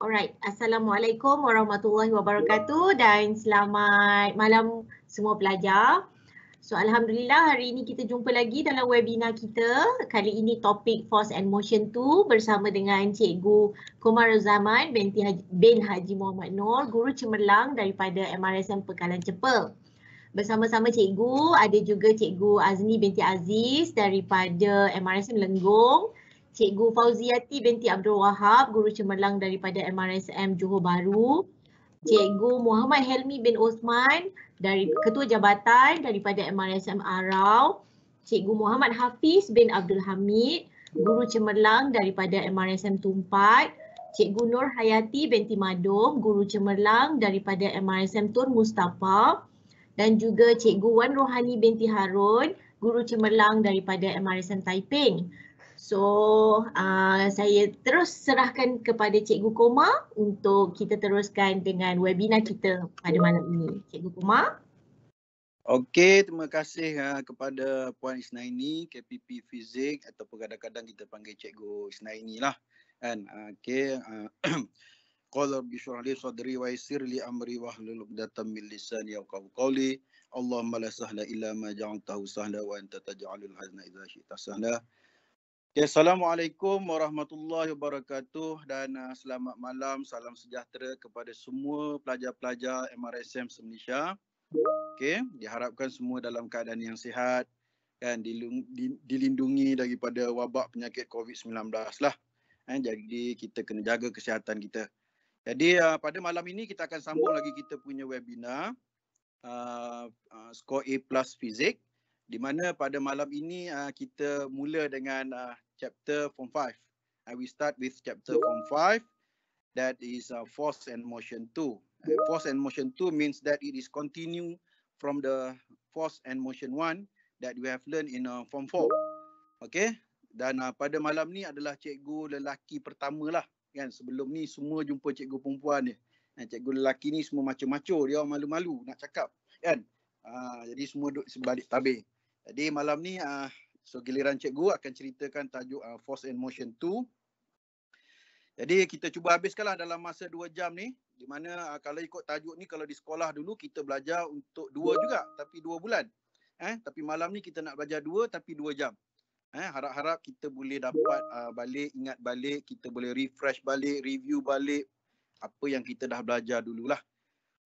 Alright, Assalamualaikum warahmatullahi wabarakatuh dan selamat malam semua pelajar. So Alhamdulillah hari ini kita jumpa lagi dalam webinar kita. Kali ini topik Force and Motion 2 bersama dengan Cikgu Komar Zaman binti Haji, bin Haji Muhammad Nur, guru cemerlang daripada MRSM Pekalan Cepel. Bersama-sama Cikgu, ada juga Cikgu Azni binti Aziz daripada MRSM Lenggong. Cikgu Fauziati binti Abdul Wahab, guru cemerlang daripada MRSM Johor Bahru. Cikgu Muhammad Helmi bin Osman dari Ketua Jabatan daripada MRSM Arau. Cikgu Muhammad Hafiz bin Abdul Hamid, guru cemerlang daripada MRSM Tumpat. Cikgu Nur Hayati binti Madom, guru cemerlang daripada MRSM Tun Mustafa dan juga Cikgu Wan Rohani binti Harun, guru cemerlang daripada MRSM Taiping. So uh, saya terus serahkan kepada Cikgu Koma untuk kita teruskan dengan webinar kita pada malam ini. Cikgu Koma. Okey, terima kasih uh, kepada Puan Isnaini, KPP Fizik ataupun kadang-kadang kita panggil Cikgu Isnaini lah. Kan? Uh, Okey. Uh, Qala bi syurahli sadri wa yisir li amri wa hlul ubdatan min lisan yaqaw qawli. Allahumma la sahla illa ma ja'antahu sahla wa anta taj'alul hazna idha syaitah sahla. Okay, ya, Assalamualaikum warahmatullahi wabarakatuh dan uh, selamat malam, salam sejahtera kepada semua pelajar-pelajar MRSM Semenisha. Okay, diharapkan semua dalam keadaan yang sihat dan dilindungi daripada wabak penyakit COVID-19 lah. Eh, jadi kita kena jaga kesihatan kita. Jadi uh, pada malam ini kita akan sambung lagi kita punya webinar uh, uh, Score A Plus Physics di mana pada malam ini uh, kita mula dengan uh, chapter form 5. I will start with chapter form 5 that is uh, force and motion 2. Uh, eh, force and motion 2 means that it is continue from the force and motion 1 that we have learned in uh, form 4. Okay. Dan uh, pada malam ni adalah cikgu lelaki pertama lah. Kan? Sebelum ni semua jumpa cikgu perempuan ni. Dan eh, cikgu lelaki ni semua macam-macam. Dia malu-malu nak cakap. Kan? Uh, jadi semua duduk sebalik tabir. Jadi malam ni uh, so giliran cikgu akan ceritakan tajuk uh, Force and Motion 2. Jadi kita cuba habiskanlah dalam masa 2 jam ni di mana uh, kalau ikut tajuk ni kalau di sekolah dulu kita belajar untuk 2 juga tapi 2 bulan. Eh tapi malam ni kita nak belajar 2 tapi 2 jam. Eh harap-harap kita boleh dapat uh, balik ingat balik, kita boleh refresh balik, review balik apa yang kita dah belajar dululah.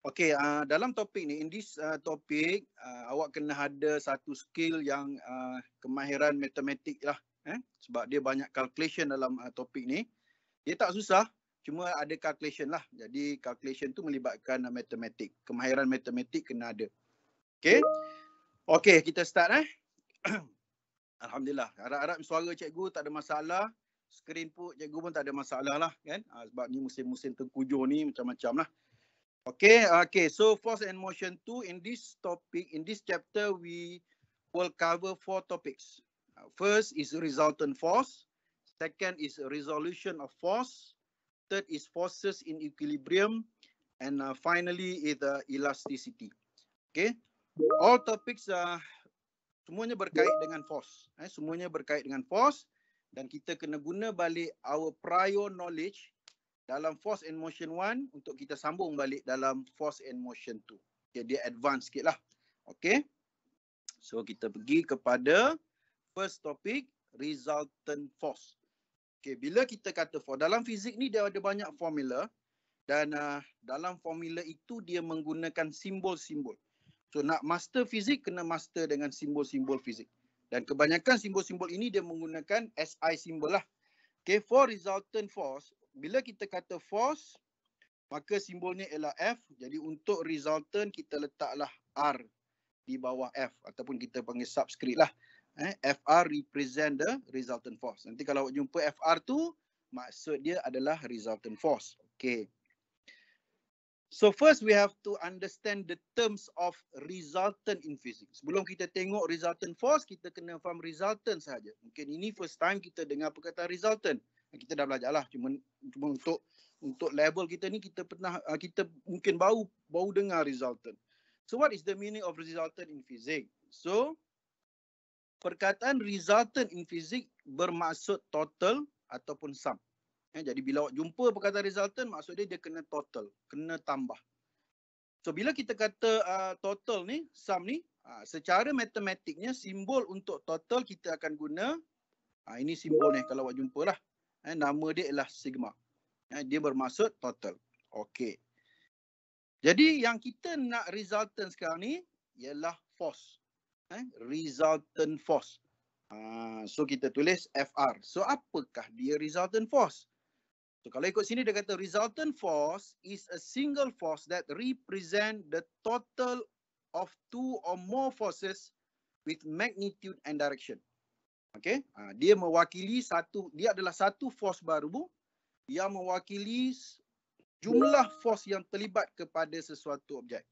Okey, uh, dalam topik ni, in this uh, topic, uh, awak kena ada satu skill yang uh, kemahiran matematik lah. Eh? Sebab dia banyak calculation dalam uh, topik ni. Dia tak susah, cuma ada calculation lah. Jadi, calculation tu melibatkan uh, matematik. Kemahiran matematik kena ada. Okey, okay, kita start eh. Alhamdulillah, harap-harap suara cikgu tak ada masalah. Screen pun cikgu pun tak ada masalah lah kan. Uh, sebab ni musim-musim tengkujuh ni macam-macam lah. Okay, okay. So force and motion two in this topic, in this chapter, we will cover four topics. Uh, first is resultant force. Second is resolution of force. Third is forces in equilibrium, and uh, finally is the uh, elasticity. Okay, all topics are uh, semuanya berkait dengan force. Eh, semuanya berkait dengan force, dan kita kena guna balik our prior knowledge dalam force and motion 1 untuk kita sambung balik dalam force and motion 2. Okay, dia advance sikit lah. Okay. So kita pergi kepada first topic, resultant force. Okay, bila kita kata force, dalam fizik ni dia ada banyak formula dan uh, dalam formula itu dia menggunakan simbol-simbol. So nak master fizik, kena master dengan simbol-simbol fizik. Dan kebanyakan simbol-simbol ini dia menggunakan SI simbol lah. Okay, for resultant force, bila kita kata force maka simbolnya ialah F jadi untuk resultant kita letaklah R di bawah F ataupun kita panggil subscript lah eh, FR represent the resultant force nanti kalau awak jumpa FR tu maksud dia adalah resultant force okay. So first we have to understand the terms of resultant in physics. Sebelum kita tengok resultant force, kita kena faham resultant saja. Mungkin ini first time kita dengar perkataan resultant kita dah belajar lah cuma cuma untuk untuk level kita ni kita pernah ah, kita mungkin baru baru dengar resultant so what is the meaning of resultant in physics so perkataan resultant in physics bermaksud total ataupun sum eh, jadi bila awak jumpa perkataan resultant maksud dia dia kena total kena tambah so bila kita kata uh, total ni sum ni uh, secara matematiknya simbol untuk total kita akan guna Ha, ini simbol ni kalau awak jumpalah eh, nama dia ialah sigma. Eh, dia bermaksud total. Okey. Jadi yang kita nak resultant sekarang ni ialah force. Eh, resultant force. Uh, so kita tulis FR. So apakah dia resultant force? So kalau ikut sini dia kata resultant force is a single force that represent the total of two or more forces with magnitude and direction. Okay. Ha, dia mewakili satu, dia adalah satu force baru yang mewakili jumlah force yang terlibat kepada sesuatu objek.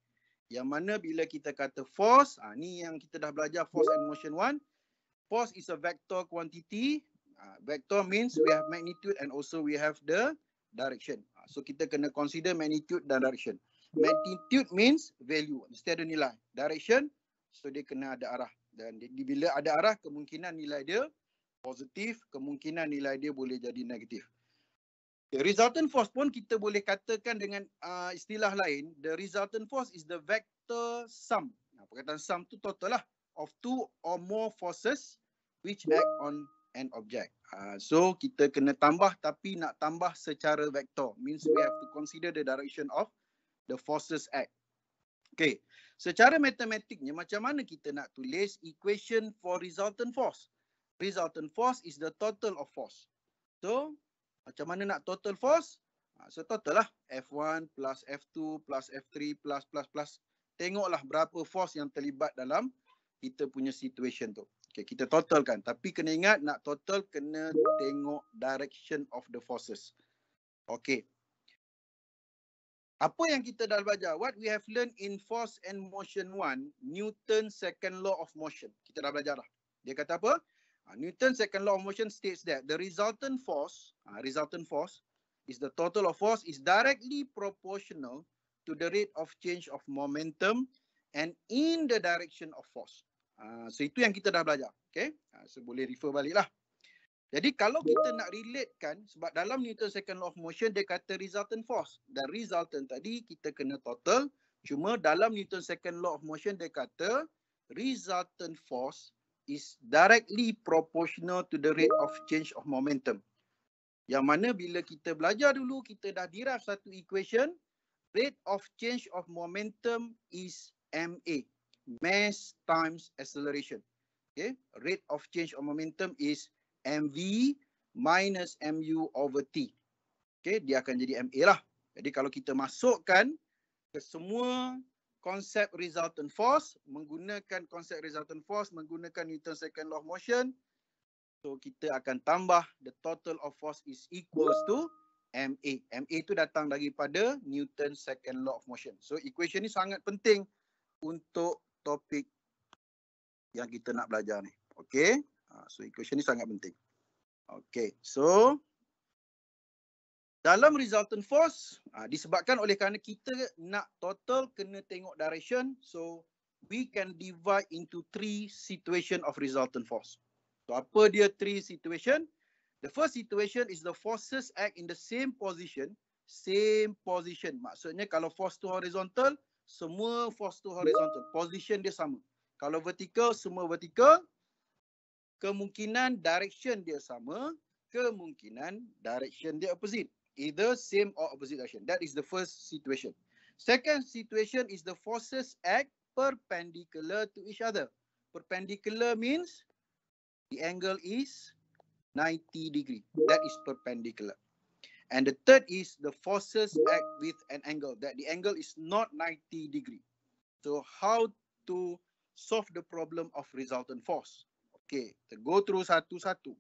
Yang mana bila kita kata force, ha, ni yang kita dah belajar force and motion one. Force is a vector quantity. Ha, vector means we have magnitude and also we have the direction. Ha, so kita kena consider magnitude dan direction. Magnitude means value, mesti ada nilai. Direction, so dia kena ada arah dan di, bila ada arah kemungkinan nilai dia positif kemungkinan nilai dia boleh jadi negatif the resultant force pun kita boleh katakan dengan uh, istilah lain the resultant force is the vector sum nah, perkataan sum tu total lah of two or more forces which act on an object uh, so kita kena tambah tapi nak tambah secara vector means we have to consider the direction of the forces act okay Secara matematiknya macam mana kita nak tulis equation for resultant force? Resultant force is the total of force. So, macam mana nak total force? Ha, so, total lah. F1 plus F2 plus F3 plus plus plus. Tengoklah berapa force yang terlibat dalam kita punya situation tu. Okay, kita totalkan. Tapi kena ingat nak total kena tengok direction of the forces. Okay. Apa yang kita dah belajar? What we have learned in force and motion one, Newton second law of motion. Kita dah belajar dah. Dia kata apa? Ha, Newton second law of motion states that the resultant force, ha, resultant force is the total of force is directly proportional to the rate of change of momentum and in the direction of force. Uh, so itu yang kita dah belajar. Okay. so boleh refer balik lah. Jadi kalau kita nak relatekan sebab dalam Newton second law of motion dia kata resultant force dan resultant tadi kita kena total cuma dalam Newton second law of motion dia kata resultant force is directly proportional to the rate of change of momentum. Yang mana bila kita belajar dulu kita dah diraf satu equation rate of change of momentum is MA mass times acceleration. Okay, rate of change of momentum is MV minus MU over T. Okay, dia akan jadi MA lah. Jadi kalau kita masukkan ke semua konsep resultant force, menggunakan konsep resultant force, menggunakan Newton's second law of motion, so kita akan tambah the total of force is equals to MA. MA itu datang daripada Newton's second law of motion. So equation ni sangat penting untuk topik yang kita nak belajar ni. Okay. Ha, so equation ni sangat penting. Okay, so dalam resultant force ha, disebabkan oleh kerana kita nak total kena tengok direction. So we can divide into three situation of resultant force. So apa dia three situation? The first situation is the forces act in the same position, same position. Maksudnya kalau force tu horizontal, semua force tu horizontal. Position dia sama. Kalau vertikal, semua vertikal kemungkinan direction dia sama, kemungkinan direction dia opposite. Either same or opposite direction. That is the first situation. Second situation is the forces act perpendicular to each other. Perpendicular means the angle is 90 degree. That is perpendicular. And the third is the forces act with an angle that the angle is not 90 degree. So how to solve the problem of resultant force? Okay, to go through satu-satu.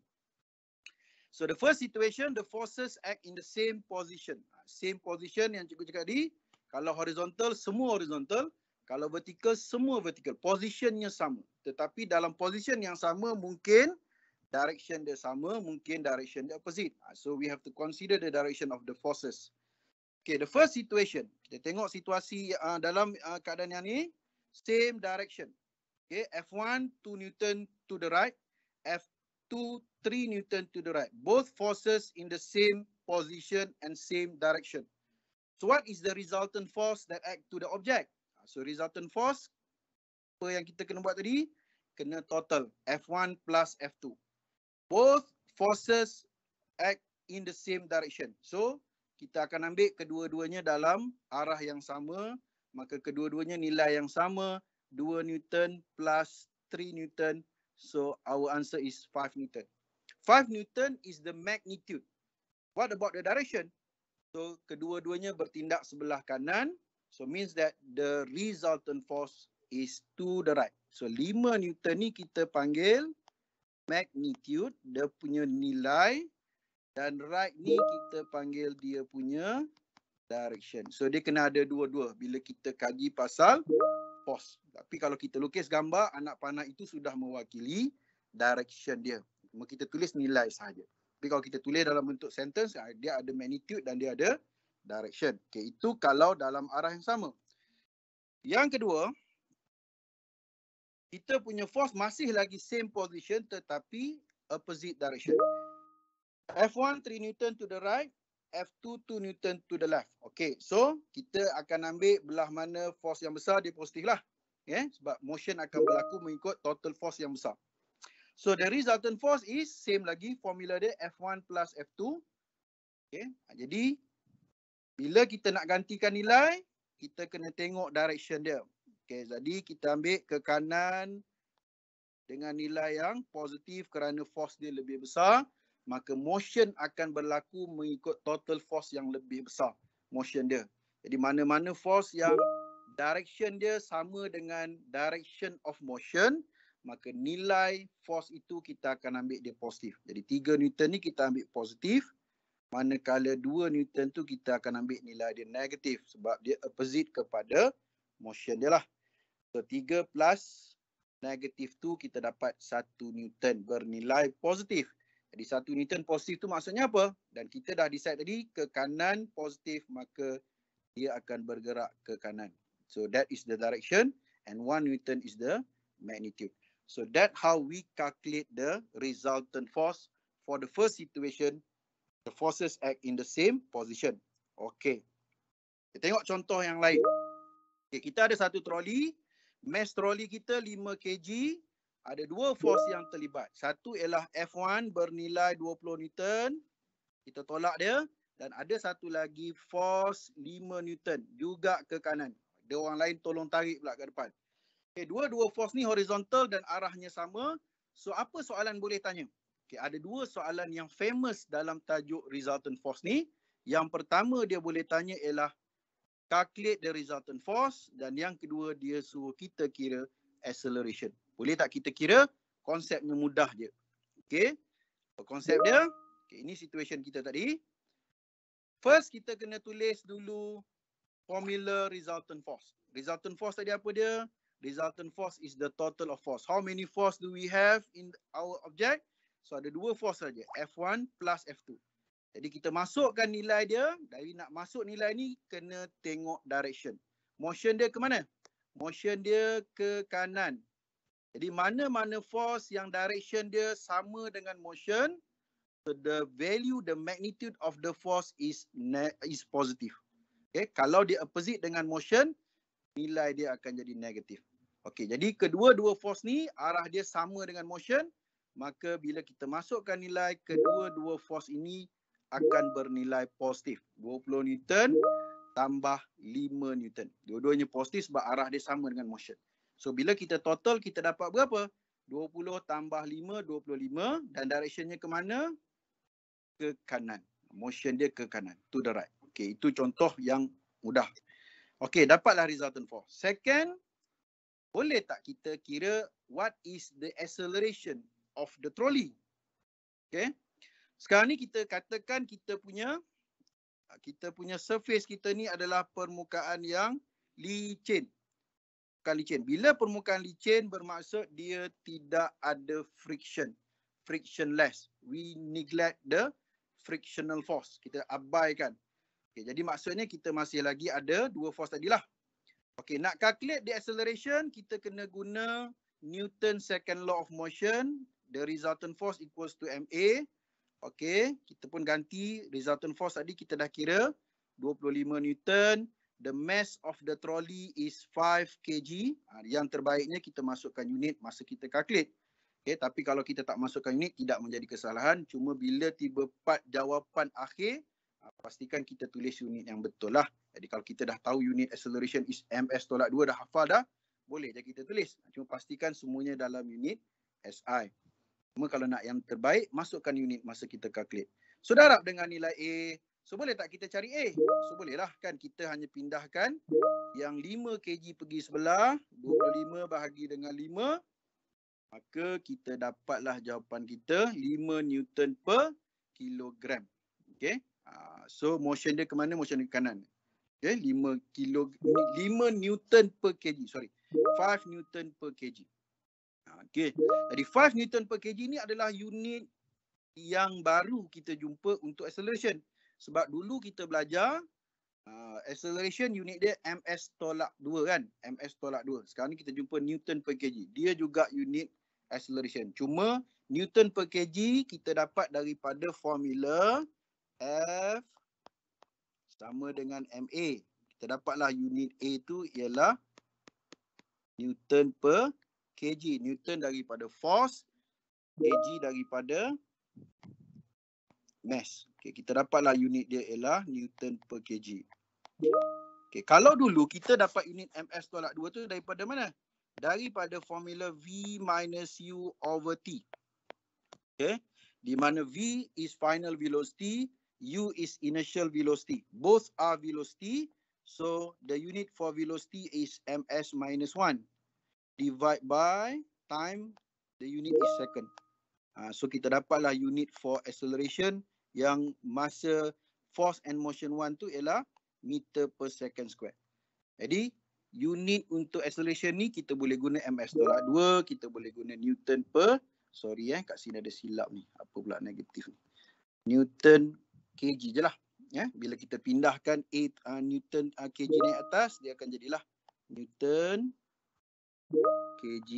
So the first situation, the forces act in the same position. Ha, same position yang cikgu cakap tadi. Kalau horizontal, semua horizontal. Kalau vertical, semua vertical. Positionnya sama. Tetapi dalam position yang sama, mungkin direction dia sama, mungkin direction dia opposite. Ha, so we have to consider the direction of the forces. Okay, the first situation. Kita tengok situasi uh, dalam uh, keadaan yang ni. Same direction. Okay, F1, 2 Newton, to the right, F2, 3 Newton to the right. Both forces in the same position and same direction. So what is the resultant force that act to the object? Ha, so resultant force, apa yang kita kena buat tadi? Kena total F1 plus F2. Both forces act in the same direction. So kita akan ambil kedua-duanya dalam arah yang sama. Maka kedua-duanya nilai yang sama. 2 Newton plus 3 Newton So our answer is 5 Newton. 5 Newton is the magnitude. What about the direction? So kedua-duanya bertindak sebelah kanan. So means that the resultant force is to the right. So 5 Newton ni kita panggil magnitude. Dia punya nilai. Dan right ni kita panggil dia punya direction. So dia kena ada dua-dua. Bila kita kaji pasal pos. Tapi kalau kita lukis gambar, anak panah itu sudah mewakili direction dia. Cuma kita tulis nilai saja. Tapi kalau kita tulis dalam bentuk sentence, ah, dia ada magnitude dan dia ada direction. Okay, itu kalau dalam arah yang sama. Yang kedua, kita punya force masih lagi same position tetapi opposite direction. F1 3 Newton to the right, F2 to Newton to the left. Okay, so kita akan ambil belah mana force yang besar dia positif lah. Yeah, sebab motion akan berlaku mengikut total force yang besar. So the resultant force is same lagi formula dia F1 plus F2. Okay, ha, jadi bila kita nak gantikan nilai, kita kena tengok direction dia. Okay, jadi kita ambil ke kanan dengan nilai yang positif kerana force dia lebih besar maka motion akan berlaku mengikut total force yang lebih besar motion dia. Jadi mana-mana force yang direction dia sama dengan direction of motion, maka nilai force itu kita akan ambil dia positif. Jadi 3 Newton ni kita ambil positif, manakala 2 Newton tu kita akan ambil nilai dia negatif sebab dia opposite kepada motion dia lah. So 3 plus negatif tu kita dapat 1 Newton bernilai positif. Jadi satu Newton positif tu maksudnya apa? Dan kita dah decide tadi ke kanan positif maka dia akan bergerak ke kanan. So that is the direction and one Newton is the magnitude. So that how we calculate the resultant force for the first situation. The forces act in the same position. Okay. Kita tengok contoh yang lain. Okay, kita ada satu troli. Mass troli kita 5 kg ada dua force yang terlibat. Satu ialah F1 bernilai 20 Newton. Kita tolak dia. Dan ada satu lagi force 5 Newton juga ke kanan. Dia orang lain tolong tarik pula ke depan. Okay, Dua-dua force ni horizontal dan arahnya sama. So apa soalan boleh tanya? Okay, ada dua soalan yang famous dalam tajuk resultant force ni. Yang pertama dia boleh tanya ialah calculate the resultant force. Dan yang kedua dia suruh kita kira acceleration. Boleh tak kita kira konsepnya mudah je. Okey. Konsep dia, okay, ini situation kita tadi. First kita kena tulis dulu formula resultant force. Resultant force tadi apa dia? Resultant force is the total of force. How many force do we have in our object? So ada dua force saja, F1 plus F2. Jadi kita masukkan nilai dia, dari nak masuk nilai ni kena tengok direction. Motion dia ke mana? Motion dia ke kanan. Jadi mana-mana force yang direction dia sama dengan motion, so the value, the magnitude of the force is is positive. Okay, kalau dia opposite dengan motion, nilai dia akan jadi negatif. Okay, jadi kedua-dua force ni arah dia sama dengan motion, maka bila kita masukkan nilai kedua-dua force ini akan bernilai positif. 20 Newton tambah 5 Newton. Dua-duanya positif sebab arah dia sama dengan motion. So bila kita total kita dapat berapa? 20 tambah 5, 25 dan directionnya ke mana? Ke kanan. Motion dia ke kanan. To the right. Okay, itu contoh yang mudah. Okay, dapatlah resultant for Second, boleh tak kita kira what is the acceleration of the trolley? Okay. Sekarang ni kita katakan kita punya kita punya surface kita ni adalah permukaan yang licin permukaan licin. Bila permukaan licin bermaksud dia tidak ada friction. Frictionless. We neglect the frictional force. Kita abaikan. Okay, jadi maksudnya kita masih lagi ada dua force tadilah. Okay, nak calculate the acceleration, kita kena guna Newton second law of motion. The resultant force equals to MA. Okay, kita pun ganti resultant force tadi kita dah kira 25 Newton the mass of the trolley is 5 kg. Ha, yang terbaiknya kita masukkan unit masa kita calculate. Okay, tapi kalau kita tak masukkan unit, tidak menjadi kesalahan. Cuma bila tiba part jawapan akhir, ha, pastikan kita tulis unit yang betul lah. Jadi kalau kita dah tahu unit acceleration is ms tolak 2, dah hafal dah, boleh je kita tulis. Ha, cuma pastikan semuanya dalam unit SI. Cuma kalau nak yang terbaik, masukkan unit masa kita calculate. Sudah so, harap dengan nilai A, So boleh tak kita cari A? So boleh lah kan kita hanya pindahkan yang 5 kg pergi sebelah, 25 bahagi dengan 5 maka kita dapatlah jawapan kita 5 Newton per kilogram. Okay. Ah, so motion dia ke mana? Motion dia ke kanan. Okay. 5, kilo, 5 Newton per kg. Sorry. 5 Newton per kg. Ah, okay. Jadi 5 Newton per kg ni adalah unit yang baru kita jumpa untuk acceleration. Sebab dulu kita belajar uh, acceleration unit dia ms tolak 2 kan. ms tolak 2. Sekarang ni kita jumpa Newton per kg. Dia juga unit acceleration. Cuma Newton per kg kita dapat daripada formula F sama dengan MA. Kita dapatlah unit A tu ialah Newton per kg. Newton daripada force, kg daripada mass. Okay, kita dapatlah unit dia ialah Newton per kg. Okay, kalau dulu kita dapat unit ms tolak 2 tu daripada mana? Daripada formula V minus U over T. Okay, di mana V is final velocity, U is initial velocity. Both are velocity. So, the unit for velocity is ms minus 1. Divide by time, the unit is second. Uh, so, kita dapatlah unit for acceleration yang masa force and motion One tu ialah meter per second square. Jadi unit untuk acceleration ni kita boleh guna ms tolak 2, kita boleh guna newton per sorry eh kat sini ada silap ni. Apa pula negatif ni? Newton kg je lah. Eh, bila kita pindahkan 8 uh, newton uh, kg ni atas dia akan jadilah newton kg.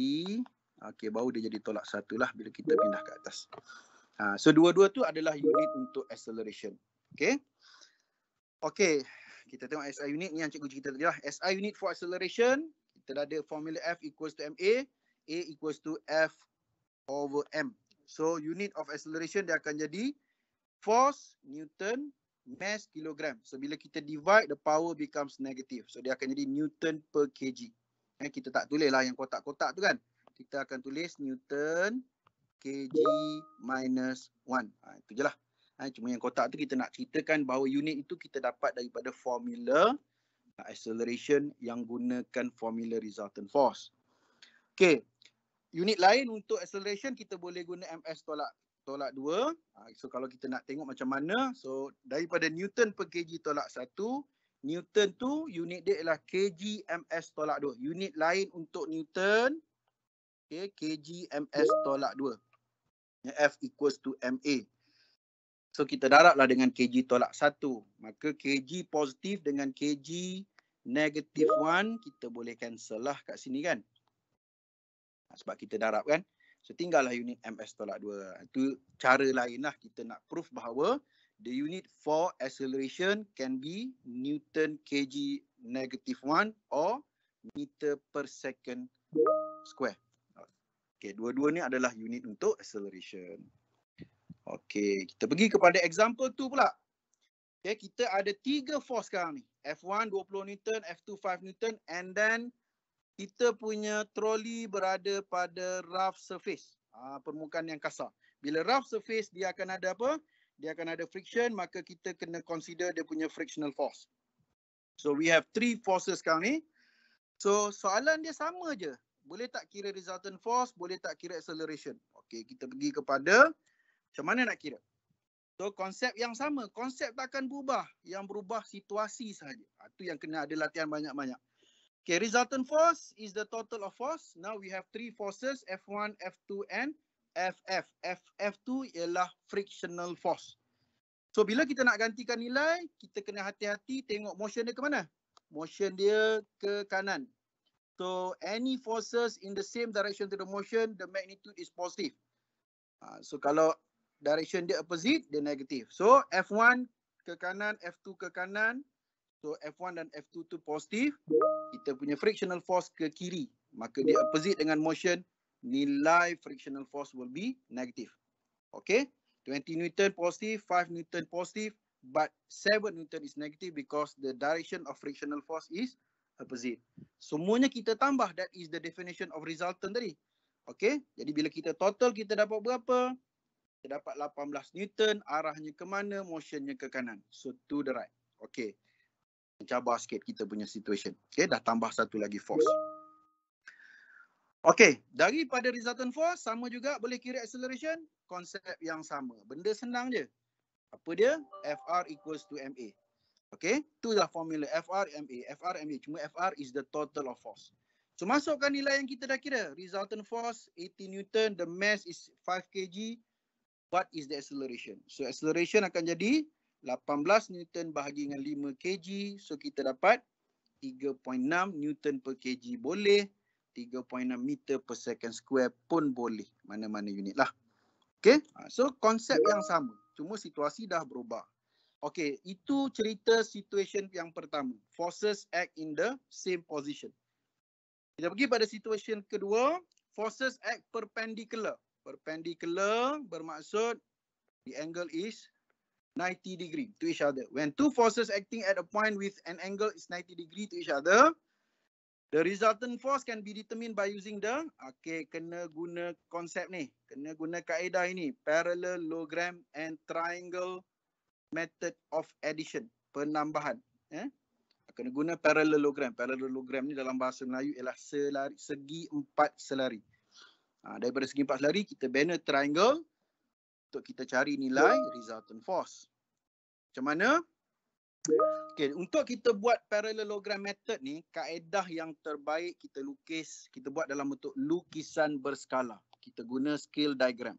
Okey baru dia jadi tolak 1 lah bila kita pindah ke atas. Ha, so dua-dua tu adalah unit untuk acceleration. Okay. Okay. Kita tengok SI unit ni yang cikgu kita tadi lah. SI unit for acceleration. Kita dah ada formula F equals to MA. A equals to F over M. So unit of acceleration dia akan jadi force Newton mass kilogram. So bila kita divide the power becomes negative. So dia akan jadi Newton per kg. Eh, kita tak tulis lah yang kotak-kotak tu kan. Kita akan tulis Newton kg minus 1. Ha, itu je lah. Ha, cuma yang kotak tu kita nak ceritakan bahawa unit itu kita dapat daripada formula ha, acceleration yang gunakan formula resultant force. Okay. Unit lain untuk acceleration kita boleh guna ms tolak tolak 2. Ha, so kalau kita nak tengok macam mana. So daripada newton per kg tolak 1. Newton tu unit dia ialah kg ms tolak 2. Unit lain untuk newton okay, ms tolak 2. F equals to MA. So kita daraplah dengan KG tolak 1. Maka KG positif dengan KG negatif 1 kita boleh cancel lah kat sini kan. Ha, sebab kita darab kan. So tinggallah unit MS tolak 2. Itu cara lain lah kita nak proof bahawa the unit for acceleration can be Newton KG negative 1 or meter per second square. Okay, dua-dua ni adalah unit untuk acceleration. Okay, kita pergi kepada example tu pula. Okay, kita ada tiga force sekarang ni. F1 20 Newton, F2 5 Newton and then kita punya troli berada pada rough surface. Ah, permukaan yang kasar. Bila rough surface dia akan ada apa? Dia akan ada friction maka kita kena consider dia punya frictional force. So we have three forces sekarang ni. So soalan dia sama je. Boleh tak kira resultant force, boleh tak kira acceleration. Okey, kita pergi kepada macam mana nak kira. So konsep yang sama, konsep takkan berubah. Yang berubah situasi sahaja. Itu ha, yang kena ada latihan banyak-banyak. Okay, resultant force is the total of force. Now we have three forces, F1, F2 and FF. FF2 ialah frictional force. So bila kita nak gantikan nilai, kita kena hati-hati tengok motion dia ke mana. Motion dia ke kanan. So any forces in the same direction to the motion, the magnitude is positive. Uh, so kalau direction dia opposite, dia negative. So F1 ke kanan, F2 ke kanan. So F1 dan F2 tu positif. Kita punya frictional force ke kiri. Maka dia opposite dengan motion, nilai frictional force will be negative. Okay. 20 Newton positive, 5 Newton positive, but 7 Newton is negative because the direction of frictional force is opposite. Semuanya kita tambah that is the definition of resultant tadi. Okay jadi bila kita total kita dapat berapa? Kita dapat 18 Newton arahnya ke mana motionnya ke kanan. So to the right. Okay cabar sikit kita punya situation. Okay dah tambah satu lagi force. Okay daripada resultant force sama juga boleh kira acceleration konsep yang sama. Benda senang je. Apa dia? FR equals to MA. Okay, tu dah formula FRMA. FRMA, cuma FR is the total of force. So, masukkan nilai yang kita dah kira. Resultant force, 80 Newton, the mass is 5 kg. What is the acceleration? So, acceleration akan jadi 18 Newton bahagi dengan 5 kg. So, kita dapat 3.6 Newton per kg boleh. 3.6 meter per second square pun boleh. Mana-mana unit lah. Okay, ha, so konsep yang sama. Cuma situasi dah berubah. Okay, itu cerita situasi yang pertama. Forces act in the same position. Kita pergi pada situasi kedua. Forces act perpendicular. Perpendicular bermaksud the angle is 90 degree to each other. When two forces acting at a point with an angle is 90 degree to each other, the resultant force can be determined by using the, okay, kena guna konsep ni. Kena guna kaedah ini. Parallelogram and triangle triangle method of addition, penambahan. Eh? Kena guna parallelogram. Parallelogram ni dalam bahasa Melayu ialah selari, segi empat selari. Ha, daripada segi empat selari, kita bina triangle untuk kita cari nilai resultant force. Macam mana? Okay, untuk kita buat parallelogram method ni, kaedah yang terbaik kita lukis, kita buat dalam bentuk lukisan berskala. Kita guna scale diagram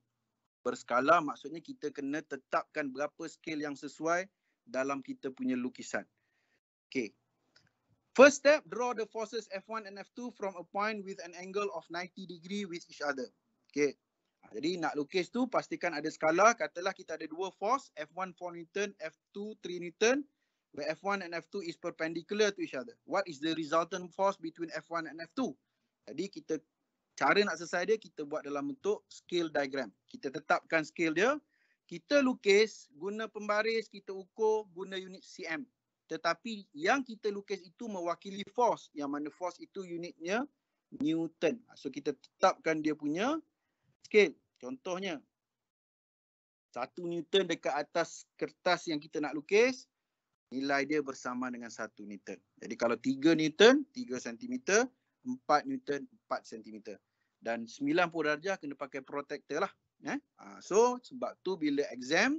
berskala maksudnya kita kena tetapkan berapa skill yang sesuai dalam kita punya lukisan. Okay. First step, draw the forces F1 and F2 from a point with an angle of 90 degree with each other. Okay. Ah, jadi nak lukis tu pastikan ada skala. Katalah kita ada dua force, F1 4 Newton, F2 3 Newton. Where F1 and F2 is perpendicular to each other. What is the resultant force between F1 and F2? Jadi kita cara nak selesai dia kita buat dalam bentuk scale diagram. Kita tetapkan scale dia, kita lukis guna pembaris, kita ukur guna unit cm. Tetapi yang kita lukis itu mewakili force yang mana force itu unitnya Newton. So kita tetapkan dia punya scale. Contohnya satu Newton dekat atas kertas yang kita nak lukis nilai dia bersama dengan satu Newton. Jadi kalau tiga Newton, tiga sentimeter, 4 Newton 4 cm. Dan 90 darjah kena pakai protector lah. Eh? So sebab tu bila exam,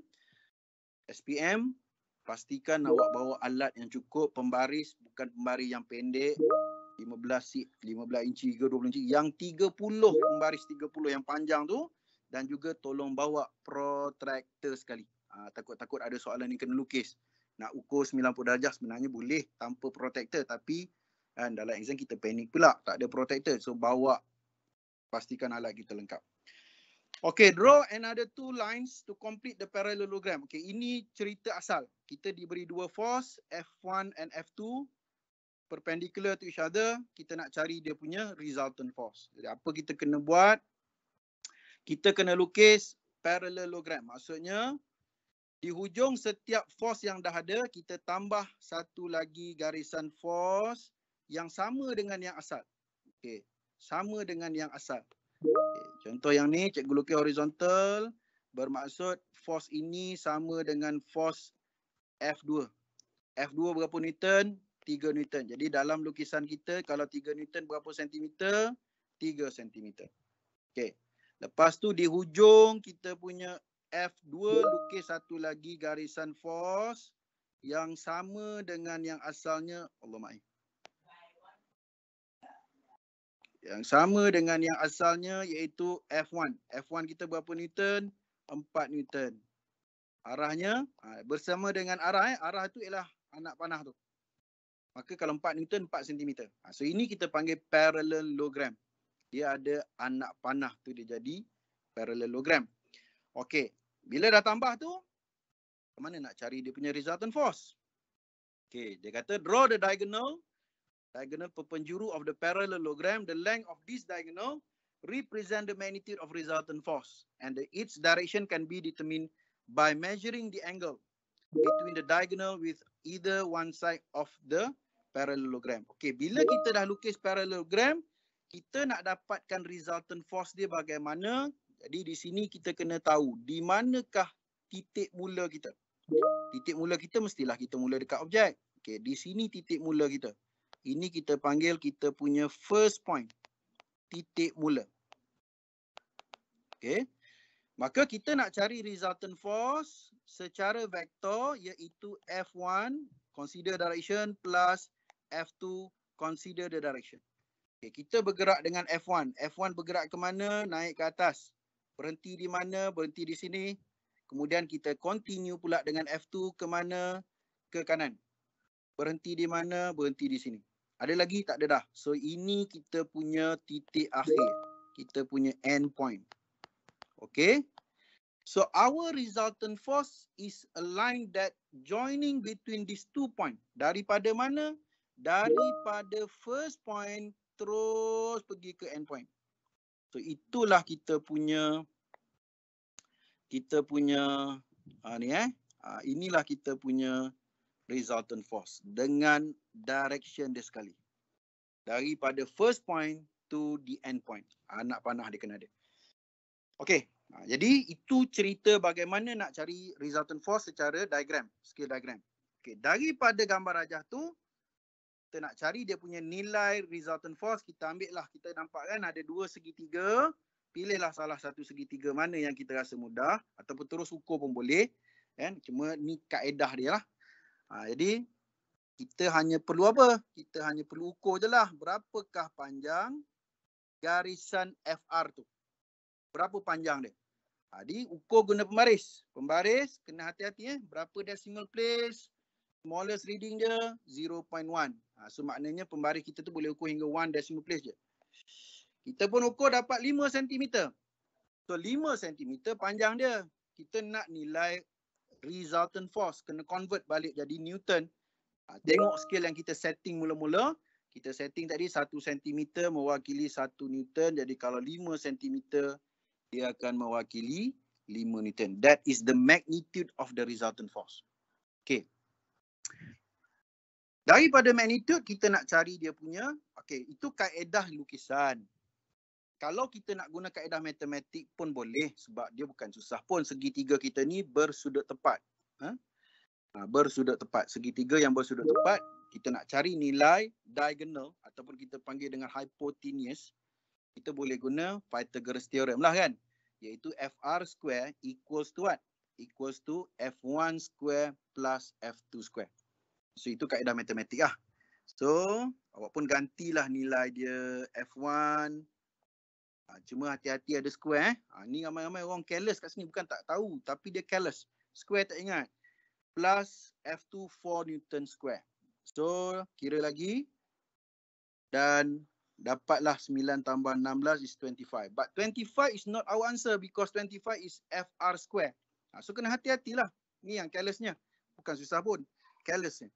SPM, pastikan awak bawa alat yang cukup, pembaris bukan pembaris yang pendek. 15 si 15 inci ke 20 inci yang 30 pembaris 30 yang panjang tu dan juga tolong bawa protractor sekali. Ha, takut-takut ada soalan ni kena lukis. Nak ukur 90 darjah sebenarnya boleh tanpa protractor tapi dan dalam exam kita panik pula. Tak ada protector. So bawa pastikan alat kita lengkap. Okay, draw another two lines to complete the parallelogram. Okay, ini cerita asal. Kita diberi dua force, F1 and F2. Perpendicular to each other. Kita nak cari dia punya resultant force. Jadi apa kita kena buat? Kita kena lukis parallelogram. Maksudnya, di hujung setiap force yang dah ada, kita tambah satu lagi garisan force yang sama dengan yang asal. Okey, sama dengan yang asal. Okay. Contoh yang ni cikgu lukis horizontal bermaksud force ini sama dengan force F2. F2 berapa Newton? 3 Newton. Jadi dalam lukisan kita kalau 3 Newton berapa sentimeter? 3 sentimeter. Okey. Lepas tu di hujung kita punya F2 lukis satu lagi garisan force yang sama dengan yang asalnya Allah maaf. yang sama dengan yang asalnya iaitu F1. F1 kita berapa Newton? 4 Newton. Arahnya ha, bersama dengan arah. Eh? Arah tu ialah anak panah tu. Maka kalau 4 Newton, 4 cm. Ha, so ini kita panggil parallelogram. Dia ada anak panah tu dia jadi parallelogram. Okey. Bila dah tambah tu, mana nak cari dia punya resultant force? Okey. Dia kata draw the diagonal diagonal perpenjuru of the parallelogram, the length of this diagonal represent the magnitude of resultant force and the, its direction can be determined by measuring the angle between the diagonal with either one side of the parallelogram. Okay, bila kita dah lukis parallelogram, kita nak dapatkan resultant force dia bagaimana? Jadi di sini kita kena tahu di manakah titik mula kita. Titik mula kita mestilah kita mula dekat objek. Okay, di sini titik mula kita. Ini kita panggil kita punya first point. Titik mula. Okay. Maka kita nak cari resultant force secara vektor iaitu F1 consider direction plus F2 consider the direction. Okay, kita bergerak dengan F1. F1 bergerak ke mana? Naik ke atas. Berhenti di mana? Berhenti di sini. Kemudian kita continue pula dengan F2 ke mana? Ke kanan. Berhenti di mana? Berhenti di sini. Ada lagi? Tak ada dah. So ini kita punya titik akhir. Kita punya end point. Okay. So our resultant force is a line that joining between these two point. Daripada mana? Daripada first point terus pergi ke end point. So itulah kita punya kita punya uh, ni eh. Uh, inilah kita punya resultant force dengan direction dia sekali. Daripada first point to the end point. Anak panah dia kena ada. Okay. Ha, jadi itu cerita bagaimana nak cari resultant force secara diagram, skill diagram. Okay, daripada gambar rajah tu, kita nak cari dia punya nilai resultant force, kita ambil lah. Kita nampak kan ada dua segitiga, pilihlah salah satu segitiga mana yang kita rasa mudah ataupun terus ukur pun boleh. Kan? Cuma ni kaedah dia lah. Ha, jadi kita hanya perlu apa? Kita hanya perlu ukur je lah berapakah panjang garisan FR tu. Berapa panjang dia? Ha, jadi ukur guna pembaris. Pembaris kena hati-hati eh. Berapa decimal place? Smallest reading dia 0.1. Ha, so maknanya pembaris kita tu boleh ukur hingga 1 decimal place je. Kita pun ukur dapat 5 cm. So 5 cm panjang dia. Kita nak nilai resultant force kena convert balik jadi Newton. Ha, ya. tengok skill yang kita setting mula-mula. Kita setting tadi 1 cm mewakili 1 Newton. Jadi kalau 5 cm dia akan mewakili 5 Newton. That is the magnitude of the resultant force. Okay. Daripada magnitude kita nak cari dia punya. Okay itu kaedah lukisan kalau kita nak guna kaedah matematik pun boleh sebab dia bukan susah pun segitiga kita ni bersudut tepat ha? ha bersudut tepat segitiga yang bersudut tepat kita nak cari nilai diagonal ataupun kita panggil dengan hypotenuse kita boleh guna Pythagoras theorem lah kan iaitu fr square equals to what equals to f1 square plus f2 square so itu kaedah matematik lah so awak pun gantilah nilai dia f1 cuma hati-hati ada square eh. Ha, ni ramai-ramai orang careless kat sini. Bukan tak tahu tapi dia careless. Square tak ingat. Plus F2 4 Newton square. So kira lagi. Dan dapatlah 9 tambah 16 is 25. But 25 is not our answer because 25 is FR square. Ha, so kena hati-hatilah. Ni yang carelessnya. Bukan susah pun. Carelessnya.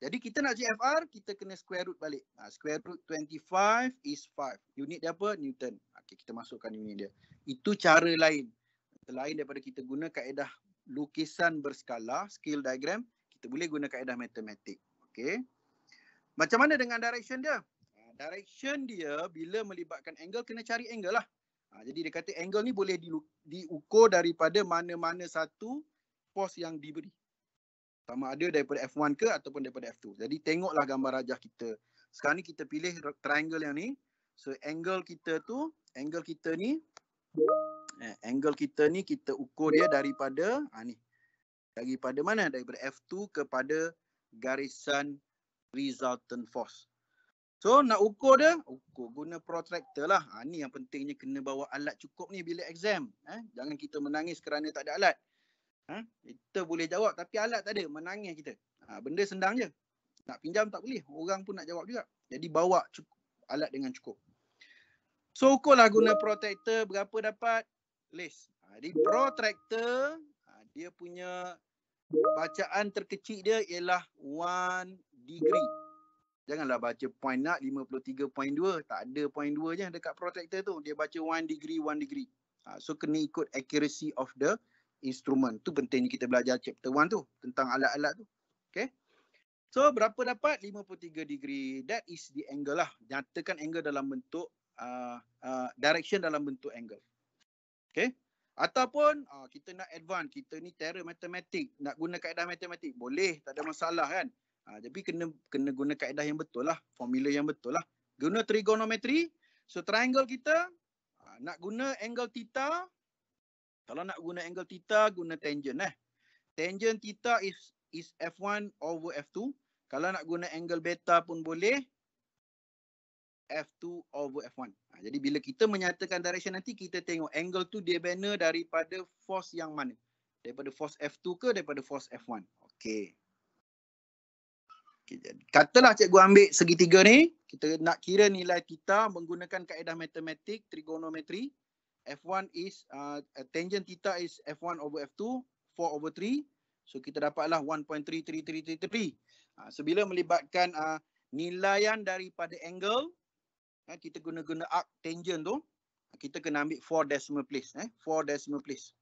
Jadi kita nak GFR, kita kena square root balik. Ha, square root 25 is 5. Unit dia apa? Newton okay, kita masukkan ini dia. Itu cara lain. Selain daripada kita guna kaedah lukisan berskala, scale diagram, kita boleh guna kaedah matematik. Okay. Macam mana dengan direction dia? Ha, direction dia bila melibatkan angle, kena cari angle lah. Ha, jadi dia kata angle ni boleh diukur daripada mana-mana satu pos yang diberi. Sama ada daripada F1 ke ataupun daripada F2. Jadi tengoklah gambar rajah kita. Sekarang ni kita pilih triangle yang ni. So angle kita tu, angle kita ni eh, angle kita ni kita ukur dia daripada ah ni. Daripada mana? Daripada F2 kepada garisan resultant force. So nak ukur dia, ukur guna protractor lah. Ha, ni yang pentingnya kena bawa alat cukup ni bila exam. Eh, jangan kita menangis kerana tak ada alat. Ha, kita boleh jawab tapi alat tak ada, menangis kita. Ha, benda sendang je. Nak pinjam tak boleh, orang pun nak jawab juga. Jadi bawa cukup, alat dengan cukup. Sokol lah guna protractor berapa dapat? Less. Jadi ha, protractor ha, dia punya bacaan terkecil dia ialah 1 degree. Janganlah baca point nak 53.2. Tak ada point 2 je dekat protractor tu. Dia baca 1 degree, 1 degree. Ha, so kena ikut accuracy of the instrument. Tu pentingnya kita belajar chapter 1 tu. Tentang alat-alat tu. Okay. So berapa dapat? 53 degree. That is the angle lah. Nyatakan angle dalam bentuk Uh, uh, direction dalam bentuk angle. Okay. Ataupun uh, kita nak advance, kita ni terror matematik, nak guna kaedah matematik, boleh, tak ada masalah kan. Uh, tapi kena kena guna kaedah yang betul lah, formula yang betul lah. Guna trigonometri, so triangle kita uh, nak guna angle theta, kalau nak guna angle theta, guna tangent eh. Tangent theta is is F1 over F2. Kalau nak guna angle beta pun boleh, F2 over F1. Ha, jadi bila kita menyatakan direction nanti kita tengok angle tu dia banner daripada force yang mana? Daripada force F2 ke daripada force F1? Okey. Okay, katalah cikgu ambil segitiga ni, kita nak kira nilai theta menggunakan kaedah matematik trigonometri. F1 is uh, tangent theta is F1 over F2, 4 over 3. So kita dapatlah 1.33333. Ha, so melibatkan uh, nilaian daripada angle eh, kita guna-guna arc tangent tu kita kena ambil 4 decimal place eh 4 decimal place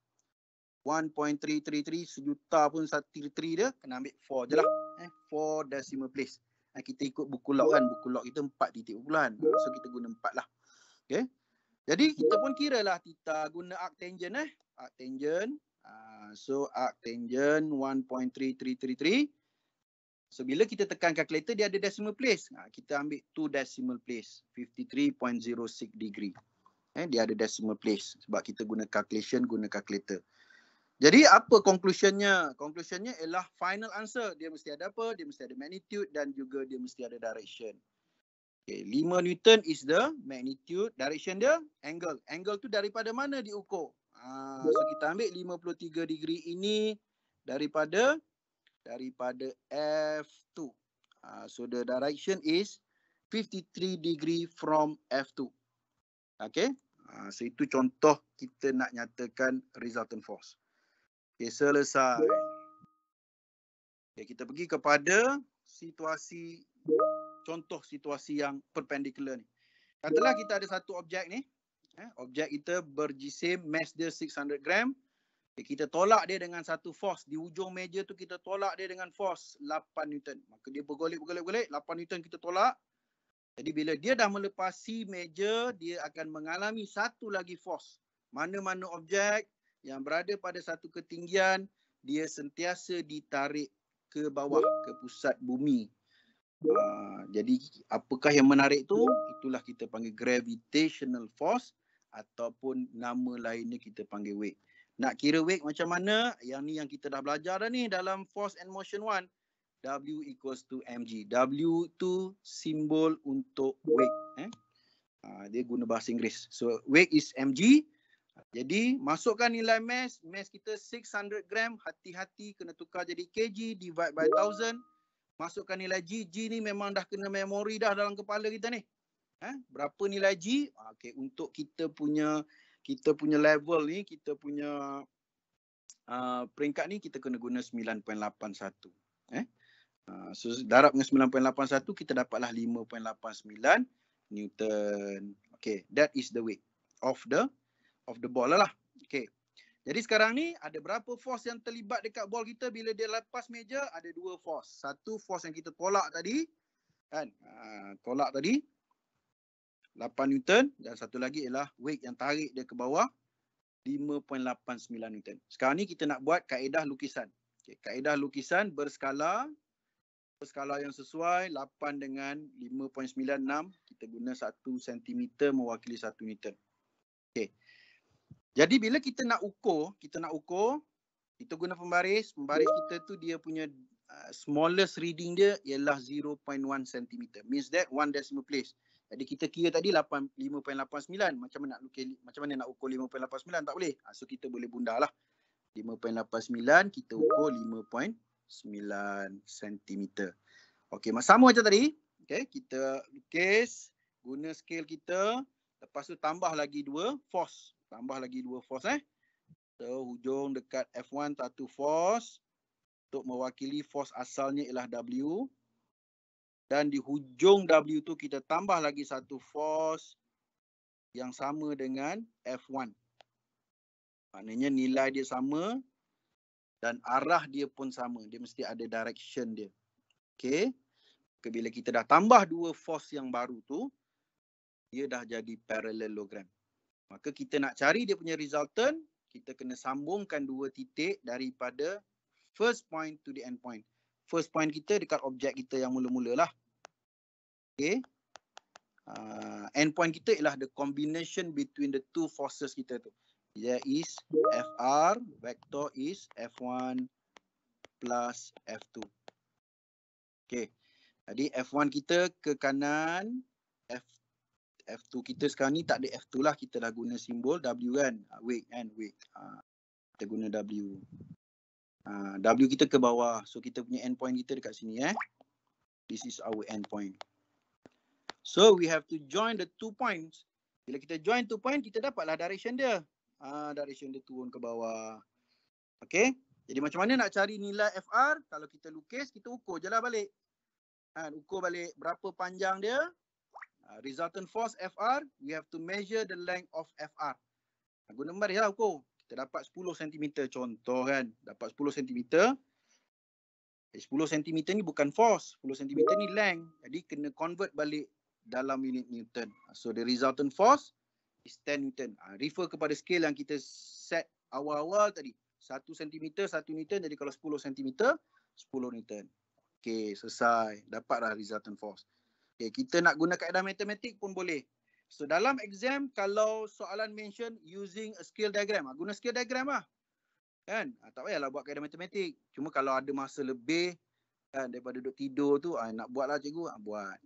1.333 sejuta pun 1.33 dia kena ambil 4 je lah eh 4 decimal place eh, kita ikut buku log kan buku log kita 4 titik bulan so kita guna 4 lah okay. jadi kita pun kira lah kita guna arc tangent eh arc tangent uh, so arc tangent 1.3333 So bila kita tekan calculator dia ada decimal place. Ha, kita ambil two decimal place 53.06 degree. Eh, dia ada decimal place sebab kita guna calculation guna calculator. Jadi apa conclusionnya? Conclusionnya ialah final answer. Dia mesti ada apa? Dia mesti ada magnitude dan juga dia mesti ada direction. Okay, 5 Newton is the magnitude. Direction dia angle. Angle tu daripada mana diukur? Ha, so kita ambil 53 degree ini daripada daripada F2. Uh, ah, so the direction is 53 degree from F2. Okay. Uh, so itu contoh kita nak nyatakan resultant force. Okay selesai. Okay kita pergi kepada situasi, contoh situasi yang perpendicular ni. Katalah kita ada satu objek ni. Eh, objek kita berjisim mass dia 600 gram kita tolak dia dengan satu force di ujung meja tu kita tolak dia dengan force 8 newton maka dia bergolek bergolek bergolek 8 newton kita tolak jadi bila dia dah melepasi meja dia akan mengalami satu lagi force mana-mana objek yang berada pada satu ketinggian dia sentiasa ditarik ke bawah ke pusat bumi uh, jadi apakah yang menarik tu itulah kita panggil gravitational force ataupun nama lainnya kita panggil weight. Nak kira wake macam mana? Yang ni yang kita dah belajar dah ni dalam force and motion One, W equals to mg. W tu simbol untuk wake. Eh? Uh, dia guna bahasa Inggeris. So wake is mg. Jadi masukkan nilai mass. Mass kita 600 gram. Hati-hati kena tukar jadi kg. Divide by 1000. Masukkan nilai g. G ni memang dah kena memori dah dalam kepala kita ni. Eh? Berapa nilai g? Ha, okay, untuk kita punya kita punya level ni, kita punya uh, peringkat ni kita kena guna 9.81. Eh? Uh, so darab dengan 9.81 kita dapatlah 5.89 Newton. Okay, that is the weight of the of the ball lah. Okay. Jadi sekarang ni ada berapa force yang terlibat dekat ball kita bila dia lepas meja? Ada dua force. Satu force yang kita tolak tadi kan uh, tolak tadi 8 Newton dan satu lagi ialah weight yang tarik dia ke bawah 5.89 Newton. Sekarang ni kita nak buat kaedah lukisan. Okay, kaedah lukisan berskala berskala yang sesuai 8 dengan 5.96 kita guna 1 cm mewakili 1 Newton. Okey. Jadi bila kita nak ukur, kita nak ukur kita guna pembaris, pembaris kita tu dia punya uh, smallest reading dia ialah 0.1 cm. Means that one decimal place. Jadi kita kira tadi 5.89 macam mana nak ukur macam mana nak ukur 5.89 tak boleh. Ha, so kita boleh bundarlah. 5.89 kita ukur 5.9 cm. Okey, sama macam tadi. Okey, kita lukis guna scale kita lepas tu tambah lagi dua force. Tambah lagi dua force eh. So hujung dekat F1 satu force untuk mewakili force asalnya ialah W dan di hujung W tu kita tambah lagi satu force yang sama dengan F1. Maknanya nilai dia sama dan arah dia pun sama. Dia mesti ada direction dia. Okay. Bila kita dah tambah dua force yang baru tu, dia dah jadi parallelogram. Maka kita nak cari dia punya resultant, kita kena sambungkan dua titik daripada first point to the end point first point kita dekat objek kita yang mula-mula lah. Okay. Uh, end point kita ialah the combination between the two forces kita tu. There is FR vector is F1 plus F2. Okay. Jadi F1 kita ke kanan. F, F2 kita sekarang ni tak ada F2 lah. Kita dah guna simbol W kan. Uh, ah, wait kan. Wait. Uh, ah, kita guna W. Uh, w kita ke bawah. So kita punya end point kita dekat sini eh. This is our end point. So we have to join the two points. Bila kita join two point, kita dapatlah direction dia. Uh, direction dia turun ke bawah. Okay. Jadi macam mana nak cari nilai FR? Kalau kita lukis, kita ukur je lah balik. Uh, ukur balik berapa panjang dia. Uh, resultant force FR, we have to measure the length of FR. Guna meriah lah ukur. Dapat 10 cm contoh kan dapat 10 cm 10 cm ni bukan force 10 cm ni length jadi kena convert balik dalam unit newton so the resultant force is 10 newton ha, refer kepada scale yang kita set awal-awal tadi 1 cm 1 newton jadi kalau 10 cm 10 newton Okay, selesai dapatlah resultant force Okay, kita nak guna kaedah matematik pun boleh So dalam exam kalau soalan mention using a skill diagram, ah, guna skill diagram lah. Kan? Ah, tak payahlah buat kaedah matematik. Cuma kalau ada masa lebih kan, daripada duduk tidur tu, ah, nak buat lah cikgu, buat.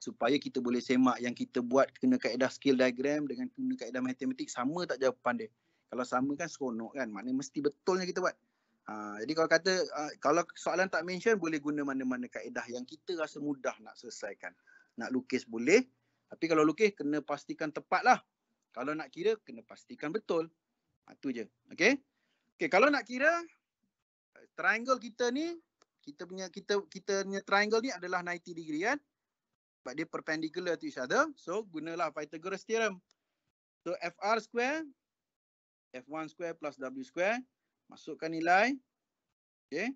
Supaya kita boleh semak yang kita buat kena kaedah skill diagram dengan kena kaedah matematik sama tak jawapan dia. Kalau sama kan seronok kan, maknanya mesti betulnya kita buat. Ha, jadi kalau kata, kalau soalan tak mention boleh guna mana-mana kaedah yang kita rasa mudah nak selesaikan. Nak lukis boleh, tapi kalau lukis, kena pastikan tepat lah. Kalau nak kira, kena pastikan betul. Itu ha, je. Okay? Okay, kalau nak kira, triangle kita ni, kita punya kita kita punya triangle ni adalah 90 degree kan. Sebab dia perpendicular to each other. So, gunalah Pythagoras theorem. So, FR square, F1 square plus W square, masukkan nilai, okay,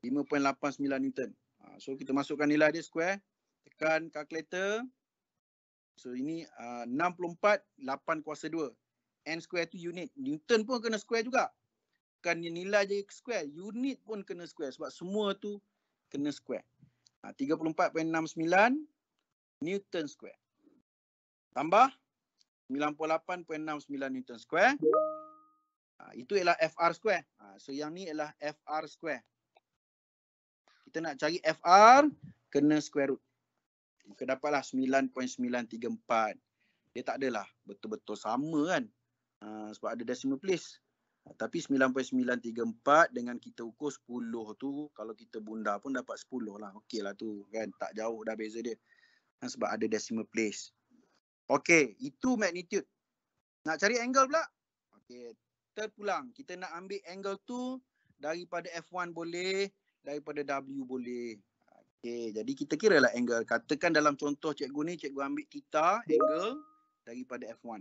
5.89 ha, Newton. Ha, so, kita masukkan nilai dia square, tekan calculator, So ini uh, 64 8 kuasa 2. N square tu unit. Newton pun kena square juga. Bukan nilai je square. Unit pun kena square. Sebab semua tu kena square. Ah, uh, 34.69 Newton square. Tambah 98.69 Newton square. Uh, itu ialah FR square. Uh, so yang ni ialah FR square. Kita nak cari FR kena square root. Maka dapatlah 9.934. Dia tak adalah betul-betul sama kan. Uh, sebab ada decimal place. Uh, tapi 9.934 dengan kita ukur 10 tu. Kalau kita bunda pun dapat 10 lah. Okey lah tu kan. Tak jauh dah beza dia. Uh, sebab ada decimal place. Okey. Itu magnitude. Nak cari angle pula? Okey. Terpulang. Kita nak ambil angle tu daripada F1 boleh. Daripada W boleh. Okay, jadi kita kira lah angle. Katakan dalam contoh cikgu ni, cikgu ambil tita angle daripada F1.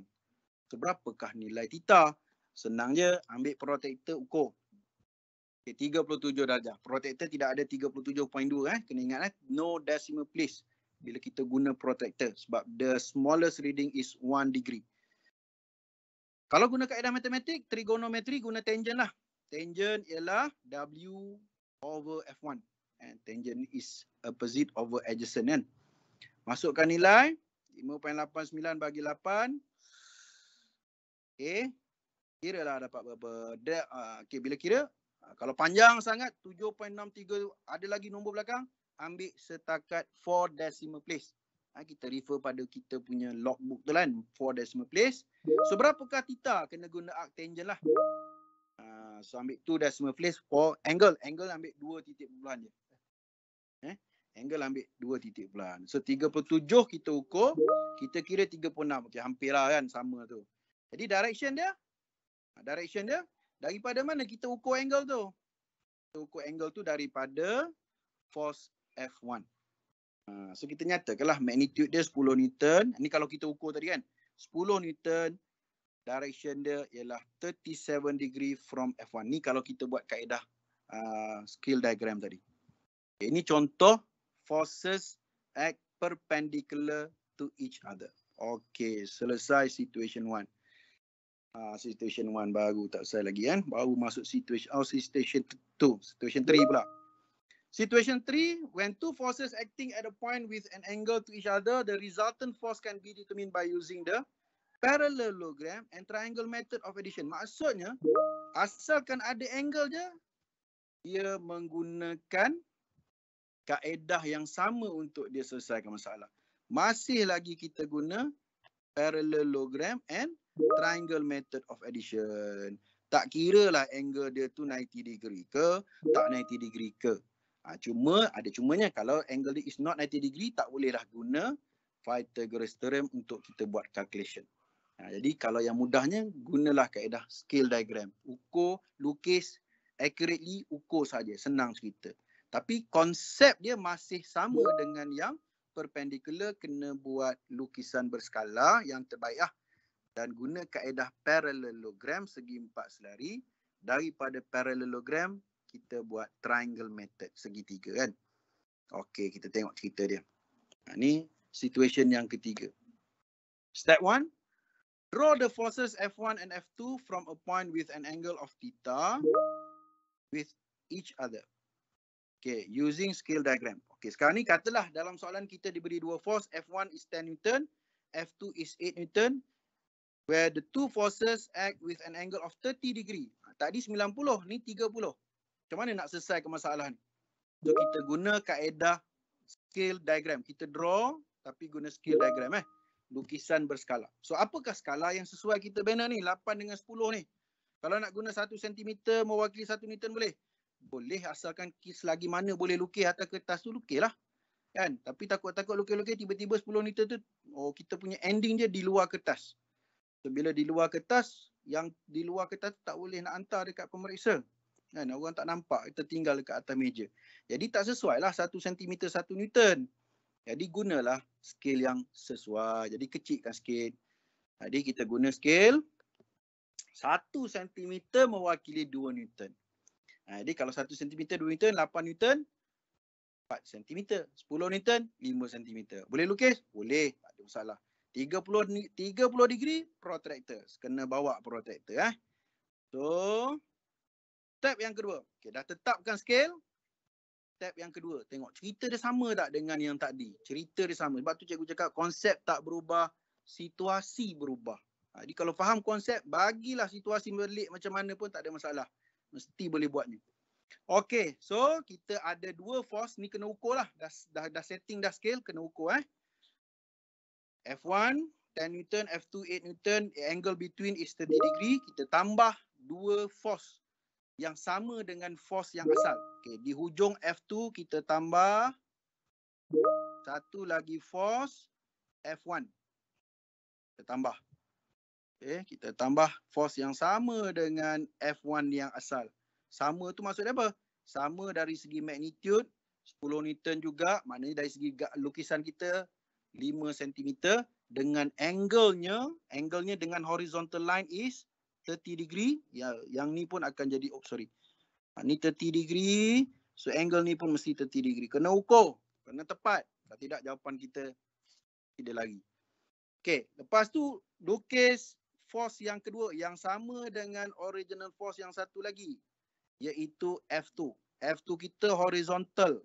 Seberapakah nilai tita? Senang je, ambil protector ukur. Okay, 37 darjah. Protector tidak ada 37.2 eh. Kena ingat eh, no decimal place bila kita guna protector sebab the smallest reading is 1 degree. Kalau guna kaedah matematik, trigonometri guna tangent lah. Tangent ialah W over F1. And tangent is opposite over adjacent kan. Masukkan nilai. 5.89 bagi 8. Okay. Eh, kira lah dapat berapa. De, uh, ah, okay bila kira. Uh, kalau panjang sangat 7.63 ada lagi nombor belakang. Ambil setakat 4 decimal place. Ha, kita refer pada kita punya logbook tu kan. 4 decimal place. So berapakah tita kena guna arc tangent lah. Uh, so ambil 2 decimal place for angle. Angle ambil 2 titik bulan je eh angle ambil 2 titik pula. So 37 kita ukur, kita kira 36. hampir lah kan sama tu. Jadi direction dia ha, direction dia daripada mana kita ukur angle tu? Kita ukur angle tu daripada force F1. Ha, so kita nyatakanlah magnitude dia 10 Newton. Ni kalau kita ukur tadi kan 10 Newton direction dia ialah 37 degree from F1. Ni kalau kita buat kaedah uh, skill diagram tadi. Ini contoh forces act perpendicular to each other. Okay, selesai situation one. Ah, situation one baru tak selesai lagi kan. Baru masuk situation oh, situation two. Situation three pula. Situation three, when two forces acting at a point with an angle to each other, the resultant force can be determined by using the parallelogram and triangle method of addition. Maksudnya, asalkan ada angle je, dia menggunakan kaedah yang sama untuk dia selesaikan masalah. Masih lagi kita guna parallelogram and triangle method of addition. Tak kira lah angle dia tu 90 degree ke tak 90 degree ke. Ha, cuma ada cumanya kalau angle dia is not 90 degree tak bolehlah guna Pythagoras theorem untuk kita buat calculation. Ha, jadi kalau yang mudahnya gunalah kaedah scale diagram. Ukur, lukis accurately ukur saja. Senang cerita tapi konsep dia masih sama dengan yang perpendicular kena buat lukisan berskala yang terbaik lah. Dan guna kaedah paralelogram segi empat selari. Daripada paralelogram kita buat triangle method segi tiga kan. Okey, kita tengok cerita dia. Ini ha, situation yang ketiga. Step one, draw the forces F1 and F2 from a point with an angle of theta with each other. Okay, using scale diagram. Okay, sekarang ni katalah dalam soalan kita diberi dua force. F1 is 10 Newton, F2 is 8 Newton. Where the two forces act with an angle of 30 degree. Ha, tadi 90, ni 30. Macam mana nak selesaikan masalah ni? So, kita guna kaedah scale diagram. Kita draw tapi guna scale diagram eh. Lukisan berskala. So, apakah skala yang sesuai kita banner ni? 8 dengan 10 ni. Kalau nak guna 1 cm mewakili 1 Newton boleh? boleh asalkan selagi mana boleh lukis atas kertas tu lah kan tapi takut-takut lukis-lukis tiba-tiba 10 liter tu oh kita punya ending dia di luar kertas so bila di luar kertas yang di luar kertas tu tak boleh nak hantar dekat pemeriksa kan orang tak nampak kita tinggal dekat atas meja jadi tak sesuai lah 1 cm 1 newton jadi gunalah skill yang sesuai jadi kecilkan sikit jadi kita guna skill 1 cm mewakili 2 newton Ha, jadi kalau 1 cm 2 Newton 8 Newton 4 cm 10 Newton 5 cm. Boleh lukis? Boleh. Tak ada masalah. 30 30 degree protractor. Kena bawa protractor eh. So step yang kedua. okay, dah tetapkan scale. Step yang kedua. Tengok cerita dia sama tak dengan yang tadi? Cerita dia sama. Sebab tu cikgu cakap konsep tak berubah, situasi berubah. Ha, jadi kalau faham konsep, bagilah situasi berlik macam mana pun tak ada masalah mesti boleh buat ni. Okay, so kita ada dua force ni kena ukur lah. Dah, dah, dah setting dah scale, kena ukur eh. F1, 10 Newton, F2, 8 Newton, angle between is 30 degree. Kita tambah dua force yang sama dengan force yang asal. Okay, di hujung F2 kita tambah satu lagi force F1. Kita tambah. Okay, eh, kita tambah force yang sama dengan F1 yang asal. Sama tu maksudnya apa? Sama dari segi magnitude, 10 Newton juga, maknanya dari segi lukisan kita, 5 cm dengan angle-nya, angle-nya dengan horizontal line is 30 degree. Ya, yang ni pun akan jadi, oh sorry. Ni 30 degree, so angle ni pun mesti 30 degree. Kena ukur, kena tepat. Kalau tidak, jawapan kita tidak lagi. Okay, lepas tu lukis force yang kedua yang sama dengan original force yang satu lagi iaitu F2. F2 kita horizontal.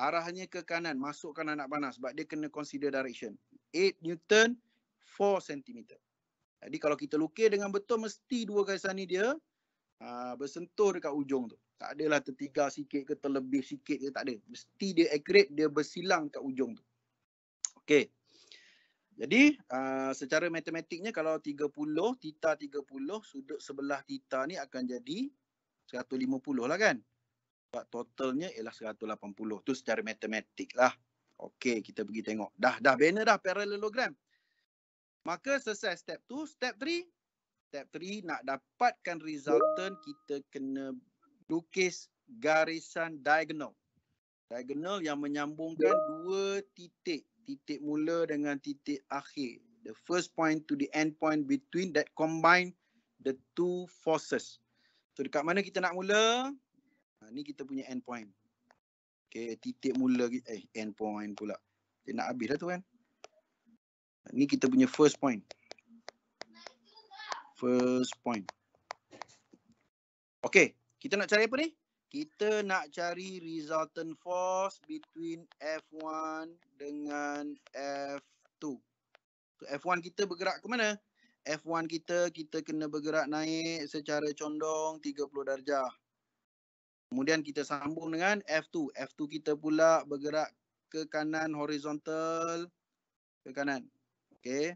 Arahnya ke kanan, masuk masukkan anak panas sebab dia kena consider direction. 8 Newton, 4 cm. Jadi kalau kita lukis dengan betul mesti dua kaisan ni dia uh, bersentuh dekat ujung tu. Tak adalah tertinggal sikit ke terlebih sikit ke tak ada. Mesti dia accurate, dia bersilang kat ujung tu. Okay. Jadi uh, secara matematiknya kalau 30 tita 30 sudut sebelah tita ni akan jadi 150 lah kan. Sebab totalnya ialah 180 tu secara matematik lah. Okey kita pergi tengok. Dah dah banner dah parallelogram. Maka selesai step 2, step 3. Step 3 nak dapatkan resultant kita kena lukis garisan diagonal. Diagonal yang menyambungkan dua titik titik mula dengan titik akhir the first point to the end point between that combine the two forces so dekat mana kita nak mula ha, ni kita punya end point okay titik mula eh end point pula dia nak habis dah tu kan ha, ni kita punya first point first point okay kita nak cari apa ni kita nak cari resultant force between F1 dengan F2. So F1 kita bergerak ke mana? F1 kita, kita kena bergerak naik secara condong 30 darjah. Kemudian kita sambung dengan F2. F2 kita pula bergerak ke kanan horizontal ke kanan. Okay.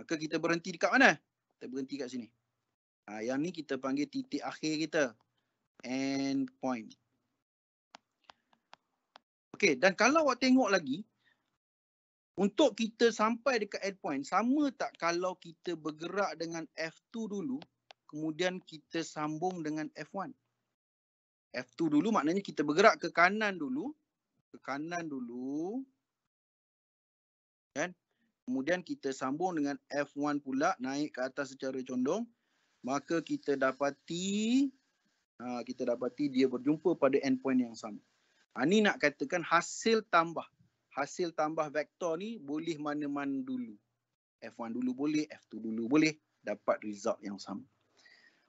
Maka kita berhenti dekat mana? Kita berhenti kat sini. Ha, yang ni kita panggil titik akhir kita end point. Okey, dan kalau awak tengok lagi, untuk kita sampai dekat end point, sama tak kalau kita bergerak dengan F2 dulu, kemudian kita sambung dengan F1? F2 dulu maknanya kita bergerak ke kanan dulu. Ke kanan dulu. Kan? Kemudian kita sambung dengan F1 pula, naik ke atas secara condong. Maka kita dapati ha, kita dapati dia berjumpa pada endpoint yang sama. Ha, ini nak katakan hasil tambah. Hasil tambah vektor ni boleh mana-mana dulu. F1 dulu boleh, F2 dulu boleh. Dapat result yang sama.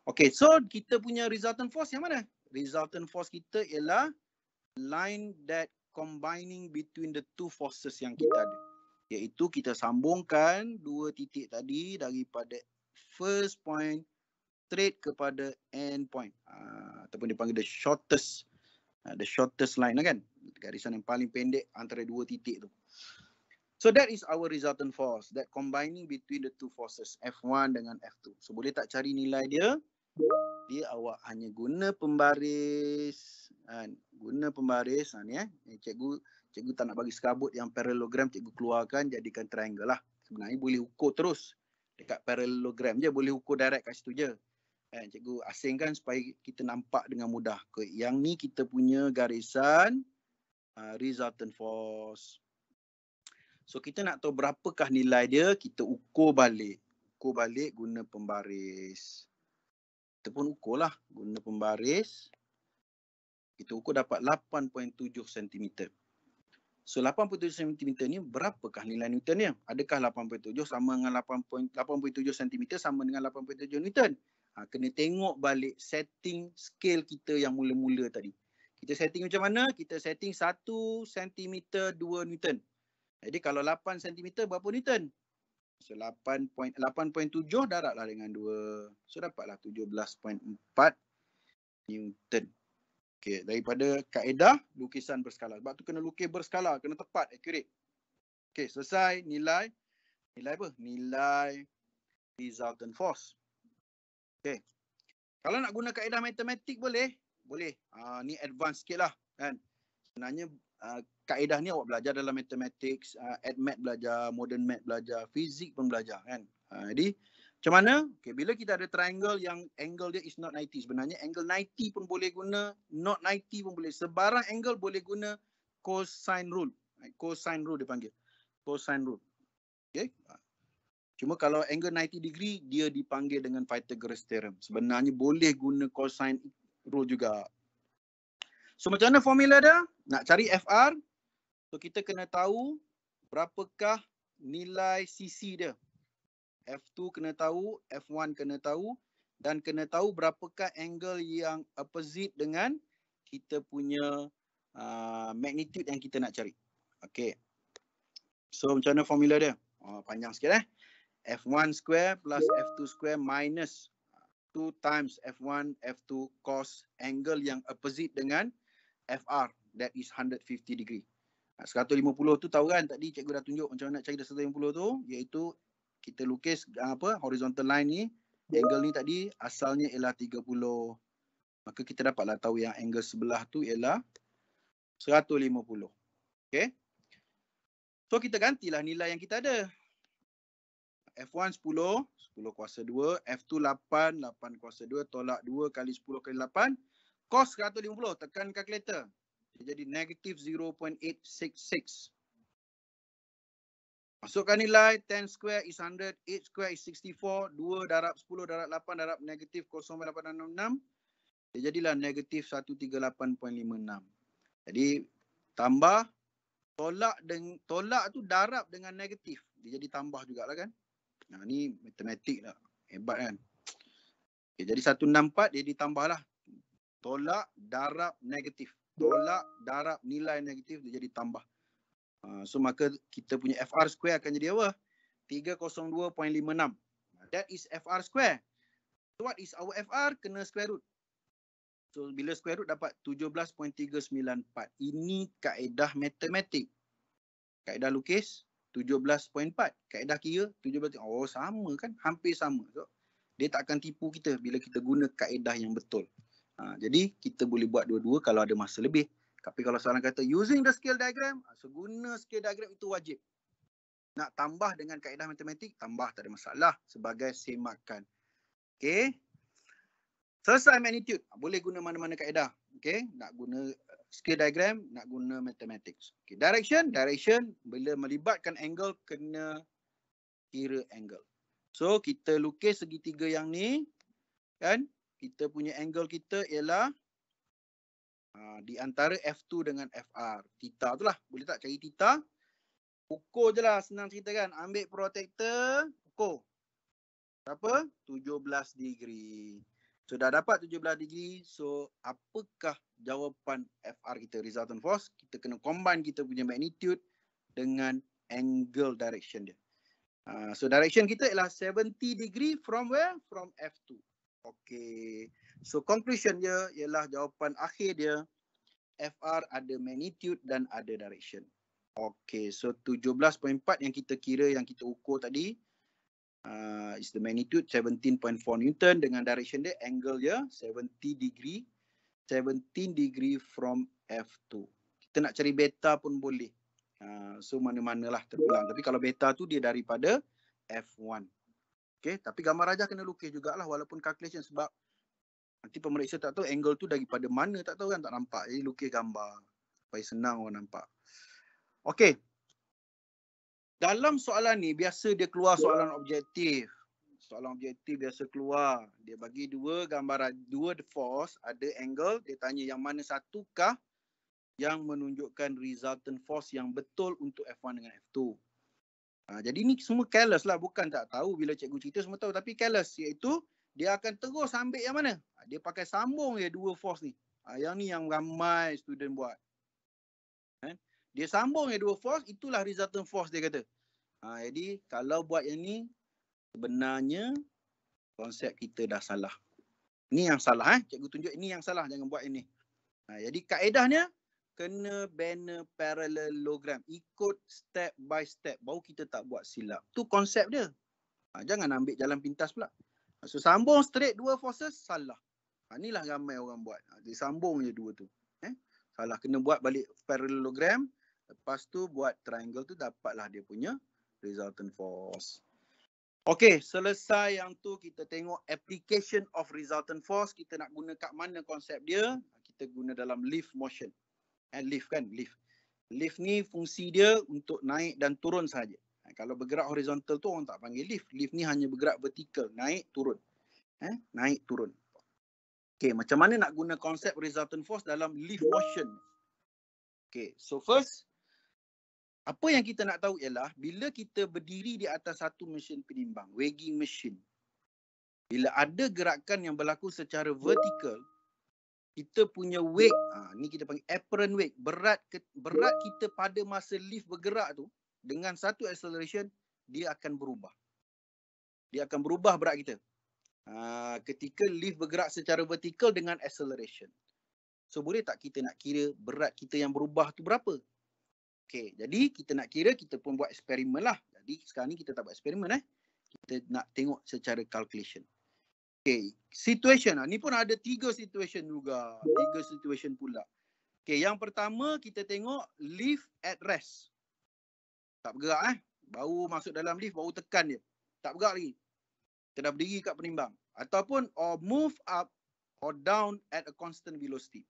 Okay, so kita punya resultant force yang mana? Resultant force kita ialah line that combining between the two forces yang kita ada. Iaitu kita sambungkan dua titik tadi daripada first point straight kepada end point uh, ah, ataupun dipanggil the shortest uh, the shortest line lah kan garisan yang paling pendek antara dua titik tu so that is our resultant force that combining between the two forces F1 dengan F2 so boleh tak cari nilai dia dia awak hanya guna pembaris kan guna pembaris kan ya cikgu cikgu tak nak bagi skabut yang paralelogram cikgu keluarkan jadikan triangle lah sebenarnya boleh ukur terus dekat paralelogram je boleh ukur direct kat situ je kan cikgu asingkan supaya kita nampak dengan mudah okay. yang ni kita punya garisan uh, resultant force so kita nak tahu berapakah nilai dia kita ukur balik ukur balik guna pembaris kita pun ukurlah guna pembaris kita ukur dapat 8.7 cm So 87 cm ni berapakah nilai Newton ni? Adakah 87 sama dengan 8.87 cm sama dengan 87 Newton? Ha, kena tengok balik setting scale kita yang mula-mula tadi. Kita setting macam mana? Kita setting 1 cm 2 Newton. Jadi kalau 8 cm berapa Newton? So 8. darat lah dengan 2. So dapatlah 17.4 Newton. Okay, daripada kaedah lukisan berskala. Sebab tu kena lukis berskala, kena tepat, accurate. Okay, selesai nilai nilai apa? Nilai resultant force. Okay. Kalau nak guna kaedah matematik boleh. Boleh. Uh, ni advance sikit lah. Kan? Sebenarnya uh, kaedah ni awak belajar dalam matematik. Uh, ah, AdMath belajar, modern mat belajar, fizik pun belajar. Kan? Uh, jadi macam mana? Okay, bila kita ada triangle yang angle dia is not 90. Sebenarnya angle 90 pun boleh guna. Not 90 pun boleh. Sebarang angle boleh guna cosine rule. Cosine rule dia Cosine rule. Okay. Cuma kalau angle 90 degree, dia dipanggil dengan Pythagoras theorem. Sebenarnya boleh guna cosine rule juga. So macam mana formula dia? Nak cari FR. So kita kena tahu berapakah nilai CC dia. F2 kena tahu, F1 kena tahu dan kena tahu berapakah angle yang opposite dengan kita punya uh, magnitude yang kita nak cari. Okay. So macam mana formula dia? Oh, panjang sikit eh. F1 square plus F2 square minus 2 times F1, F2 cos angle yang opposite dengan FR that is 150 degree. 150 tu tahu kan tadi cikgu dah tunjuk macam mana nak cari 150 tu iaitu kita lukis ah, apa horizontal line ni angle ni tadi asalnya ialah 30. Maka kita dapatlah tahu yang angle sebelah tu ialah 150. Okay. So kita gantilah nilai yang kita ada. F1 10, 10 kuasa 2. F2 8, 8 kuasa 2. Tolak 2 kali 10 kali 8. Kos 150. Tekan kalkulator. jadi negatif 0.866. Masukkan nilai 10 square is 100. 8 square is 64. 2 darab 10 darab 8 darab negatif 0.866. Dia jadilah negatif 138.56. Jadi tambah. Tolak, dengan tolak tu darab dengan negatif. Dia jadi tambah jugalah kan. Ha, ni matematik lah. Hebat kan. Okay, jadi 164 dia ditambah lah. Tolak darab negatif. Tolak darab nilai negatif dia jadi tambah. Ha, so maka kita punya FR square akan jadi apa? 302.56. That is FR square. So what is our FR? Kena square root. So bila square root dapat 17.394. Ini kaedah matematik. Kaedah lukis 17.4. Kaedah kira 17. Oh sama kan? Hampir sama. So, dia tak akan tipu kita bila kita guna kaedah yang betul. Ha, jadi kita boleh buat dua-dua kalau ada masa lebih. Tapi kalau soalan kata using the scale diagram, ha, so guna scale diagram itu wajib. Nak tambah dengan kaedah matematik, tambah tak ada masalah sebagai semakan. Okay. Selesai magnitude. Ha, boleh guna mana-mana kaedah. Okay. Nak guna skill diagram nak guna mathematics. Okay, direction, direction bila melibatkan angle kena kira angle. So kita lukis segitiga yang ni kan kita punya angle kita ialah uh, di antara F2 dengan FR. Tita tu lah. Boleh tak cari tita? Pukul je lah senang cerita kan. Ambil protector, pukul. Berapa? 17 degree. So dah dapat 17 degree. So apakah jawapan FR kita resultant force? Kita kena combine kita punya magnitude dengan angle direction dia. Uh, so direction kita ialah 70 degree from where? From F2. Okay. So conclusion dia ialah jawapan akhir dia. FR ada magnitude dan ada direction. Okay. So 17.4 yang kita kira yang kita ukur tadi uh, is the magnitude 17.4 Newton dengan direction dia angle dia 70 degree 17 degree from F2. Kita nak cari beta pun boleh. Uh, so mana-manalah terpulang. Tapi kalau beta tu dia daripada F1. Okay, tapi gambar rajah kena lukis jugalah walaupun calculation sebab nanti pemeriksa tak tahu angle tu daripada mana tak tahu kan tak nampak. Jadi lukis gambar supaya senang orang nampak. Okay, dalam soalan ni biasa dia keluar soalan objektif. Soalan objektif biasa keluar. Dia bagi dua gambaran, dua force, ada angle. Dia tanya yang mana satukah yang menunjukkan resultant force yang betul untuk F1 dengan F2. Ha, jadi ni semua careless lah. Bukan tak tahu bila cikgu cerita semua tahu. Tapi careless iaitu dia akan terus ambil yang mana. Ha, dia pakai sambung ya dua force ni. Ha, yang ni yang ramai student buat. Eh? Dia sambung yang dua force, itulah resultant force dia kata. Ha, jadi kalau buat yang ni, sebenarnya konsep kita dah salah. Ni yang salah eh. Cikgu tunjuk ni yang salah, jangan buat ini. Ha, jadi kaedahnya, kena banner parallelogram. Ikut step by step, baru kita tak buat silap. Tu konsep dia. Ha, jangan ambil jalan pintas pula. Ha, so sambung straight dua forces, salah. Ha, inilah ramai orang buat. Ha, dia sambung je dua tu. Eh? Salah, kena buat balik parallelogram. Lepas tu buat triangle tu dapatlah dia punya resultant force. Okey, selesai yang tu kita tengok application of resultant force. Kita nak guna kat mana konsep dia. Kita guna dalam lift motion. And eh, lift kan, lift. Lift ni fungsi dia untuk naik dan turun saja. Eh, kalau bergerak horizontal tu orang tak panggil lift. Lift ni hanya bergerak vertikal, naik, turun. Eh? Naik, turun. Okay, macam mana nak guna konsep resultant force dalam lift motion? Okay, so first apa yang kita nak tahu ialah bila kita berdiri di atas satu mesin penimbang, weighing machine. Bila ada gerakan yang berlaku secara vertikal, kita punya weight, ha, ni kita panggil apparent weight, berat ke, berat kita pada masa lift bergerak tu dengan satu acceleration dia akan berubah. Dia akan berubah berat kita. Ha, ketika lift bergerak secara vertikal dengan acceleration. So boleh tak kita nak kira berat kita yang berubah tu berapa? Okey, jadi kita nak kira kita pun buat eksperimen lah. Jadi sekarang ni kita tak buat eksperimen eh. Kita nak tengok secara calculation. Okey, situation lah. Ni pun ada tiga situation juga. Tiga situation pula. Okey, yang pertama kita tengok lift at rest. Tak bergerak eh. Baru masuk dalam lift, baru tekan dia. Tak bergerak lagi. Kita dah berdiri kat penimbang. Ataupun or move up or down at a constant velocity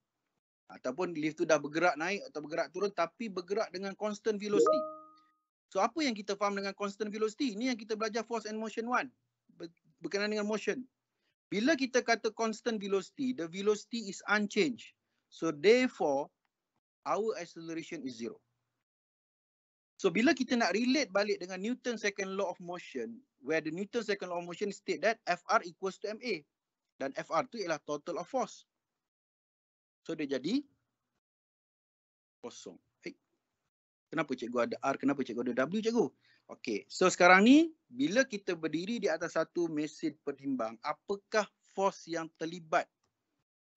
ataupun lift tu dah bergerak naik atau bergerak turun tapi bergerak dengan constant velocity. So apa yang kita faham dengan constant velocity? Ini yang kita belajar force and motion one berkenaan dengan motion. Bila kita kata constant velocity, the velocity is unchanged. So therefore our acceleration is zero. So bila kita nak relate balik dengan Newton second law of motion where the Newton second law of motion state that FR equals to MA dan FR tu ialah total of force. So dia jadi kosong. Eh, kenapa cikgu ada R, kenapa cikgu ada W cikgu? okay. so sekarang ni bila kita berdiri di atas satu mesin pertimbang, apakah force yang terlibat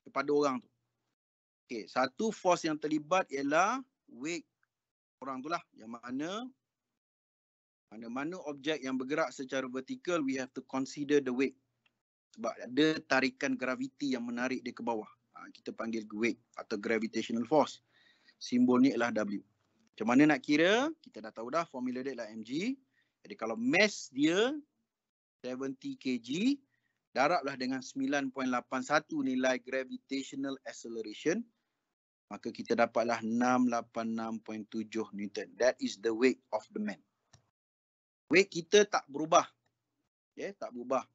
kepada orang tu? Okay, satu force yang terlibat ialah weight orang tu lah yang mana mana-mana objek yang bergerak secara vertikal, we have to consider the weight. Sebab ada tarikan graviti yang menarik dia ke bawah kita panggil weight atau gravitational force. Simbol ni ialah W. Macam mana nak kira? Kita dah tahu dah formula dia ialah mg. Jadi kalau mass dia 70 kg daraplah dengan 9.81 nilai gravitational acceleration maka kita dapatlah 686.7 Newton. That is the weight of the man. Weight kita tak berubah. okay ya, yeah, tak berubah.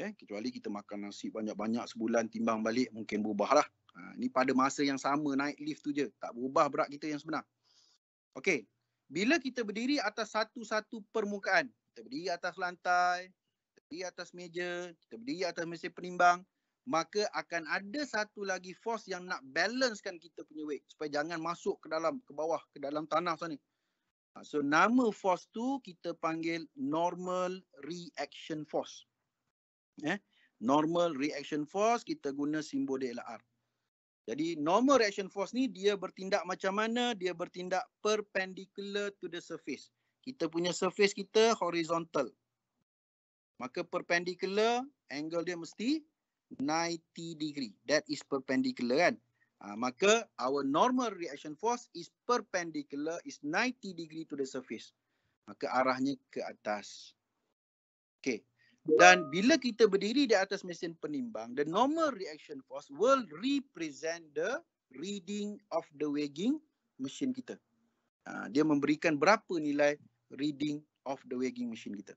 Eh, kecuali kita makan nasi banyak-banyak sebulan timbang balik mungkin berubahlah. Ha, ini pada masa yang sama naik lift tu je. Tak berubah berat kita yang sebenar. Okey. Bila kita berdiri atas satu-satu permukaan. Kita berdiri atas lantai. Kita berdiri atas meja. Kita berdiri atas mesin penimbang. Maka akan ada satu lagi force yang nak balancekan kita punya weight. Supaya jangan masuk ke dalam, ke bawah, ke dalam tanah sana. Ha, so nama force tu kita panggil normal reaction force. Eh? Normal reaction force kita guna simbol DLR. Jadi normal reaction force ni dia bertindak macam mana? Dia bertindak perpendicular to the surface. Kita punya surface kita horizontal. Maka perpendicular angle dia mesti 90 degree. That is perpendicular kan? Ha, maka our normal reaction force is perpendicular is 90 degree to the surface. Maka arahnya ke atas. Okay, dan bila kita berdiri di atas mesin penimbang the normal reaction force will represent the reading of the weighing machine kita uh, dia memberikan berapa nilai reading of the weighing machine kita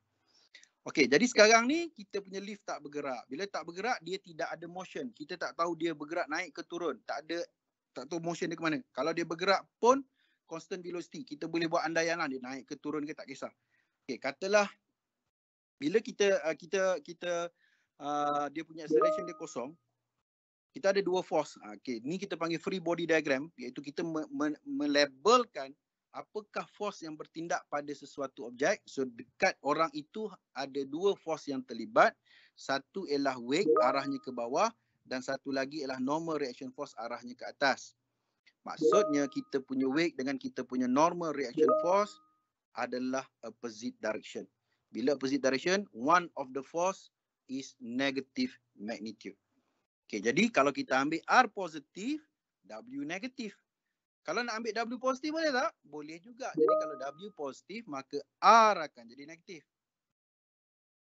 Okey, jadi sekarang ni kita punya lift tak bergerak. Bila tak bergerak, dia tidak ada motion. Kita tak tahu dia bergerak naik ke turun. Tak ada, tak tahu motion dia ke mana. Kalau dia bergerak pun, constant velocity. Kita boleh buat andaian lah dia naik ke turun ke tak kisah. Okey, katalah bila kita uh, kita kita uh, dia punya acceleration dia kosong kita ada dua force ah, okey ni kita panggil free body diagram iaitu kita me- me- melabelkan apakah force yang bertindak pada sesuatu objek so dekat orang itu ada dua force yang terlibat satu ialah wake arahnya ke bawah dan satu lagi ialah normal reaction force arahnya ke atas maksudnya kita punya wake dengan kita punya normal reaction force adalah opposite direction bila opposite direction, one of the force is negative magnitude. Okay, jadi kalau kita ambil R positif, W negatif. Kalau nak ambil W positif boleh tak? Boleh juga. Jadi kalau W positif, maka R akan jadi negatif.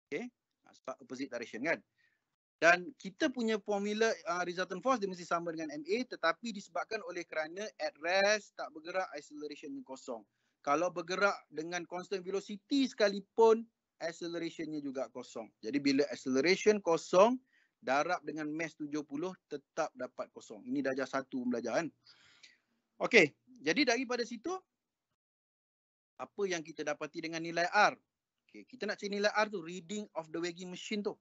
Okay, sebab opposite direction kan? Dan kita punya formula uh, resultant force dia mesti sama dengan MA tetapi disebabkan oleh kerana at rest tak bergerak acceleration kosong kalau bergerak dengan constant velocity sekalipun accelerationnya juga kosong. Jadi bila acceleration kosong darab dengan mass 70 tetap dapat kosong. Ini darjah satu belajar kan. Okey, jadi daripada situ apa yang kita dapati dengan nilai R? Okey, kita nak cari nilai R tu reading of the weighing machine tu.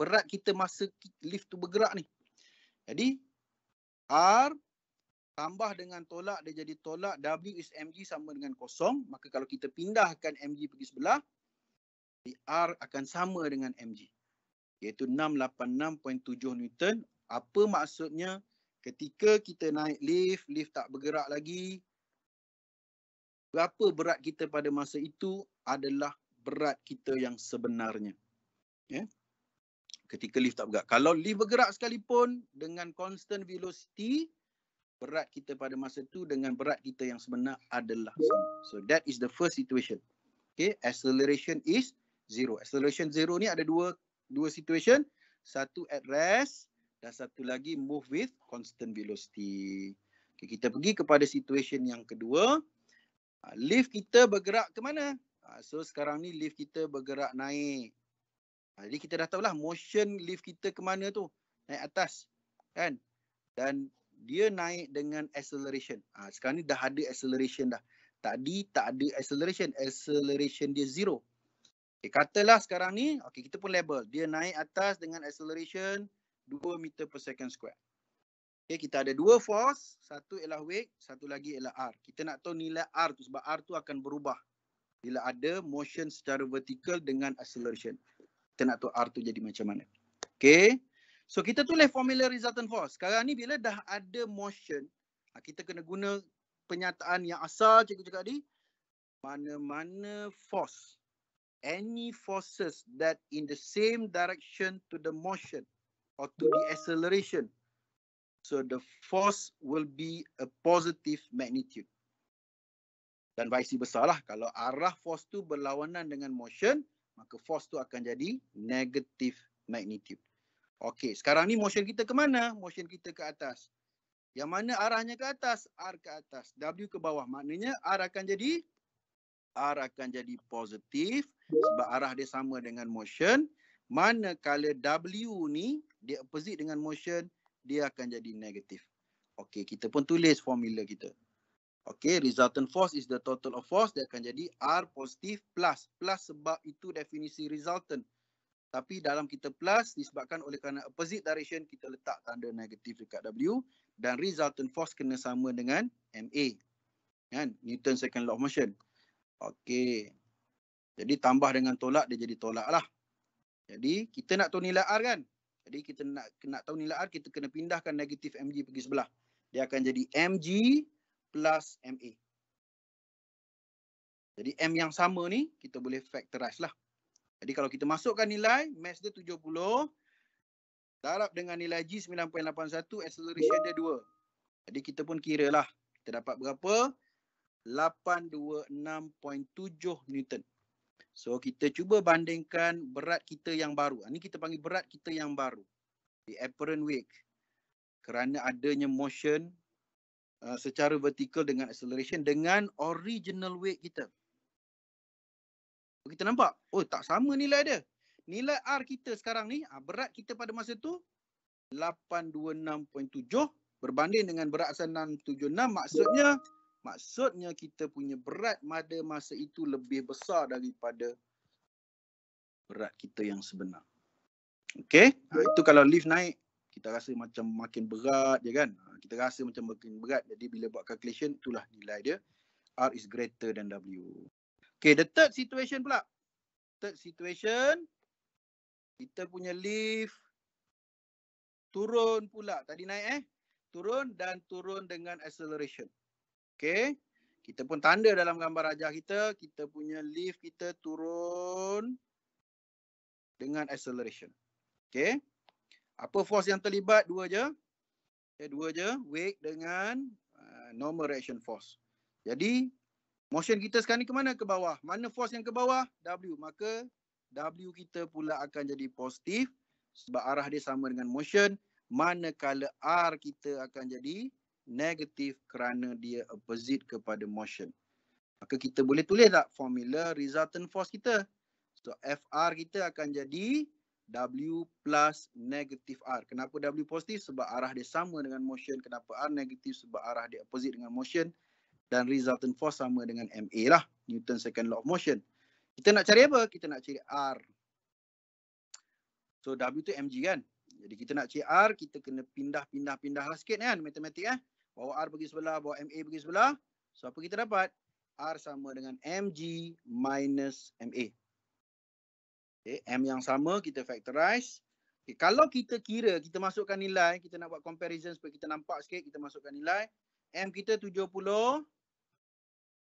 Berat kita masa lift tu bergerak ni. Jadi R tambah dengan tolak dia jadi tolak W is MG sama dengan kosong. Maka kalau kita pindahkan MG pergi sebelah, R akan sama dengan MG. Iaitu 686.7 Newton. Apa maksudnya ketika kita naik lift, lift tak bergerak lagi, berapa berat kita pada masa itu adalah berat kita yang sebenarnya. Yeah. Ketika lift tak bergerak. Kalau lift bergerak sekalipun dengan constant velocity, berat kita pada masa tu dengan berat kita yang sebenar adalah sama. So that is the first situation. Okay, acceleration is zero. Acceleration zero ni ada dua dua situation. Satu at rest dan satu lagi move with constant velocity. Okay, kita pergi kepada situation yang kedua. Uh, lift kita bergerak ke mana? Uh, so sekarang ni lift kita bergerak naik. Uh, jadi kita dah tahu lah motion lift kita ke mana tu. Naik atas. Kan? Dan dia naik dengan acceleration. Ha, sekarang ni dah ada acceleration dah. Tadi tak ada acceleration. Acceleration dia zero. Okay, katalah sekarang ni, okay, kita pun label. Dia naik atas dengan acceleration 2 meter per second square. Okay, kita ada dua force. Satu ialah wake, satu lagi ialah R. Kita nak tahu nilai R tu sebab R tu akan berubah. Bila ada motion secara vertikal dengan acceleration. Kita nak tahu R tu jadi macam mana. Okay. So kita tulis formula resultant force. Sekarang ni bila dah ada motion, ha, kita kena guna penyataan yang asal cikgu cakap tadi. Mana-mana force. Any forces that in the same direction to the motion or to the acceleration. So the force will be a positive magnitude. Dan vice versa lah. Kalau arah force tu berlawanan dengan motion, maka force tu akan jadi negative magnitude. Okey, sekarang ni motion kita ke mana? Motion kita ke atas. Yang mana arahnya ke atas? R ke atas. W ke bawah. Maknanya R akan jadi R akan jadi positif sebab arah dia sama dengan motion. Manakala W ni dia opposite dengan motion, dia akan jadi negatif. Okey, kita pun tulis formula kita. Okey, resultant force is the total of force. Dia akan jadi R positif plus. Plus sebab itu definisi resultant tapi dalam kita plus disebabkan oleh kerana opposite direction kita letak tanda negatif dekat W dan resultant force kena sama dengan MA kan Newton second law of motion okey jadi tambah dengan tolak dia jadi tolak lah jadi kita nak tahu nilai R kan jadi kita nak nak tahu nilai R kita kena pindahkan negatif MG pergi sebelah dia akan jadi MG plus MA jadi M yang sama ni kita boleh factorize lah jadi kalau kita masukkan nilai, max dia 70. Tarap dengan nilai G 9.81, acceleration dia 2. Jadi kita pun kira lah. Kita dapat berapa? 826.7 Newton. So kita cuba bandingkan berat kita yang baru. Ini ha, kita panggil berat kita yang baru. The apparent weight. Kerana adanya motion uh, secara vertikal dengan acceleration dengan original weight kita kita nampak oh tak sama nilai dia nilai R kita sekarang ni ah, berat kita pada masa tu 826.7 berbanding dengan berat 676 maksudnya maksudnya kita punya berat pada masa itu lebih besar daripada berat kita yang sebenar okey ha, itu kalau lift naik kita rasa macam makin berat je ya kan ah, kita rasa macam makin berat jadi bila buat calculation itulah nilai dia R is greater than W Okay, the third situation pula. Third situation, kita punya lift turun pula. Tadi naik eh. Turun dan turun dengan acceleration. Okay. Kita pun tanda dalam gambar rajah kita. Kita punya lift kita turun dengan acceleration. Okay. Apa force yang terlibat? Dua je. Okay, dua je. weight dengan uh, normal reaction force. Jadi Motion kita sekarang ni ke mana? Ke bawah. Mana force yang ke bawah? W. Maka W kita pula akan jadi positif sebab arah dia sama dengan motion. Manakala R kita akan jadi negatif kerana dia opposite kepada motion. Maka kita boleh tulis tak formula resultant force kita? So FR kita akan jadi W plus negatif R. Kenapa W positif? Sebab arah dia sama dengan motion. Kenapa R negatif? Sebab arah dia opposite dengan motion dan resultant force sama dengan MA lah. Newton second law of motion. Kita nak cari apa? Kita nak cari R. So W tu MG kan? Jadi kita nak cari R, kita kena pindah-pindah-pindah lah sikit kan matematik eh. Bawa R pergi sebelah, bawa MA pergi sebelah. So apa kita dapat? R sama dengan MG minus MA. Okay, M yang sama kita factorize. Okay, kalau kita kira, kita masukkan nilai, kita nak buat comparison supaya kita nampak sikit, kita masukkan nilai. M kita 70,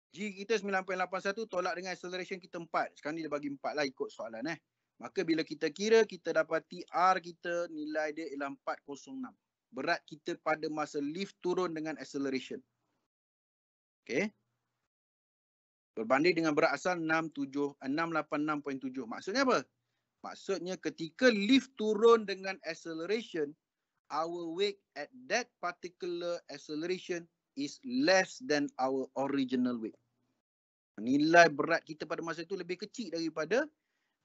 G kita 9.81 tolak dengan acceleration kita 4. Sekarang ni dia bagi 4 lah ikut soalan eh. Maka bila kita kira kita dapati R kita nilai dia ialah 406. Berat kita pada masa lift turun dengan acceleration. Okay. Berbanding dengan berat asal 686.7. Maksudnya apa? Maksudnya ketika lift turun dengan acceleration, our weight at that particular acceleration is less than our original weight. Nilai berat kita pada masa itu lebih kecil daripada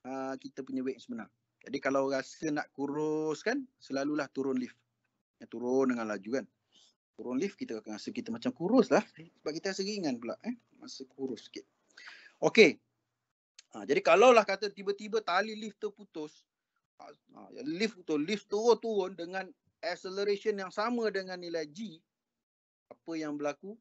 uh, kita punya weight sebenar. Jadi kalau rasa nak kurus kan, selalulah turun lift. Ya, turun dengan laju kan. Turun lift kita akan rasa kita macam kurus lah. Sebab kita rasa ringan pula. Eh? Masa kurus sikit. Okay. Ha, jadi kalaulah kata tiba-tiba tali lift terputus. Ha, ha, lift tu Lift turun-turun dengan acceleration yang sama dengan nilai G apa yang berlaku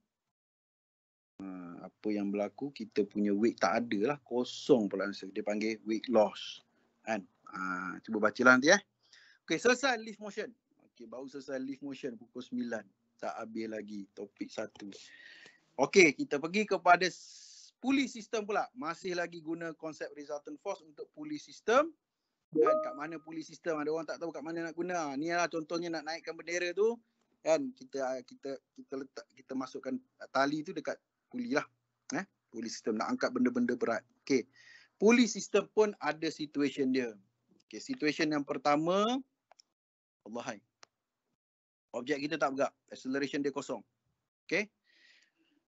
ha, apa yang berlaku kita punya weight tak ada lah kosong pula answer. dia panggil weight loss kan ha, cuba bacalah nanti eh Okay selesai lift motion Okay baru selesai lift motion pukul 9 tak habis lagi topik satu Okay kita pergi kepada pulley system pula masih lagi guna konsep resultant force untuk pulley system kan kat mana pulley system ada orang tak tahu kat mana nak guna ah, ni lah contohnya nak naikkan bendera tu kan kita ah, kita kita letak kita masukkan tali tu dekat puli lah eh puli sistem nak angkat benda-benda berat okey puli sistem pun ada situasi dia okey situasi yang pertama Allah hai objek kita tak bergerak acceleration dia kosong okey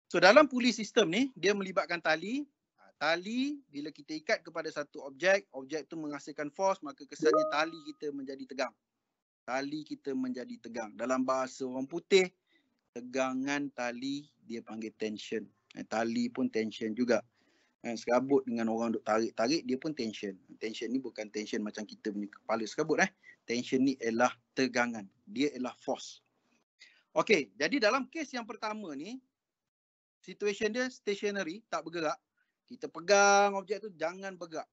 so dalam puli sistem ni dia melibatkan tali ha, tali bila kita ikat kepada satu objek objek tu menghasilkan force maka kesannya tali kita menjadi tegang tali kita menjadi tegang. Dalam bahasa orang putih, tegangan tali dia panggil tension. Eh, tali pun tension juga. Eh, serabut dengan orang duk tarik-tarik dia pun tension. Tension ni bukan tension macam kita punya kepala serabut eh. Tension ni ialah tegangan. Dia ialah force. Okey, jadi dalam kes yang pertama ni situation dia stationary, tak bergerak. Kita pegang objek tu jangan bergerak.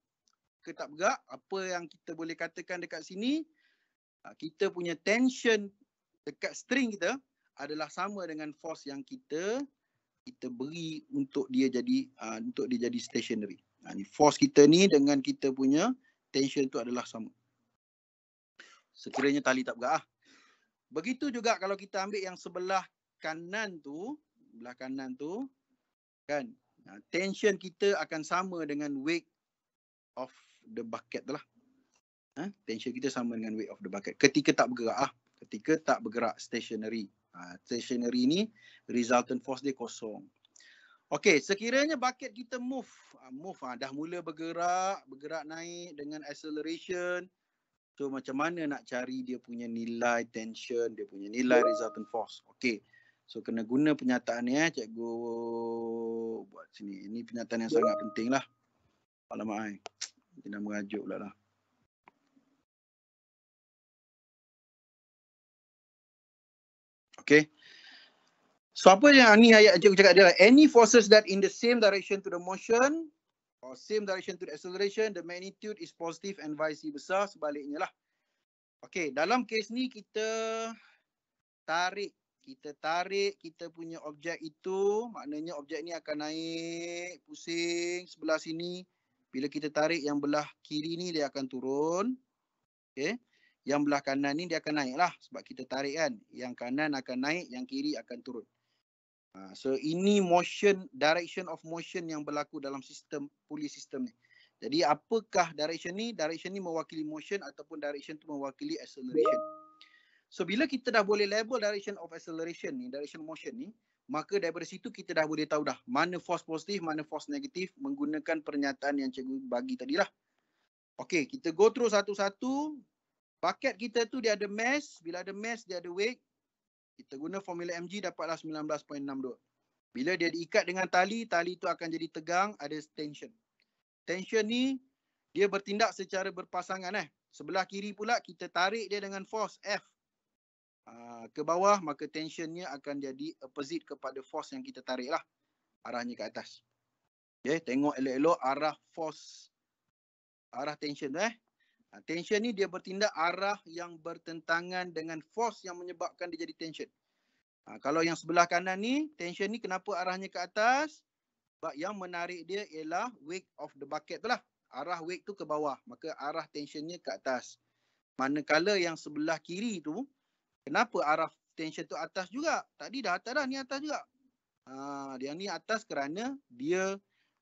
Kita tak bergerak, apa yang kita boleh katakan dekat sini Ah, kita punya tension dekat string kita adalah sama dengan force yang kita kita beri untuk dia jadi uh, untuk dia jadi stationary. Ha, ni force kita ni dengan kita punya tension tu adalah sama. Sekiranya tali tak bergerak. Begitu juga kalau kita ambil yang sebelah kanan tu, belah kanan tu kan. Ha, tension kita akan sama dengan weight of the bucket lah. Ha? Tension kita sama dengan weight of the bucket. Ketika tak bergerak ah, Ketika tak bergerak stationary. Ha, stationary ni resultant force dia kosong. Okay, sekiranya bucket kita move. Ha, move ha, dah mula bergerak, bergerak naik dengan acceleration. So macam mana nak cari dia punya nilai tension, dia punya nilai resultant force. Okay, so kena guna penyataan ni eh. Cikgu buat sini. Ini penyataan yang sangat penting lah. Alamak, eh. dia nak merajuk pula lah. Okay. So apa yang ni ayat cikgu cakap adalah Any forces that in the same direction to the motion or same direction to the acceleration, the magnitude is positive and vice versa sebaliknya lah. Okay, dalam kes ni kita tarik. Kita tarik kita punya objek itu. Maknanya objek ni akan naik pusing sebelah sini. Bila kita tarik yang belah kiri ni dia akan turun. Okay yang belah kanan ni dia akan naik lah sebab kita tarik kan. Yang kanan akan naik, yang kiri akan turun. Uh, so ini motion, direction of motion yang berlaku dalam sistem pulley sistem ni. Jadi apakah direction ni? Direction ni mewakili motion ataupun direction tu mewakili acceleration. So bila kita dah boleh label direction of acceleration ni, direction motion ni, maka daripada situ kita dah boleh tahu dah mana force positif, mana force negatif menggunakan pernyataan yang cikgu bagi tadilah. Okay, kita go through satu-satu. Paket kita tu dia ada mass, bila ada mass dia ada weight. Kita guna formula mg dapatlah 19.62. Bila dia diikat dengan tali, tali tu akan jadi tegang, ada tension. Tension ni dia bertindak secara berpasangan eh. Sebelah kiri pula kita tarik dia dengan force F ah, ke bawah maka tensionnya akan jadi opposite kepada force yang kita tarik lah. Arahnya ke atas. Okay, tengok elok-elok arah force, arah tension tu eh. Ha, tension ni dia bertindak arah yang bertentangan dengan force yang menyebabkan dia jadi tension. Ha, kalau yang sebelah kanan ni, tension ni kenapa arahnya ke atas? Sebab yang menarik dia ialah weight of the bucket tu lah. Arah weight tu ke bawah. Maka arah tensionnya ke atas. Manakala yang sebelah kiri tu, kenapa arah tension tu atas juga? Tadi dah atas dah, ni atas juga. Ha, yang ni atas kerana dia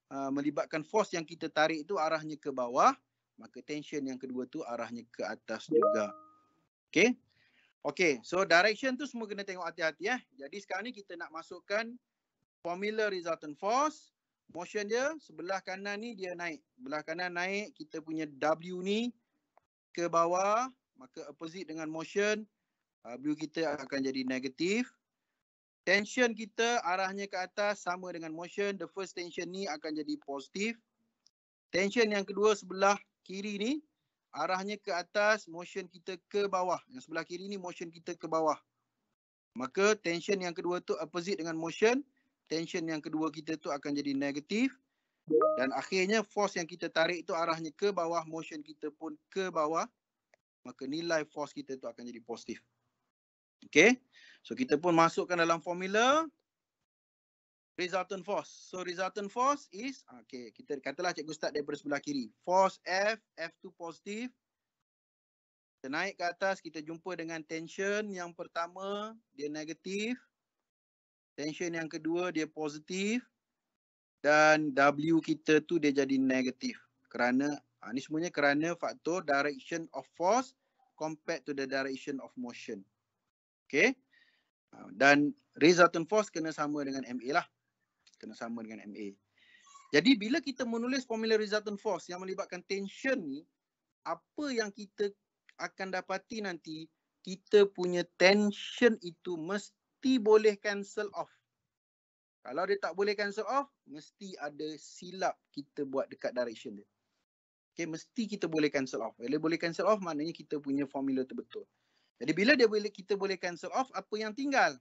uh, melibatkan force yang kita tarik tu arahnya ke bawah maka tension yang kedua tu arahnya ke atas juga. Okay. Okay, so direction tu semua kena tengok hati-hati ya. Jadi sekarang ni kita nak masukkan formula resultant force. Motion dia sebelah kanan ni dia naik. Sebelah kanan naik kita punya W ni ke bawah. Maka opposite dengan motion W kita akan jadi negatif. Tension kita arahnya ke atas sama dengan motion. The first tension ni akan jadi positif. Tension yang kedua sebelah kiri ni arahnya ke atas, motion kita ke bawah. Yang sebelah kiri ni motion kita ke bawah. Maka tension yang kedua tu opposite dengan motion. Tension yang kedua kita tu akan jadi negatif. Dan akhirnya force yang kita tarik tu arahnya ke bawah, motion kita pun ke bawah. Maka nilai force kita tu akan jadi positif. Okay. So kita pun masukkan dalam formula resultant force. So resultant force is ah, okay kita katalah cikgu start daripada sebelah kiri. Force F F2 positif. Kita naik ke atas kita jumpa dengan tension yang pertama dia negatif. Tension yang kedua dia positif dan W kita tu dia jadi negatif. Kerana ha, ni semuanya kerana faktor direction of force compared to the direction of motion. Okay. Ah, dan resultant force kena sama dengan MA lah kena sama dengan MA. Jadi bila kita menulis formula resultant force yang melibatkan tension ni, apa yang kita akan dapati nanti, kita punya tension itu mesti boleh cancel off. Kalau dia tak boleh cancel off, mesti ada silap kita buat dekat direction dia. Okay, mesti kita boleh cancel off. Bila boleh cancel off, maknanya kita punya formula tu betul. Jadi bila dia boleh kita boleh cancel off, apa yang tinggal?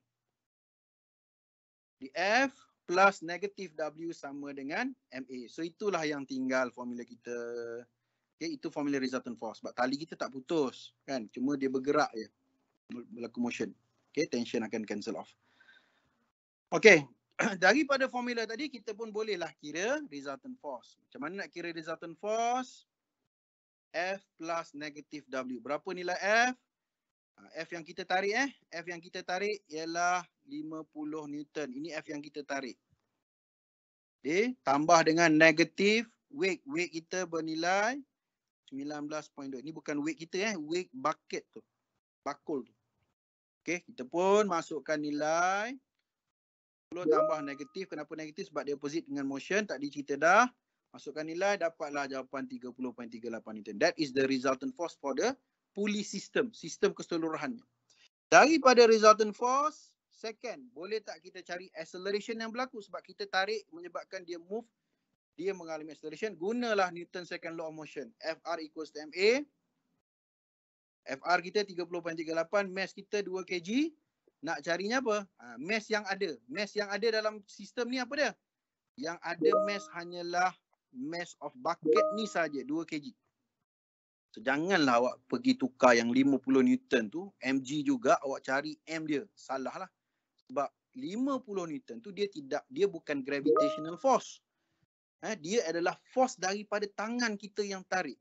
Di F plus negative W sama dengan MA. So itulah yang tinggal formula kita. Okay, itu formula resultant force. Sebab tali kita tak putus kan. Cuma dia bergerak je. Berlaku motion. Okay, tension akan cancel off. Okay, daripada formula tadi kita pun bolehlah kira resultant force. Macam mana nak kira resultant force? F plus negative W. Berapa nilai F? Ah, F yang kita tarik eh. F yang kita tarik ialah 50 Newton. Ini F yang kita tarik. Okay. Tambah dengan negatif weight. Weight kita bernilai 19.2. Ini bukan weight kita eh. Weight bucket tu. Bakul tu. Okay. Kita pun masukkan nilai. Kalau tambah negatif. Kenapa negatif? Sebab dia opposite dengan motion. Tak dicerita dah. Masukkan nilai. Dapatlah jawapan 30.38 Newton. That is the resultant force for the pulley system. Sistem keseluruhannya. Daripada resultant force, Second, boleh tak kita cari acceleration yang berlaku sebab kita tarik menyebabkan dia move, dia mengalami acceleration. Gunalah Newton second law of motion. FR equals to MA. FR kita 30.38, mass kita 2 kg. Nak carinya apa? Ha, mass yang ada. Mass yang ada dalam sistem ni apa dia? Yang ada mass hanyalah mass of bucket ni saja 2 kg. So, janganlah awak pergi tukar yang 50 Newton tu, mg juga awak cari m dia. Salahlah sebab 50 Newton tu dia tidak dia bukan gravitational force. Eh, dia adalah force daripada tangan kita yang tarik.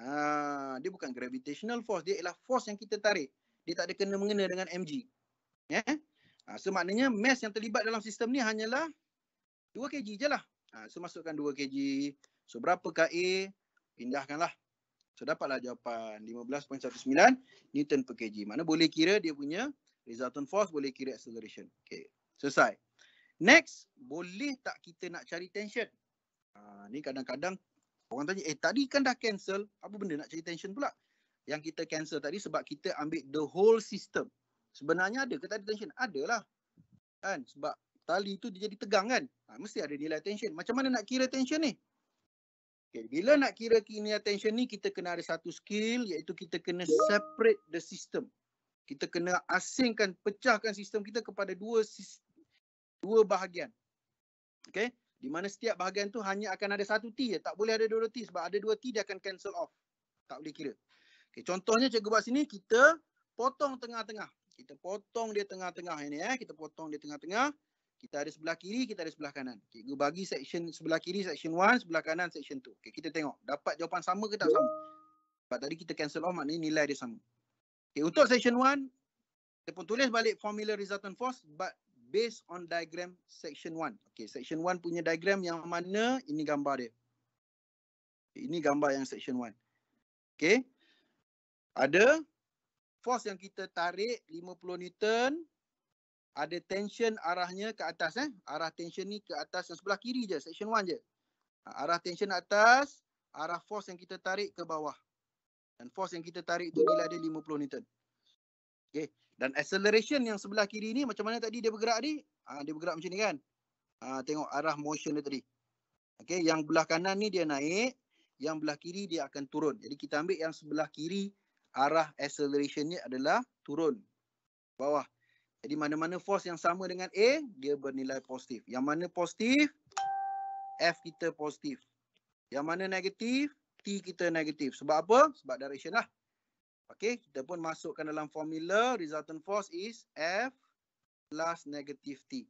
Ha, dia bukan gravitational force, dia ialah force yang kita tarik. Dia tak ada kena mengena dengan mg. Ya. Yeah? Ha, so maknanya mass yang terlibat dalam sistem ni hanyalah 2 kg jelah. Ha, so masukkan 2 kg. So berapa ka a? Pindahkanlah. So dapatlah jawapan 15.19 Newton per kg. Mana boleh kira dia punya resultant force boleh kira acceleration. Okay, selesai. Next, boleh tak kita nak cari tension? Ha, ni kadang-kadang orang tanya, eh tadi kan dah cancel, apa benda nak cari tension pula? Yang kita cancel tadi sebab kita ambil the whole system. Sebenarnya ada ke tadi tension? Adalah. Kan? Sebab tali tu dia jadi tegang kan? Ha, mesti ada nilai tension. Macam mana nak kira tension ni? Okay, bila nak kira kini tension ni, kita kena ada satu skill iaitu kita kena separate the system kita kena asingkan pecahkan sistem kita kepada dua dua bahagian. Okey, di mana setiap bahagian tu hanya akan ada satu T ya, tak boleh ada dua T sebab ada dua T dia akan cancel off. Tak boleh kira. Okey, contohnya cikgu buat sini kita potong tengah-tengah. Kita potong dia tengah-tengah ini eh, kita potong dia tengah-tengah. Kita ada sebelah kiri, kita ada sebelah kanan. Cikgu bagi section sebelah kiri section 1, sebelah kanan section 2. Okey, kita tengok dapat jawapan sama ke tak sama. Sebab tadi kita cancel off maknanya nilai dia sama. Okay, untuk section 1, dia pun tulis balik formula resultant force but based on diagram section 1. Okay, section 1 punya diagram yang mana? Ini gambar dia. Ini gambar yang section 1. Okay. Ada force yang kita tarik 50 Newton. Ada tension arahnya ke atas. Eh. Arah tension ni ke atas yang sebelah kiri je. Section 1 je. Ha, arah tension atas. Arah force yang kita tarik ke bawah dan force yang kita tarik tu nilai dia 50 Newton. Okay, dan acceleration yang sebelah kiri ni macam mana tadi dia bergerak ni? ha, dia bergerak macam ni kan? Ha, tengok arah motion dia tadi. Okay, yang belah kanan ni dia naik, yang belah kiri dia akan turun. Jadi kita ambil yang sebelah kiri arah accelerationnya adalah turun bawah. Jadi mana-mana force yang sama dengan A, dia bernilai positif. Yang mana positif, F kita positif. Yang mana negatif, T kita negatif. Sebab apa? Sebab direction lah. Okay, kita pun masukkan dalam formula resultant force is F plus negative T.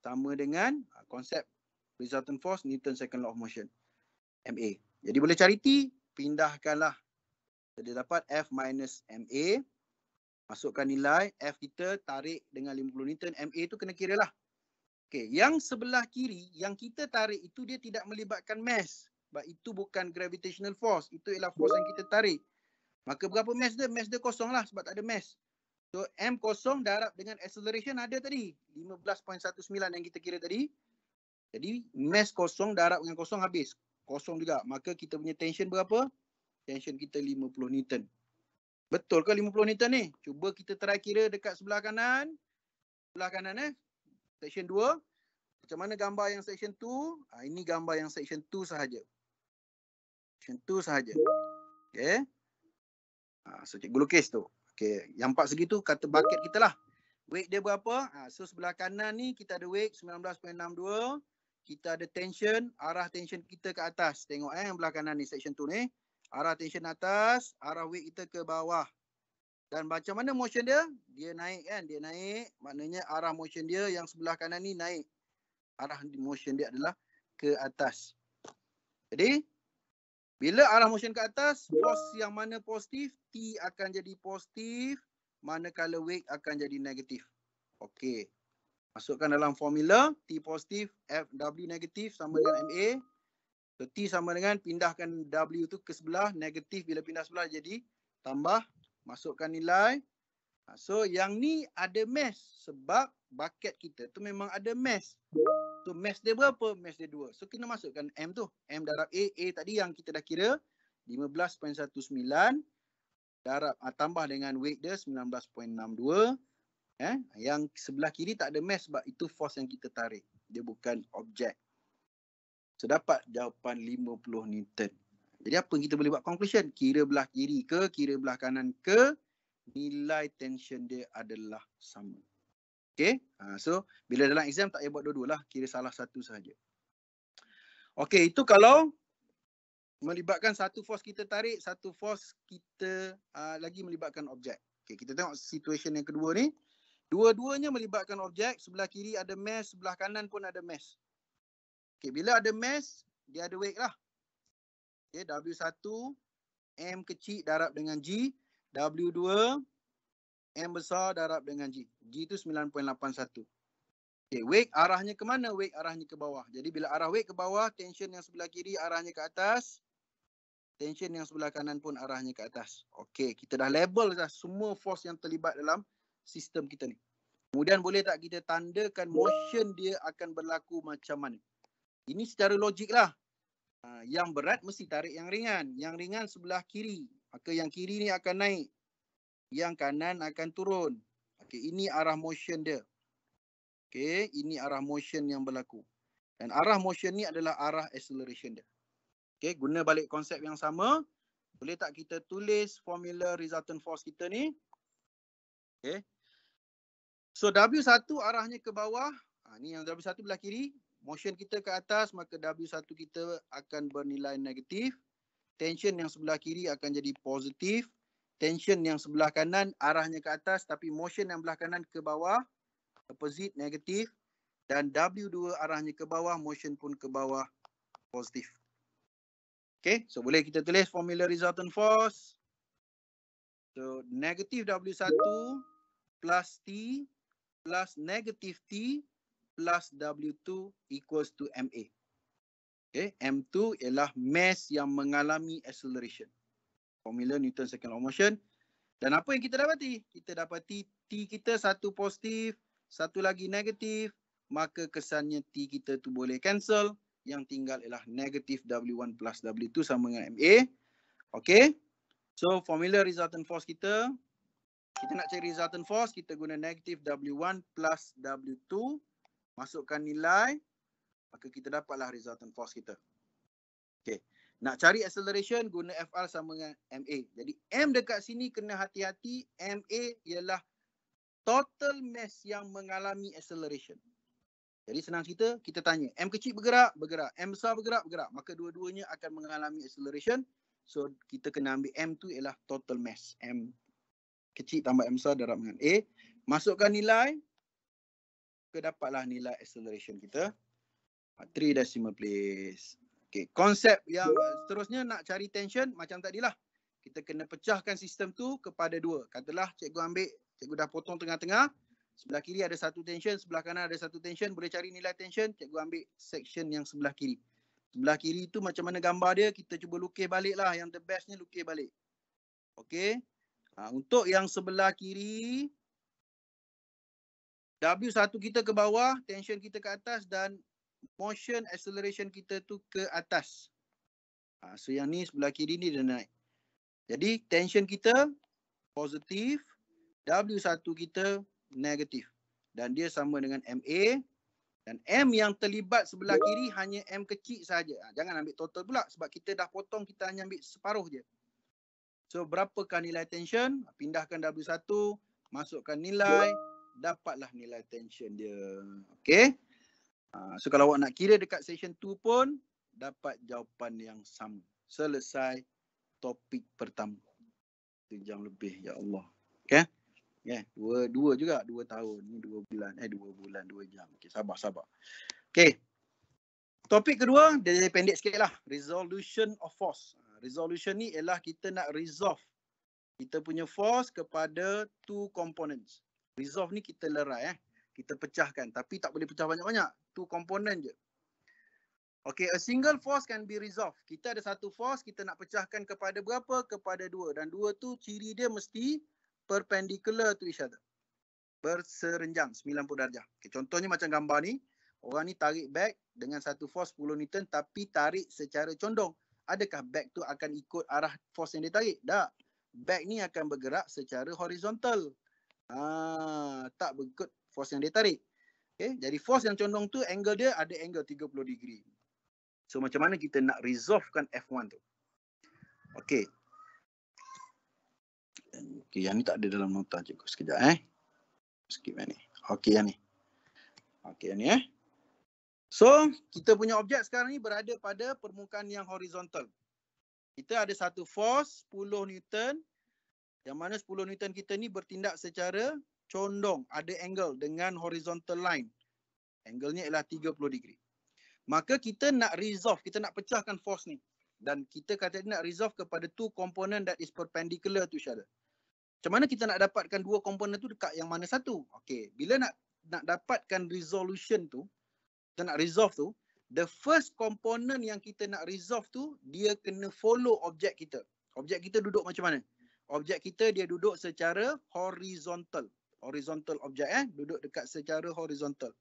Sama dengan konsep ah, resultant force Newton second law of motion. MA. Jadi boleh cari T, pindahkanlah. Jadi dapat F minus MA. Masukkan nilai F kita tarik dengan 50 Newton. MA tu kena kira lah. Okay, yang sebelah kiri yang kita tarik itu dia tidak melibatkan mass sebab itu bukan gravitational force itu ialah force yang kita tarik maka berapa mass dia mass dia lah sebab tak ada mass so m kosong darab dengan acceleration ada tadi 15.19 yang kita kira tadi jadi mass kosong darab dengan kosong habis kosong juga maka kita punya tension berapa tension kita 50 newton betul ke 50 newton ni cuba kita try kira dekat sebelah kanan sebelah kanan eh section 2 macam mana gambar yang section 2 ha, ah, ini gambar yang section 2 sahaja macam tu sahaja. Okay. Ha, so cikgu lukis tu. Okay. Yang empat segi tu kata bucket kita lah. Weight dia berapa? Ha, so sebelah kanan ni kita ada weight 19.62. Kita ada tension. Arah tension kita ke atas. Tengok eh yang belah kanan ni section tu ni. Arah tension atas. Arah weight kita ke bawah. Dan macam mana motion dia? Dia naik kan? Dia naik. Maknanya arah motion dia yang sebelah kanan ni naik. Arah motion dia adalah ke atas. Jadi bila arah motion ke atas, force yang mana positif, T akan jadi positif, manakala wake akan jadi negatif. Okey. Masukkan dalam formula, T positif, F, W negatif sama dengan MA. So T sama dengan pindahkan W tu ke sebelah, negatif bila pindah sebelah jadi tambah. Masukkan nilai, Ha, so yang ni ada mass sebab bucket kita tu memang ada mass. So mass dia berapa? Mass dia dua. So kena masukkan M tu. M darab A. A tadi yang kita dah kira 15.19 darab ha, tambah dengan weight dia 19.62. Eh, ya, yang sebelah kiri tak ada mass sebab itu force yang kita tarik. Dia bukan objek. So dapat jawapan 50 Newton. Jadi apa kita boleh buat conclusion? Kira belah kiri ke, kira belah kanan ke, nilai tension dia adalah sama. Okay, ha, so bila dalam exam tak payah buat dua-dua lah, kira salah satu sahaja. Okay, itu kalau melibatkan satu force kita tarik, satu force kita uh, lagi melibatkan objek. Okay, kita tengok situasi yang kedua ni. Dua-duanya melibatkan objek, sebelah kiri ada mass, sebelah kanan pun ada mass. Okay, bila ada mass, dia ada weight lah. Okay, W1, M kecil darab dengan G, W2 M besar darab dengan G. G tu 9.81. Okay, wake arahnya ke mana? Wake arahnya ke bawah. Jadi bila arah wake ke bawah, tension yang sebelah kiri arahnya ke atas. Tension yang sebelah kanan pun arahnya ke atas. Okay, kita dah label dah semua force yang terlibat dalam sistem kita ni. Kemudian boleh tak kita tandakan motion dia akan berlaku macam mana? Ini secara logik lah. Ha, yang berat mesti tarik yang ringan. Yang ringan sebelah kiri. Maka yang kiri ni akan naik. Yang kanan akan turun. Okey, ini arah motion dia. Okey, ini arah motion yang berlaku. Dan arah motion ni adalah arah acceleration dia. Okey, guna balik konsep yang sama. Boleh tak kita tulis formula resultant force kita ni? Okey. So W1 arahnya ke bawah. Ha, ni yang W1 belah kiri. Motion kita ke atas maka W1 kita akan bernilai negatif tension yang sebelah kiri akan jadi positif tension yang sebelah kanan arahnya ke atas tapi motion yang sebelah kanan ke bawah opposite negatif dan W2 arahnya ke bawah motion pun ke bawah positif Okay, so boleh kita tulis formula resultant force so negative W1 plus T plus negative T plus W2 equals to MA Okay, M2 ialah mass yang mengalami acceleration. Formula Newton second law of motion. Dan apa yang kita dapati? Kita dapati T kita satu positif, satu lagi negatif. Maka kesannya T kita tu boleh cancel. Yang tinggal ialah negatif W1 plus W2 sama dengan MA. Okay. So formula resultant force kita. Kita nak cari resultant force. Kita guna negatif W1 plus W2. Masukkan nilai maka kita dapatlah resultant force kita. Okay. Nak cari acceleration guna FR sama dengan MA. Jadi M dekat sini kena hati-hati. MA ialah total mass yang mengalami acceleration. Jadi senang cerita, kita tanya. M kecil bergerak, bergerak. M besar bergerak, bergerak. Maka dua-duanya akan mengalami acceleration. So kita kena ambil M tu ialah total mass. M kecil tambah M besar darab dengan A. Masukkan nilai. Kita dapatlah nilai acceleration kita. 3 decimal please. Okay, konsep yang seterusnya nak cari tension macam tadilah. Kita kena pecahkan sistem tu kepada dua. Katalah cikgu ambil, cikgu dah potong tengah-tengah. Sebelah kiri ada satu tension, sebelah kanan ada satu tension. Boleh cari nilai tension, cikgu ambil section yang sebelah kiri. Sebelah kiri tu macam mana gambar dia, kita cuba lukis balik lah. Yang the bestnya lukis balik. Okay. Ha, untuk yang sebelah kiri, W1 kita ke bawah, tension kita ke atas dan motion acceleration kita tu ke atas. Ha, so yang ni sebelah kiri ni dia naik. Jadi tension kita positif, W1 kita negatif. Dan dia sama dengan MA. Dan M yang terlibat sebelah kiri hanya M kecil sahaja. Ha, jangan ambil total pula sebab kita dah potong kita hanya ambil separuh je. So berapakah nilai tension? Pindahkan W1, masukkan nilai, dapatlah nilai tension dia. Okay. Ah, so kalau awak nak kira dekat session 2 pun dapat jawapan yang sama. Selesai topik pertama. Sejam lebih ya Allah. Okay. Yeah, dua, dua juga, dua tahun, ni dua bulan, eh dua bulan, dua jam. Okay, sabar, sabar. Okay, topik kedua, dia jadi pendek sikit lah. Resolution of force. Ah, resolution ni ialah kita nak resolve kita punya force kepada two components. Resolve ni kita lerai eh kita pecahkan tapi tak boleh pecah banyak-banyak tu komponen je Okay, a single force can be resolved. Kita ada satu force, kita nak pecahkan kepada berapa? Kepada dua. Dan dua tu ciri dia mesti perpendicular to each other. Berserenjang, 90 darjah. Okay, contohnya macam gambar ni. Orang ni tarik back dengan satu force 10 Newton tapi tarik secara condong. Adakah back tu akan ikut arah force yang dia tarik? Tak. Back ni akan bergerak secara horizontal. Ah, tak berikut force yang dia tarik. Okay. Jadi force yang condong tu angle dia ada angle 30 degree. So macam mana kita nak resolvekan F1 tu? Okay. Okay yang ni tak ada dalam nota cikgu sekejap eh. Skip yang ni. Okay yang ni. Okay yang ni eh. So kita punya objek sekarang ni berada pada permukaan yang horizontal. Kita ada satu force 10 Newton yang mana 10 Newton kita ni bertindak secara condong ada angle dengan horizontal line. Angle-nya ialah 30 degree. Maka kita nak resolve, kita nak pecahkan force ni. Dan kita kata nak resolve kepada two component that is perpendicular to each Macam mana kita nak dapatkan dua component tu dekat yang mana satu? Okay, bila nak nak dapatkan resolution tu, kita nak resolve tu, the first component yang kita nak resolve tu, dia kena follow objek kita. Objek kita duduk macam mana? Objek kita dia duduk secara horizontal horizontal objek eh duduk dekat secara horizontal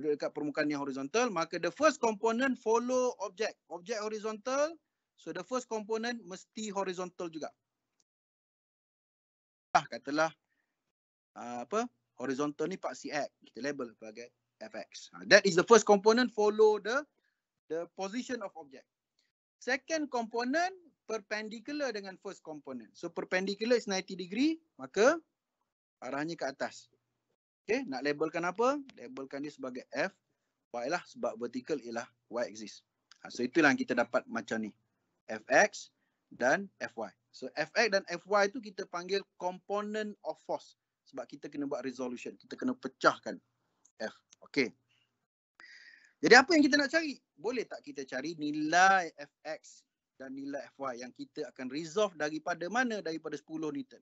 duduk dekat permukaan yang horizontal maka the first component follow objek objek horizontal so the first component mesti horizontal juga lah, ah katalah apa horizontal ni paksi x kita label sebagai fx ah, that is the first component follow the the position of object second component perpendicular dengan first component so perpendicular is 90 degree maka arahnya ke atas. Okay, nak labelkan apa? Labelkan dia sebagai F. Baiklah, sebab vertical ialah Y axis. Ha, so itulah yang kita dapat macam ni. Fx dan Fy. So Fx dan Fy tu kita panggil component of force. Sebab kita kena buat resolution. Kita kena pecahkan F. Okay. Jadi apa yang kita nak cari? Boleh tak kita cari nilai Fx dan nilai Fy yang kita akan resolve daripada mana? Daripada 10 Newton.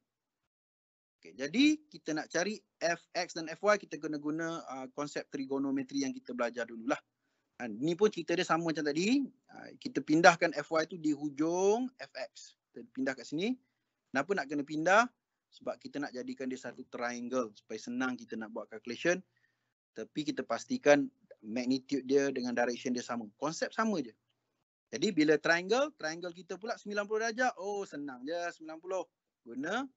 Okay, jadi kita nak cari fx dan fy kita kena guna uh, konsep trigonometri yang kita belajar dululah. Kan? Ni pun cerita dia sama macam tadi. Uh, kita pindahkan fy tu di hujung fx. Kita pindah kat sini. Kenapa nak kena pindah? Sebab kita nak jadikan dia satu triangle supaya senang kita nak buat calculation. Tapi kita pastikan magnitude dia dengan direction dia sama. Konsep sama je. Jadi bila triangle, triangle kita pula 90 darjah. Oh senang je 90. Guna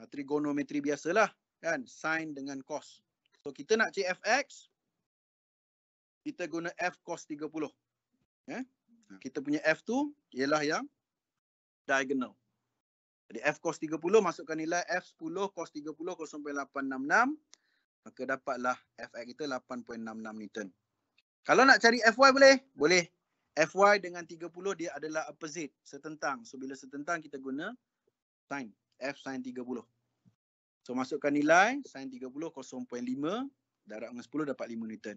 Ah, trigonometri biasalah kan sin dengan cos. So kita nak cari fx kita guna f cos 30. Eh? Ya? Ah, kita punya f tu ialah yang diagonal. Jadi f cos 30 masukkan nilai f 10 cos 30 0.866 maka dapatlah fx kita 8.66 Newton. Kalau nak cari fy boleh? Boleh. Fy dengan 30 dia adalah opposite, setentang. So bila setentang kita guna sine. F sin 30. So masukkan nilai sin 30 0.5 darab dengan 10 dapat 5 Newton.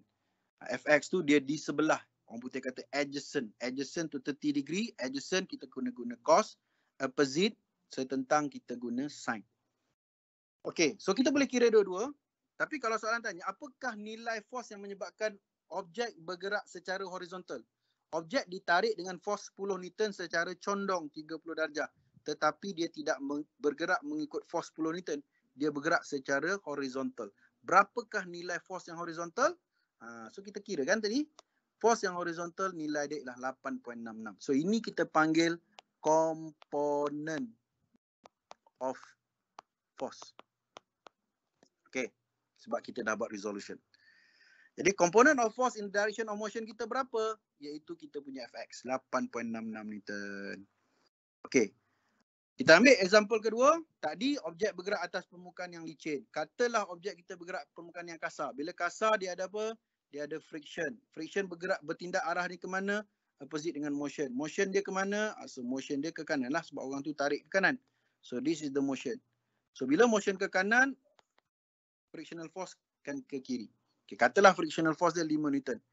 Ha, FX tu dia di sebelah. Orang putih kata adjacent. Adjacent tu 30 degree. Adjacent kita guna guna cos. Opposite setentang kita guna sin. Okay, so kita boleh kira dua-dua. Tapi kalau soalan tanya, apakah nilai force yang menyebabkan objek bergerak secara horizontal? Objek ditarik dengan force 10 Newton secara condong 30 darjah tetapi dia tidak bergerak mengikut force 10 Newton. Dia bergerak secara horizontal. Berapakah nilai force yang horizontal? Ha, so kita kira kan tadi. Force yang horizontal nilai dia ialah 8.66. So ini kita panggil component of force. Okay. Sebab kita dah buat resolution. Jadi component of force in direction of motion kita berapa? Iaitu kita punya fx 8.66 Newton. Okay. Kita ambil example kedua, tadi objek bergerak atas permukaan yang licin. Katalah objek kita bergerak permukaan yang kasar. Bila kasar dia ada apa? Dia ada friction. Friction bergerak bertindak arah ni ke mana? Opposite dengan motion. Motion dia ke mana? Ah, so motion dia ke kanan lah sebab orang tu tarik ke kanan. So this is the motion. So bila motion ke kanan, frictional force kan ke kiri. Okay, katalah frictional force dia 5 Newton.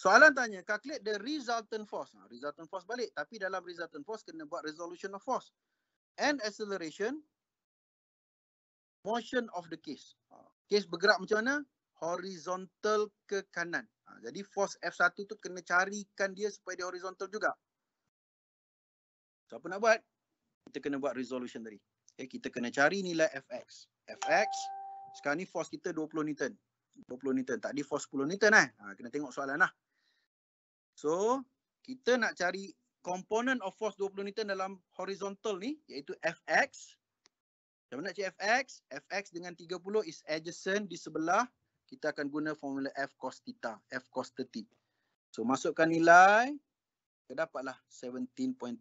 Soalan tanya, calculate the resultant force. Nah, ha, resultant force balik. Tapi dalam resultant force, kena buat resolution of force. And acceleration, motion of the case. Ha, case bergerak macam mana? Horizontal ke kanan. Ha, jadi force F1 tu kena carikan dia supaya dia horizontal juga. Siapa nak buat? Kita kena buat resolution tadi. Okay, kita kena cari nilai Fx. Fx, sekarang ni force kita 20 newton. 20 newton. tak Tadi force 10 newton eh. Ha, kena tengok soalan lah. So, kita nak cari component of force 20 Newton dalam horizontal ni iaitu Fx. Macam mana nak cari Fx? Fx dengan 30 is adjacent di sebelah. Kita akan guna formula F cos theta, F cos 30. So, masukkan nilai. Kita dapatlah 17.32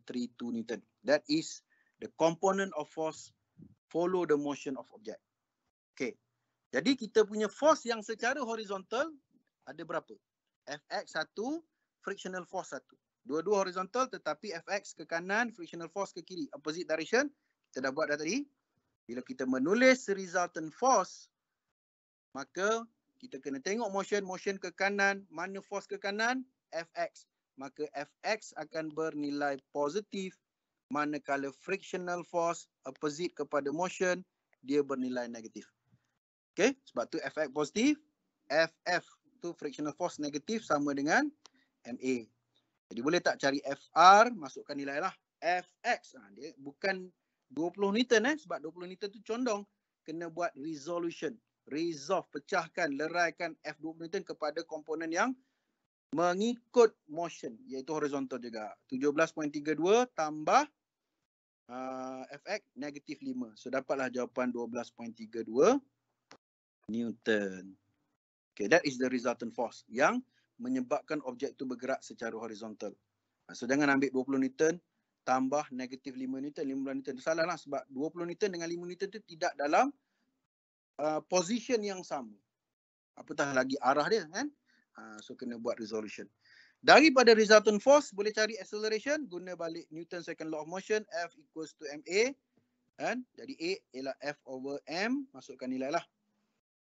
Newton. That is the component of force follow the motion of object. Okay. Jadi kita punya force yang secara horizontal ada berapa? Fx frictional force satu. Dua-dua horizontal tetapi fx ke kanan, frictional force ke kiri. Opposite direction. Kita dah buat dah tadi. Bila kita menulis resultant force, maka kita kena tengok motion. Motion ke kanan, mana force ke kanan? fx. Maka fx akan bernilai positif. Manakala frictional force opposite kepada motion, dia bernilai negatif. Okay, sebab tu fx positif. FF tu frictional force negatif sama dengan 0. MA. Jadi boleh tak cari FR, masukkan nilai lah. FX, ha, dia bukan 20 Newton eh. Sebab 20 Newton tu condong. Kena buat resolution. Resolve, pecahkan, leraikan F20 Newton kepada komponen yang mengikut motion. Iaitu horizontal juga. 17.32 tambah uh, FX negatif 5. So dapatlah jawapan 12.32 Newton. Okay, that is the resultant force yang menyebabkan objek itu bergerak secara horizontal. Ha, so jangan ambil 20 Newton tambah negatif 5 Newton, 5 Newton. Salah lah sebab 20 Newton dengan 5 Newton itu tidak dalam uh, position yang sama. Apatah lagi arah dia kan. Uh, so kena buat resolution. Daripada resultant force boleh cari acceleration guna balik Newton second law of motion F equals to MA. Kan? Jadi A ialah F over M masukkan nilai lah.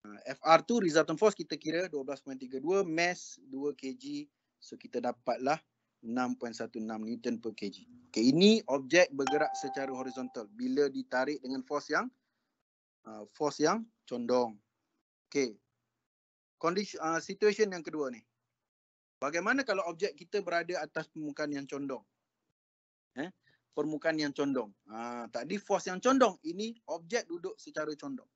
Ah, FR tu resultant force kita kira 12.32 mass 2 kg so kita dapatlah 6.16 Newton per kg. Okay, ini objek bergerak secara horizontal bila ditarik dengan force yang uh, force yang condong. Okay. condition uh, situation yang kedua ni. Bagaimana kalau objek kita berada atas permukaan yang condong? Eh, permukaan yang condong. uh, tadi force yang condong, ini objek duduk secara condong.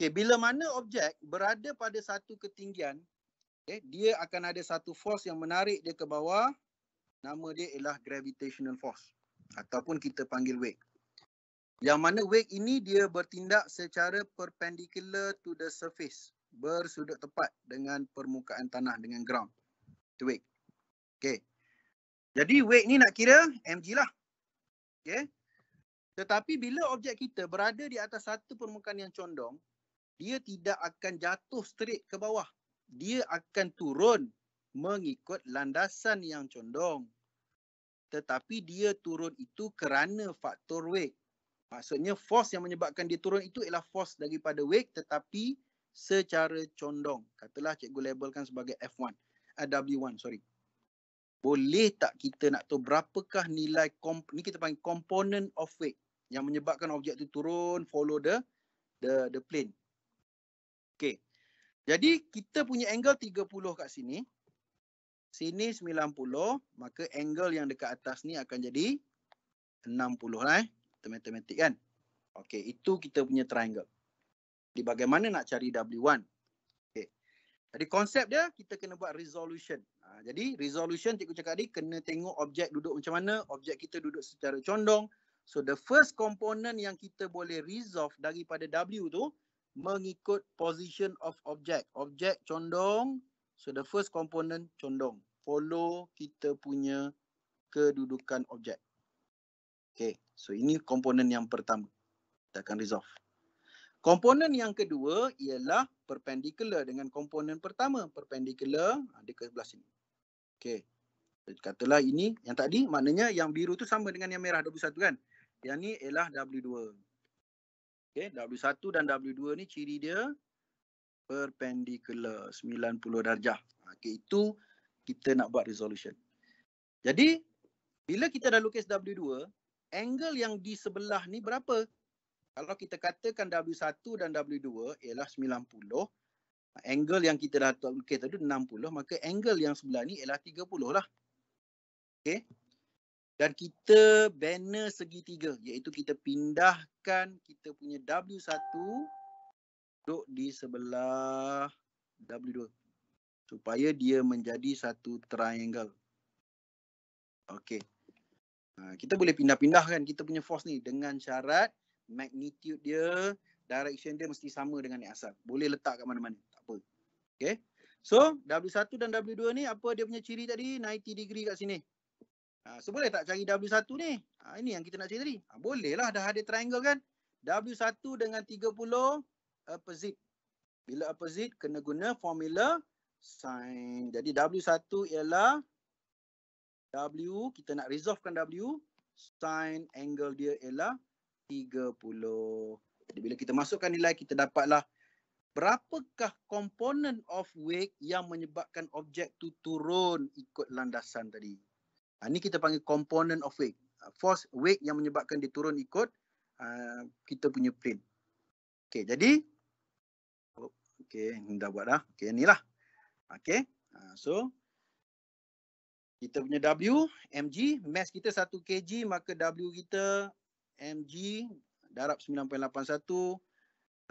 Okay, bila mana objek berada pada satu ketinggian, okay, eh, dia akan ada satu force yang menarik dia ke bawah. Nama dia ialah gravitational force. Ataupun kita panggil wake. Yang mana wake ini dia bertindak secara perpendicular to the surface. Bersudut tepat dengan permukaan tanah, dengan ground. Itu wake. Okay. Jadi wake ni nak kira mg lah. Okay. Tetapi bila objek kita berada di atas satu permukaan yang condong, dia tidak akan jatuh straight ke bawah. Dia akan turun mengikut landasan yang condong. Tetapi dia turun itu kerana faktor wake. Maksudnya force yang menyebabkan dia turun itu ialah force daripada wake tetapi secara condong. Katalah cikgu labelkan sebagai F1. Eh, W1, sorry. Boleh tak kita nak tahu berapakah nilai, komp- ni kita panggil component of wake yang menyebabkan objek itu turun follow the the, the plane. Jadi kita punya angle 30 kat sini. Sini 90, maka angle yang dekat atas ni akan jadi 60 lah eh. Matematik kan. Okey, itu kita punya triangle. Jadi bagaimana nak cari W1? Okey. Jadi konsep dia kita kena buat resolution. Ha, jadi resolution cikgu cakap tadi kena tengok objek duduk macam mana, objek kita duduk secara condong. So the first component yang kita boleh resolve daripada W tu, mengikut position of object. Objek condong, so the first component condong. Follow kita punya kedudukan objek. Okay, so ini komponen yang pertama. Kita akan resolve. Komponen yang kedua ialah perpendicular dengan komponen pertama. Perpendicular ada ha, ke sebelah sini. Okay. Katalah ini yang tadi maknanya yang biru tu sama dengan yang merah 21 kan. Yang ni ialah W2. Okay, W1 dan W2 ni ciri dia perpendicular 90 darjah. Ha, okay, itu kita nak buat resolution. Jadi, bila kita dah lukis W2, angle yang di sebelah ni berapa? Kalau kita katakan W1 dan W2 ialah 90, angle yang kita dah lukis tadi 60, maka angle yang sebelah ni ialah 30 lah. Okay, dan kita banner segitiga iaitu kita pindahkan kita punya W1 duduk di sebelah W2 supaya dia menjadi satu triangle. Okey. Ha, kita boleh pindah-pindahkan kita punya force ni dengan syarat magnitude dia, direction dia mesti sama dengan yang asal. Boleh letak kat mana-mana. Tak apa. Okey. So W1 dan W2 ni apa dia punya ciri tadi? 90 degree kat sini. Ha, so boleh tak cari W1 ni? Ha, ini yang kita nak cari tadi. Ha, boleh lah dah ada triangle kan? W1 dengan 30 opposite. Bila opposite kena guna formula sine. Jadi W1 ialah W, kita nak resolvekan W. Sine angle dia ialah 30. Jadi bila kita masukkan nilai kita dapatlah berapakah komponen of weight yang menyebabkan objek tu turun ikut landasan tadi. Uh, ah, ini kita panggil component of weight. Uh, force weight yang menyebabkan dia turun ikut uh, kita punya plane. Okay, jadi oh, okey, dah buat dah. Okey, inilah. Okey. Uh, so kita punya W, mg, mass kita 1 kg, maka W kita mg darab 9.81.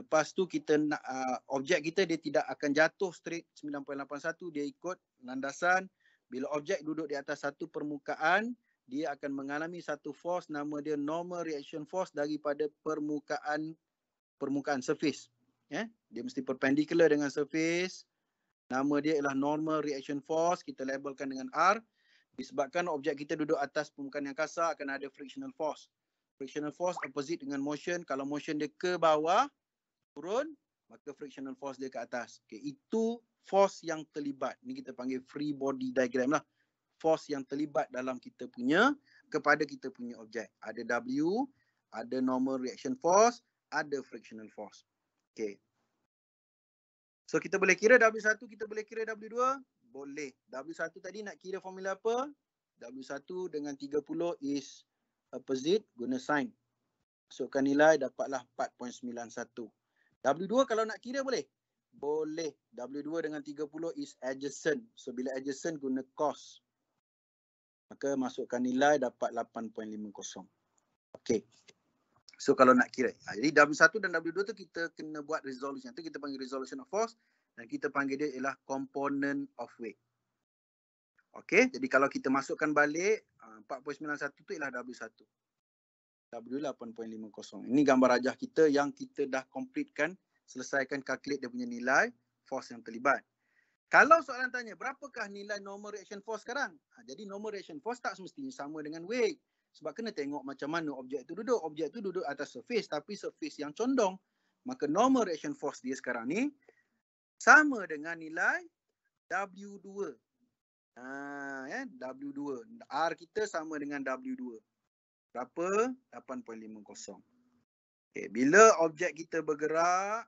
Lepas tu kita nak uh, objek kita dia tidak akan jatuh straight 9.81, dia ikut landasan bila objek duduk di atas satu permukaan, dia akan mengalami satu force nama dia normal reaction force daripada permukaan permukaan surface. Yeah? Dia mesti perpendicular dengan surface. Nama dia ialah normal reaction force. Kita labelkan dengan R. Disebabkan objek kita duduk atas permukaan yang kasar akan ada frictional force. Frictional force opposite dengan motion. Kalau motion dia ke bawah, turun, maka frictional force dia ke atas. Okay, itu force yang terlibat. ini kita panggil free body diagram lah. Force yang terlibat dalam kita punya, kepada kita punya objek. Ada W, ada normal reaction force, ada frictional force. Okay. So kita boleh kira W1, kita boleh kira W2? Boleh. W1 tadi nak kira formula apa? W1 dengan 30 is opposite guna sign. Masukkan nilai dapatlah 4.91. W2 kalau nak kira boleh? boleh W2 dengan 30 is adjacent. So bila adjacent guna cos. Maka masukkan nilai dapat 8.50. Okay. So kalau nak kira. Ha, jadi W1 dan W2 tu kita kena buat resolution. Tu kita panggil resolution of force. Dan kita panggil dia ialah component of weight. Okay. Jadi kalau kita masukkan balik 4.91 ha, tu ialah W1. W8.50. Ini gambar rajah kita yang kita dah completekan kan selesaikan calculate dia punya nilai force yang terlibat. Kalau soalan tanya, berapakah nilai normal reaction force sekarang? Ha, jadi normal reaction force tak semestinya sama dengan weight. Sebab kena tengok macam mana objek itu duduk. Objek itu duduk atas surface tapi surface yang condong. Maka normal reaction force dia sekarang ni sama dengan nilai W2. Ha, eh, kan? W2. R kita sama dengan W2. Berapa? 8.50. Okay, bila objek kita bergerak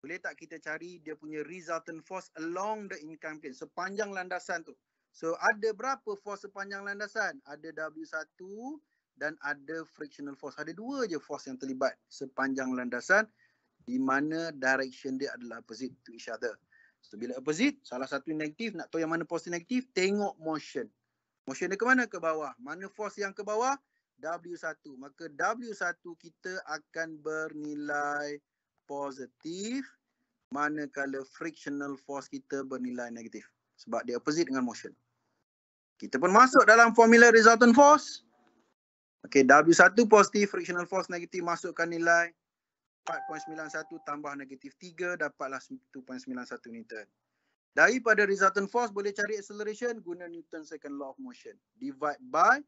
boleh tak kita cari dia punya resultant force along the incline plane sepanjang landasan tu. So ada berapa force sepanjang landasan? Ada W1 dan ada frictional force. Ada dua je force yang terlibat sepanjang landasan di mana direction dia adalah opposite to each other. So bila opposite, salah satu negatif, nak tahu yang mana force negatif, tengok motion. Motion dia ke mana? Ke bawah. Mana force yang ke bawah? W1. Maka W1 kita akan bernilai 0.5 positif manakala frictional force kita bernilai negatif sebab dia opposite dengan motion. Kita pun masuk dalam formula resultant force. Okey, W1 positif, frictional force negatif, masukkan nilai 4.91 tambah negatif 3 dapatlah 2.91 Newton. Daripada resultant force boleh cari acceleration guna Newton second law of motion. Divide by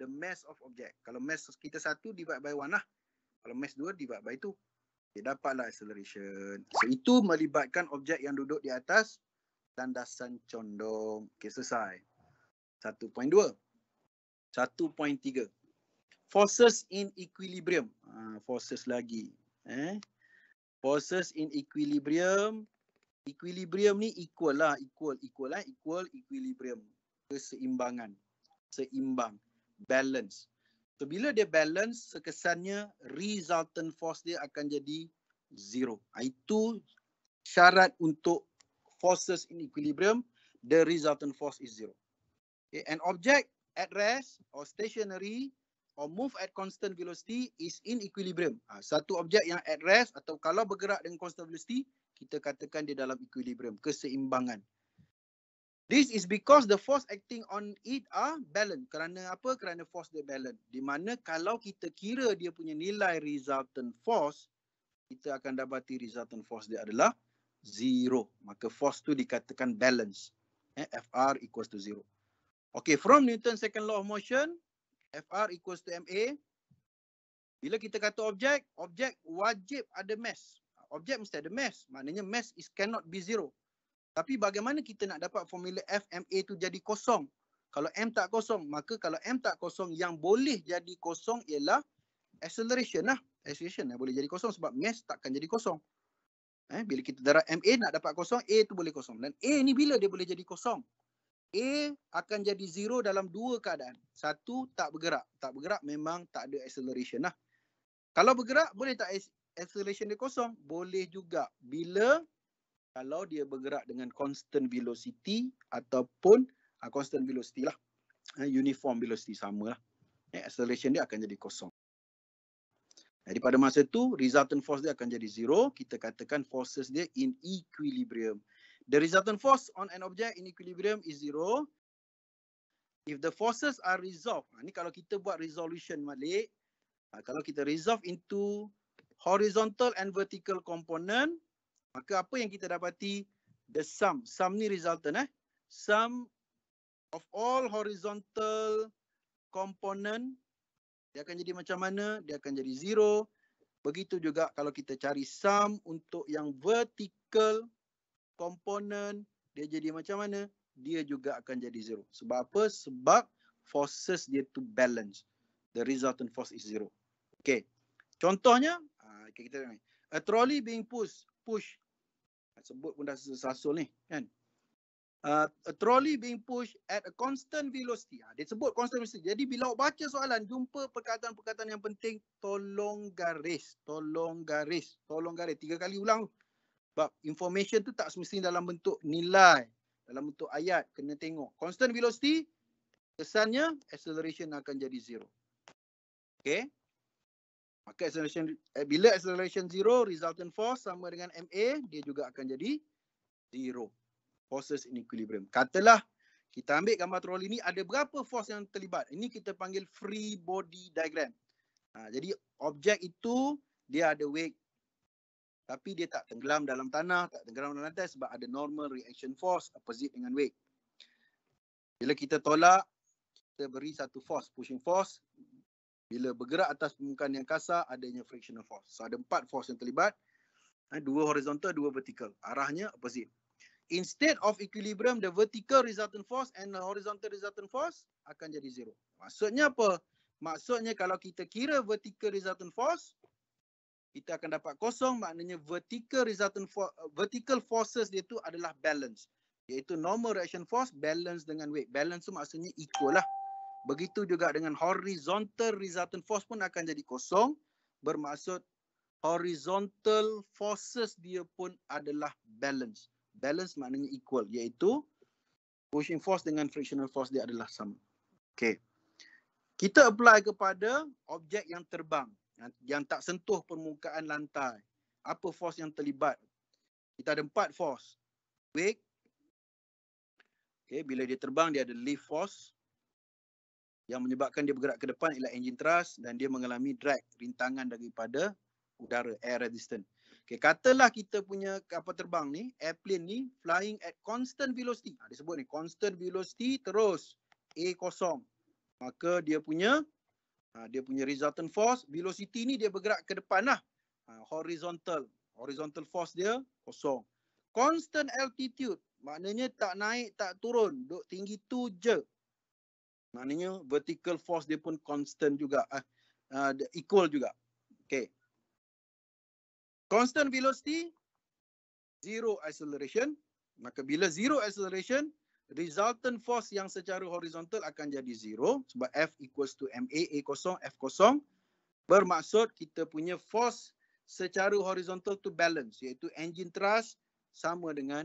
the mass of object. Kalau mass kita satu divide by one lah. Kalau mass dua divide by two dia dapatlah acceleration. So itu melibatkan objek yang duduk di atas landasan condong. Okay, selesai. 1.2. 1.3. Forces in equilibrium. Ha, forces lagi. Eh? Forces in equilibrium. Equilibrium ni equal lah. Equal, equal lah. Equal equilibrium. Keseimbangan. Seimbang. Balance. So bila dia balance, sekesannya resultant force dia akan jadi zero. Ah, itu syarat untuk forces in equilibrium, the resultant force is zero. Okay, an object at rest or stationary or move at constant velocity is in equilibrium. Ha, satu objek yang at rest atau kalau bergerak dengan constant velocity, kita katakan dia dalam equilibrium, keseimbangan. This is because the force acting on it are balanced. Kerana apa? Kerana force dia balanced. Di mana kalau kita kira dia punya nilai resultant force, kita akan dapati resultant force dia adalah zero. Maka force tu dikatakan balance. Eh, FR equals to zero. Okay, from Newton's second law of motion, FR equals to MA. Bila kita kata objek, objek wajib ada mass. Objek mesti ada mass. Maknanya mass is cannot be zero. Tapi bagaimana kita nak dapat formula F, M, A tu jadi kosong? Kalau M tak kosong, maka kalau M tak kosong, yang boleh jadi kosong ialah acceleration lah. Acceleration lah boleh jadi kosong sebab mass takkan jadi kosong. Eh, bila kita darah M, A nak dapat kosong, A tu boleh kosong. Dan A ni bila dia boleh jadi kosong? A akan jadi zero dalam dua keadaan. Satu, tak bergerak. Tak bergerak memang tak ada acceleration lah. Kalau bergerak, boleh tak acceleration dia kosong? Boleh juga. Bila kalau dia bergerak dengan constant velocity ataupun uh, constant velocity lah ah, uniform velocity sama lah eh, acceleration dia akan jadi kosong jadi pada masa tu resultant force dia akan jadi zero kita katakan forces dia in equilibrium the resultant force on an object in equilibrium is zero if the forces are resolved ah, ni kalau kita buat resolution balik kalau kita resolve into horizontal and vertical component Maka apa yang kita dapati? The sum. Sum ni resultant eh. Sum of all horizontal component. Dia akan jadi macam mana? Dia akan jadi zero. Begitu juga kalau kita cari sum untuk yang vertical component. Dia jadi macam mana? Dia juga akan jadi zero. Sebab apa? Sebab forces dia to balance. The resultant force is zero. Okay. Contohnya. Ah, okay, kita A trolley being pushed. Push sebut pun dah sesasul ni kan uh, a trolley being pushed at a constant velocity ha, dia sebut constant velocity jadi bila awak baca soalan jumpa perkataan-perkataan yang penting tolong garis tolong garis tolong garis tiga kali ulang sebab information tu tak semestinya dalam bentuk nilai dalam bentuk ayat kena tengok constant velocity kesannya acceleration akan jadi zero Okay? Maka acceleration, eh, bila acceleration zero, resultant force sama dengan MA, dia juga akan jadi zero. Forces in equilibrium. Katalah, kita ambil gambar troli ini, ada berapa force yang terlibat? Ini kita panggil free body diagram. Ha, jadi, objek itu, dia ada wake. Tapi dia tak tenggelam dalam tanah, tak tenggelam dalam lantai sebab ada normal reaction force opposite dengan weight. Bila kita tolak, kita beri satu force, pushing force, bila bergerak atas permukaan yang kasar, adanya frictional force. So ada empat force yang terlibat. Eh, dua horizontal, dua vertical. Arahnya opposite. Instead of equilibrium, the vertical resultant force and the horizontal resultant force akan jadi zero. Maksudnya apa? Maksudnya kalau kita kira vertical resultant force, kita akan dapat kosong. Maknanya vertical resultant for, vertical forces dia tu adalah balance. Iaitu normal reaction force balance dengan weight. Balance tu maksudnya equal lah. Begitu juga dengan horizontal resultant force pun akan jadi kosong. Bermaksud horizontal forces dia pun adalah balance. Balance maknanya equal iaitu pushing force dengan frictional force dia adalah sama. Okay. Kita apply kepada objek yang terbang. Yang, tak sentuh permukaan lantai. Apa force yang terlibat? Kita ada empat force. Wake. Okay, bila dia terbang dia ada lift force yang menyebabkan dia bergerak ke depan ialah enjin teras dan dia mengalami drag rintangan daripada udara air resistance. Okay, katalah kita punya kapal terbang ni, airplane ni flying at constant velocity. Ada ha, sebut ni constant velocity terus A kosong. Maka dia punya ha, dia punya resultant force, velocity ni dia bergerak ke depan lah. Ha, horizontal. Horizontal force dia kosong. Constant altitude. Maknanya tak naik, tak turun. Duk tinggi tu je. Maknanya vertical force dia pun constant juga. Uh, equal juga. Okay. Constant velocity, zero acceleration. Maka bila zero acceleration, resultant force yang secara horizontal akan jadi zero. Sebab F equals to MA, A kosong, F kosong. Bermaksud kita punya force secara horizontal to balance. Iaitu engine thrust sama dengan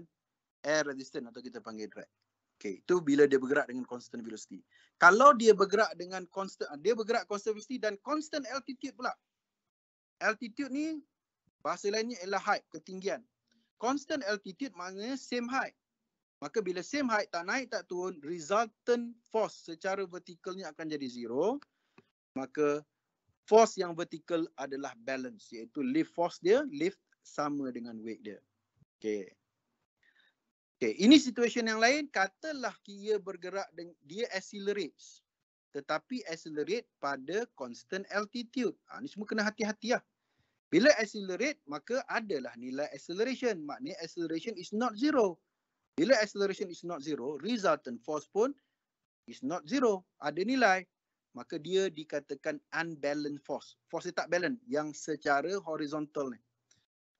air resistance atau kita panggil drag. Okay, itu bila dia bergerak dengan constant velocity. Kalau dia bergerak dengan constant, ah, dia bergerak constant velocity dan constant altitude pula. Altitude ni, bahasa lainnya ialah height, ketinggian. Constant altitude maknanya same height. Maka bila same height, tak naik, tak turun, resultant force secara vertikalnya akan jadi zero. Maka force yang vertikal adalah balance, iaitu lift force dia, lift sama dengan weight dia. Okay. Okay, ini situasi yang lain. Katalah dia bergerak, dia accelerates. Tetapi accelerate pada constant altitude. Ha, ini semua kena hati-hati lah. Bila accelerate, maka adalah nilai acceleration. Maknanya acceleration is not zero. Bila acceleration is not zero, resultant force pun is not zero. Ada nilai. Maka dia dikatakan unbalanced force. Force dia tak balance. Yang secara horizontal ni.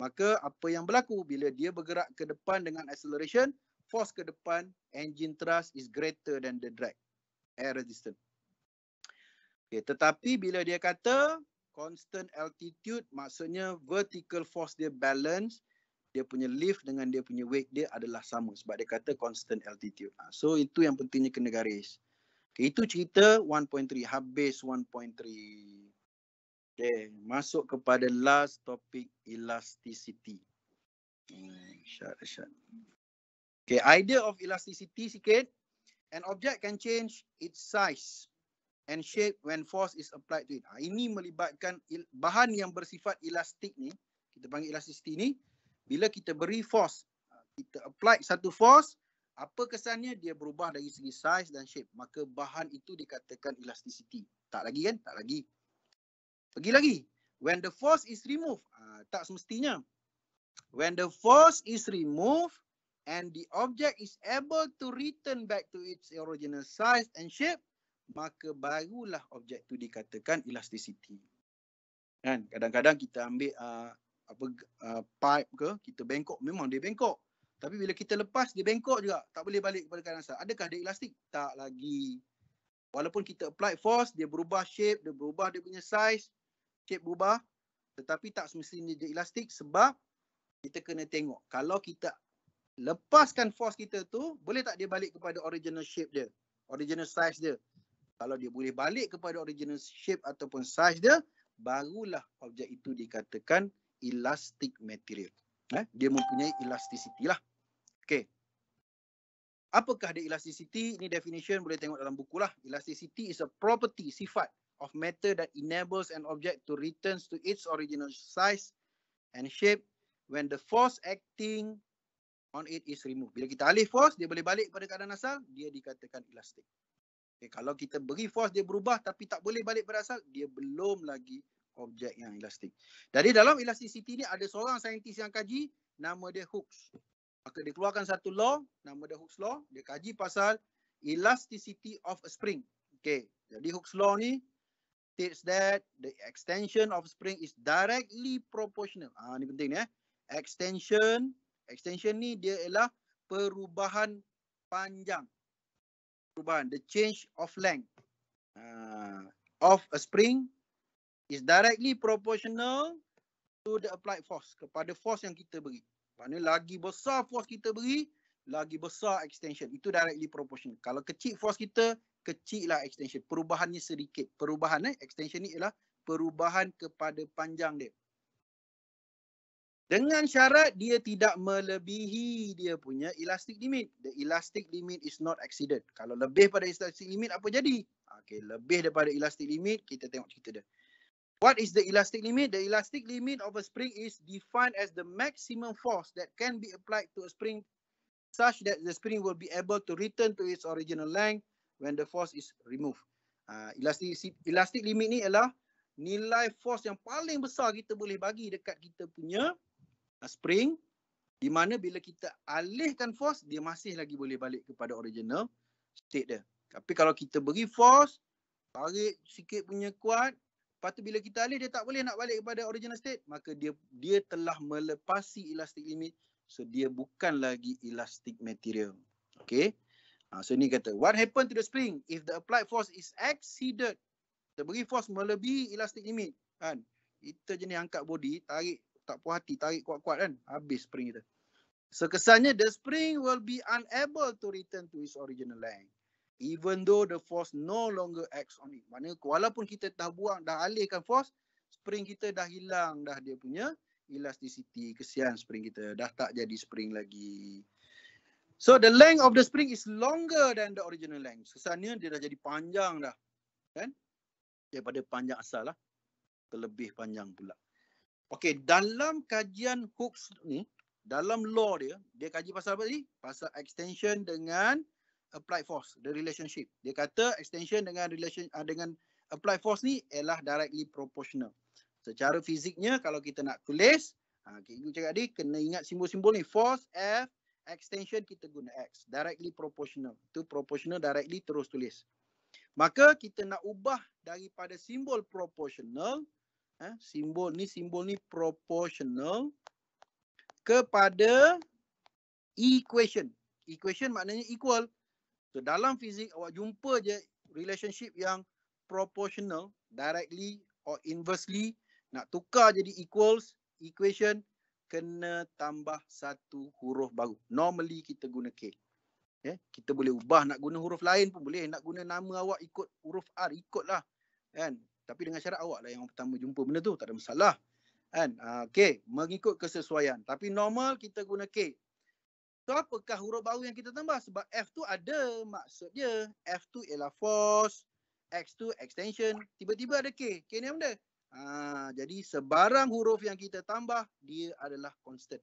Maka apa yang berlaku bila dia bergerak ke depan dengan acceleration, force ke depan, engine thrust is greater than the drag, air resistance. Okay, tetapi bila dia kata constant altitude, maksudnya vertical force dia balance, dia punya lift dengan dia punya weight dia adalah sama sebab dia kata constant altitude. Ha, so itu yang pentingnya kena garis. Okay, itu cerita 1.3, habis 1.3. Okay, masuk kepada last topic elasticity. Syar, hmm, syar. Okay, idea of elasticity sikit. An object can change its size and shape when force is applied to it. Ha, ini melibatkan bahan yang bersifat elastik ni. Kita panggil elasticity ni. Bila kita beri force, ha, kita apply satu force, apa kesannya dia berubah dari segi size dan shape. Maka bahan itu dikatakan elasticity. Tak lagi kan? Tak lagi. Pergi lagi. When the force is removed. Uh, tak semestinya. When the force is removed and the object is able to return back to its original size and shape, maka barulah objek tu dikatakan elasticity. Kan? Kadang-kadang kita ambil uh, apa uh, pipe ke, kita bengkok. Memang dia bengkok. Tapi bila kita lepas, dia bengkok juga. Tak boleh balik kepada keadaan asal. Adakah dia elastik? Tak lagi. Walaupun kita apply force, dia berubah shape, dia berubah dia punya size shape berubah tetapi tak semestinya dia elastik sebab kita kena tengok kalau kita lepaskan force kita tu boleh tak dia balik kepada original shape dia original size dia kalau dia boleh balik kepada original shape ataupun size dia barulah objek itu dikatakan elastic material eh? dia mempunyai elasticity lah okey apakah dia elasticity ini definition boleh tengok dalam bukulah elasticity is a property sifat of matter that enables an object to return to its original size and shape when the force acting on it is removed. Bila kita alih force, dia boleh balik pada keadaan asal, dia dikatakan elastik. Okay, kalau kita beri force, dia berubah tapi tak boleh balik pada asal, dia belum lagi objek yang elastik. Jadi dalam elasticity ni ada seorang saintis yang kaji, nama dia Hooks. Maka dia keluarkan satu law, nama dia Hooks Law, dia kaji pasal elasticity of a spring. Okay, jadi Hooks Law ni states that the extension of spring is directly proportional. Ah, ni penting ni eh. Extension, extension ni dia ialah perubahan panjang. Perubahan, the change of length uh, of a spring is directly proportional to the applied force, kepada force yang kita beri. Mana lagi besar force kita beri, lagi besar extension. Itu directly proportional. Kalau kecil force kita, kecil lah extension. Perubahannya sedikit. Perubahan eh, extension ni ialah perubahan kepada panjang dia. Dengan syarat dia tidak melebihi dia punya elastic limit. The elastic limit is not exceeded. Kalau lebih pada elastic limit apa jadi? Okay, lebih daripada elastic limit kita tengok cerita dia. What is the elastic limit? The elastic limit of a spring is defined as the maximum force that can be applied to a spring such that the spring will be able to return to its original length when the force is removed. Uh, elastic, elastic limit ni ialah nilai force yang paling besar kita boleh bagi dekat kita punya ah, spring di mana bila kita alihkan force dia masih lagi boleh balik kepada original state dia. Tapi kalau kita beri force, tarik sikit punya kuat, lepas tu bila kita alih dia tak boleh nak balik kepada original state, maka dia dia telah melepasi elastic limit. So dia bukan lagi elastic material. Okay. Ha, so ni kata, what happen to the spring if the applied force is exceeded? The Terberi force melebihi elastic limit. Kan? Kita jenis angkat body, tarik tak puas hati, tarik kuat-kuat kan. Habis spring kita. Sekesannya, so, the spring will be unable to return to its original length. Even though the force no longer acts on it. Maksudnya, walaupun kita dah buang, dah alihkan force, spring kita dah hilang dah dia punya elasticity. Kesian spring kita. Dah tak jadi spring lagi. So the length of the spring is longer than the original length. Kesannya dia dah jadi panjang dah. Kan? Daripada panjang asal lah. Terlebih panjang pula. Okay, dalam kajian Hooks ni, dalam law dia, dia kaji pasal apa tadi? Pasal extension dengan applied force, the relationship. Dia kata extension dengan relation ah, dengan applied force ni ialah directly proportional. Secara fiziknya, kalau kita nak tulis, ha, cikgu cakap tadi, kena ingat simbol-simbol ni. Force F extension kita guna X. Directly proportional. Itu proportional directly terus tulis. Maka kita nak ubah daripada simbol proportional. Eh, simbol ni, simbol ni proportional. Kepada equation. Equation maknanya equal. So dalam fizik awak jumpa je relationship yang proportional. Directly or inversely. Nak tukar jadi equals. Equation. Equation kena tambah satu huruf baru. Normally kita guna K. Yeah? Kita boleh ubah nak guna huruf lain pun boleh. Nak guna nama awak ikut huruf R, ikutlah. Kan? Tapi dengan syarat awak lah yang pertama jumpa benda tu, tak ada masalah. Kan? Okay, ah, mengikut kesesuaian. Tapi normal kita guna K. So apakah huruf baru yang kita tambah? Sebab F tu ada maksudnya. F tu ialah force. X tu extension. Tiba-tiba ada K. K ni apa dia? Ha, jadi sebarang huruf yang kita tambah, dia adalah constant.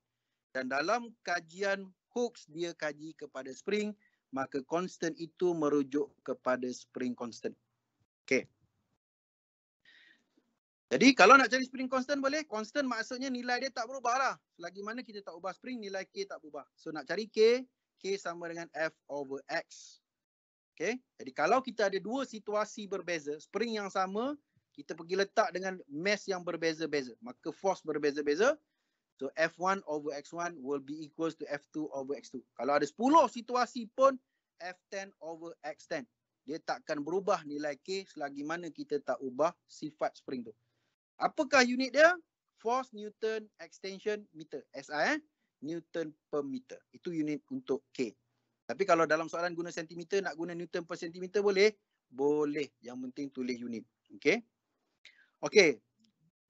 Dan dalam kajian Hooks, dia kaji kepada spring. Maka constant itu merujuk kepada spring constant. Okay. Jadi kalau nak cari spring constant boleh. Constant maksudnya nilai dia tak berubah lah. Selagi mana kita tak ubah spring, nilai K tak berubah. So nak cari K, K sama dengan F over X. Okay. Jadi kalau kita ada dua situasi berbeza, spring yang sama, kita pergi letak dengan mass yang berbeza-beza. Maka force berbeza-beza. So F1 over X1 will be equals to F2 over X2. Kalau ada 10 situasi pun F10 over X10. Dia takkan berubah nilai K selagi mana kita tak ubah sifat spring tu. Apakah unit dia? Force Newton Extension Meter. SI eh? Newton per meter. Itu unit untuk K. Tapi kalau dalam soalan guna sentimeter nak guna Newton per sentimeter boleh? Boleh. Yang penting tulis unit. Okay. Okay.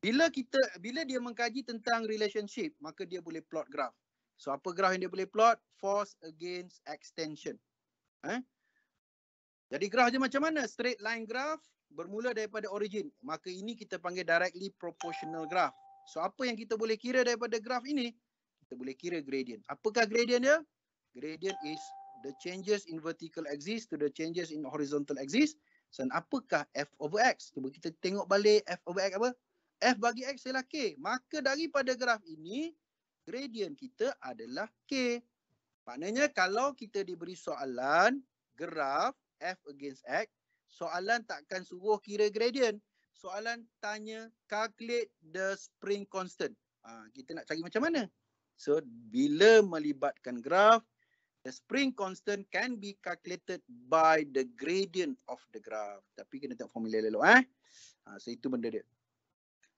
Bila kita bila dia mengkaji tentang relationship, maka dia boleh plot graf. So apa graf yang dia boleh plot? Force against extension. Eh? Jadi graf dia macam mana? Straight line graph bermula daripada origin. Maka ini kita panggil directly proportional graph. So apa yang kita boleh kira daripada graph ini? Kita boleh kira gradient. Apakah gradient dia? Gradient is the changes in vertical axis to the changes in horizontal axis. So apakah F over X? Cuba kita tengok balik F over X apa? F bagi X ialah K. Maka daripada graf ini, gradient kita adalah K. Maknanya kalau kita diberi soalan graf F against X, soalan takkan suruh kira gradient. Soalan tanya calculate the spring constant. Ha, kita nak cari macam mana? So bila melibatkan graf, The spring constant can be calculated by the gradient of the graph. Tapi kena tengok formula elok eh. Ha, so itu benda dia.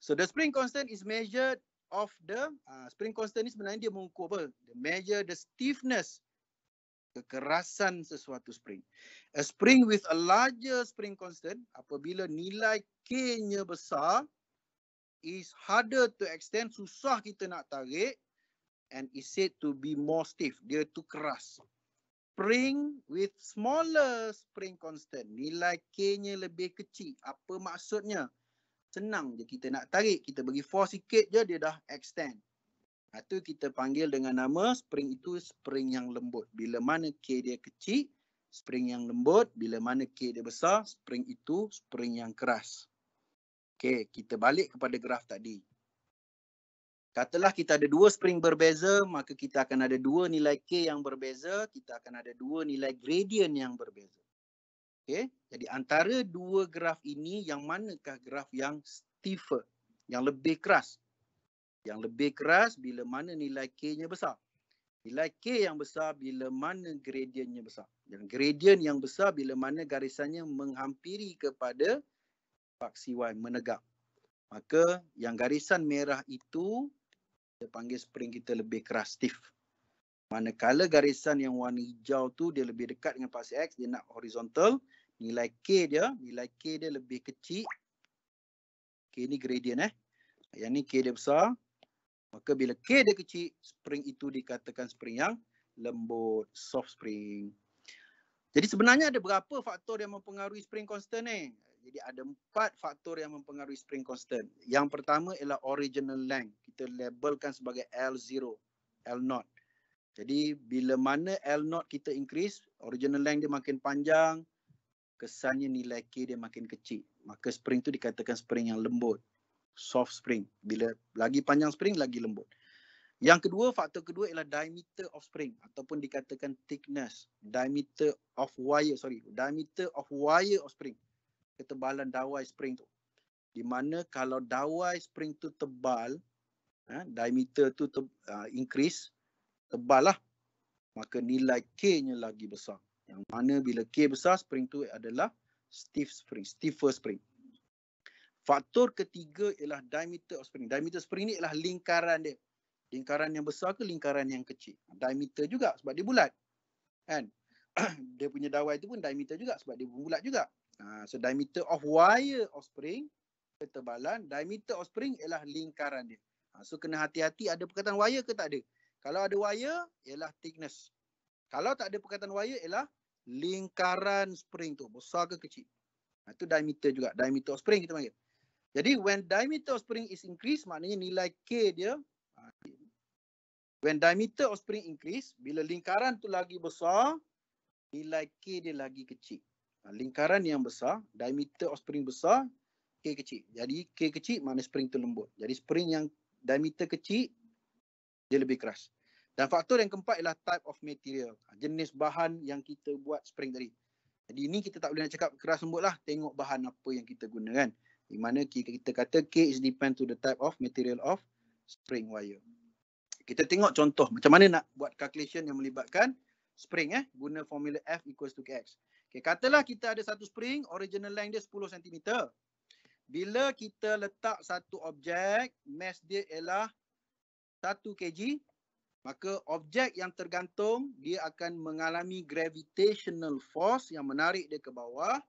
So the spring constant is measured of the uh, spring constant ni sebenarnya dia mengukur apa? The measure the stiffness kekerasan sesuatu spring. A spring with a larger spring constant apabila nilai K-nya besar is harder to extend, susah kita nak tarik and is said to be more stiff. Dia tu keras. Spring with smaller spring constant. Nilai K-nya lebih kecil. Apa maksudnya? Senang je kita nak tarik. Kita bagi force sikit je dia dah extend. Itu kita panggil dengan nama spring itu spring yang lembut. Bila mana K dia kecil, spring yang lembut. Bila mana K dia besar, spring itu spring yang keras. Okay, kita balik kepada graf tadi. Katalah kita ada dua spring berbeza, maka kita akan ada dua nilai K yang berbeza, kita akan ada dua nilai gradient yang berbeza. Okay? Jadi antara dua graf ini, yang manakah graf yang stiffer, yang lebih keras? Yang lebih keras bila mana nilai K-nya besar? Nilai K yang besar bila mana gradientnya besar? Dan gradient yang besar bila mana garisannya menghampiri kepada paksi Y menegak. Maka yang garisan merah itu kita panggil spring kita lebih keras stiff. Manakala garisan yang warna hijau tu dia lebih dekat dengan pas X, dia nak horizontal. Nilai K dia, nilai K dia lebih kecil. K ni gradient eh. Yang ni K dia besar. Maka bila K dia kecil, spring itu dikatakan spring yang lembut, soft spring. Jadi sebenarnya ada berapa faktor yang mempengaruhi spring constant ni? Jadi ada empat faktor yang mempengaruhi spring constant. Yang pertama ialah original length. Kita labelkan sebagai L0, L0. Jadi bila mana L0 kita increase, original length dia makin panjang, kesannya nilai K dia makin kecil. Maka spring tu dikatakan spring yang lembut. Soft spring. Bila lagi panjang spring, lagi lembut. Yang kedua, faktor kedua ialah diameter of spring ataupun dikatakan thickness. Diameter of wire, sorry. Diameter of wire of spring ketebalan dawai spring tu. Di mana kalau dawai spring tu tebal, ha, diameter tu te, ha, increase, tebal lah. Maka nilai K-nya lagi besar. Yang mana bila K besar, spring tu adalah stiff spring, stiffer spring. Faktor ketiga ialah diameter of spring. Diameter spring ni ialah lingkaran dia. Lingkaran yang besar ke lingkaran yang kecil? Diameter juga sebab dia bulat. Kan? dia punya dawai tu pun diameter juga sebab dia bulat juga. Ha, so diameter of wire of spring ketebalan diameter of spring ialah lingkaran dia. Ha, so kena hati-hati ada perkataan wire ke tak ada. Kalau ada wire ialah thickness. Kalau tak ada perkataan wire ialah lingkaran spring tu besar ke kecil. Ha, itu diameter juga. Diameter of spring kita panggil. Jadi when diameter of spring is increase, maknanya nilai K dia ha, when diameter of spring increase bila lingkaran tu lagi besar nilai K dia lagi kecil. Ha, lingkaran yang besar, diameter of spring besar, K kecil. Jadi K kecil mana spring tu lembut. Jadi spring yang diameter kecil, dia lebih keras. Dan faktor yang keempat ialah type of material. Ha, jenis bahan yang kita buat spring tadi. Jadi ini kita tak boleh nak cakap keras lembut lah. Tengok bahan apa yang kita guna kan. Di mana kita kata K is depend to the type of material of spring wire. Kita tengok contoh macam mana nak buat calculation yang melibatkan spring eh. Guna formula F equals to KX. Okay, katalah kita ada satu spring, original length dia 10 cm. Bila kita letak satu objek, mass dia ialah 1 kg, maka objek yang tergantung, dia akan mengalami gravitational force yang menarik dia ke bawah.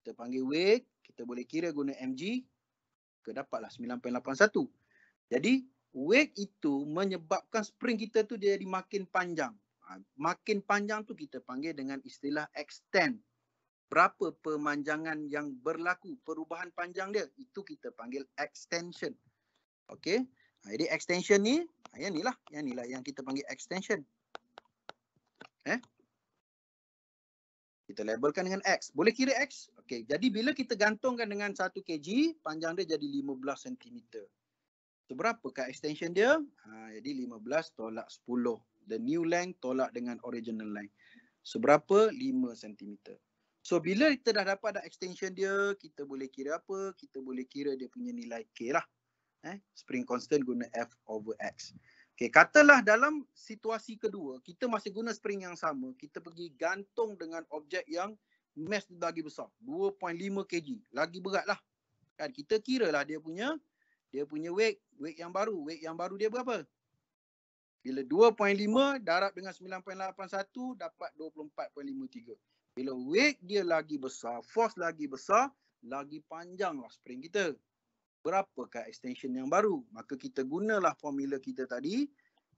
Kita panggil weight, kita boleh kira guna mg, kita dapatlah 9.81. Jadi, weight itu menyebabkan spring kita tu jadi makin panjang makin panjang tu kita panggil dengan istilah extend. Berapa pemanjangan yang berlaku, perubahan panjang dia, itu kita panggil extension. Okey. Ha, jadi extension ni, ha, yang lah, yang inilah yang kita panggil extension. Eh? Kita labelkan dengan X. Boleh kira X? Okey. Jadi bila kita gantungkan dengan 1 kg, panjang dia jadi 15 cm. Seberapakah extension dia? Ha, jadi 15 tolak 10 the new length tolak dengan original length. So berapa? 5 cm. So bila kita dah dapat dah extension dia, kita boleh kira apa? Kita boleh kira dia punya nilai K lah. Eh? Spring constant guna F over X. Okay, katalah dalam situasi kedua, kita masih guna spring yang sama. Kita pergi gantung dengan objek yang mass lagi besar. 2.5 kg. Lagi berat lah. Kan? Kita kira lah dia punya dia punya weight, weight yang baru. Weight yang baru dia berapa? Bila 2.5 darab dengan 9.81 dapat 24.53. Bila weight dia lagi besar, force lagi besar, lagi panjanglah spring kita. Berapakah extension yang baru? Maka kita gunalah formula kita tadi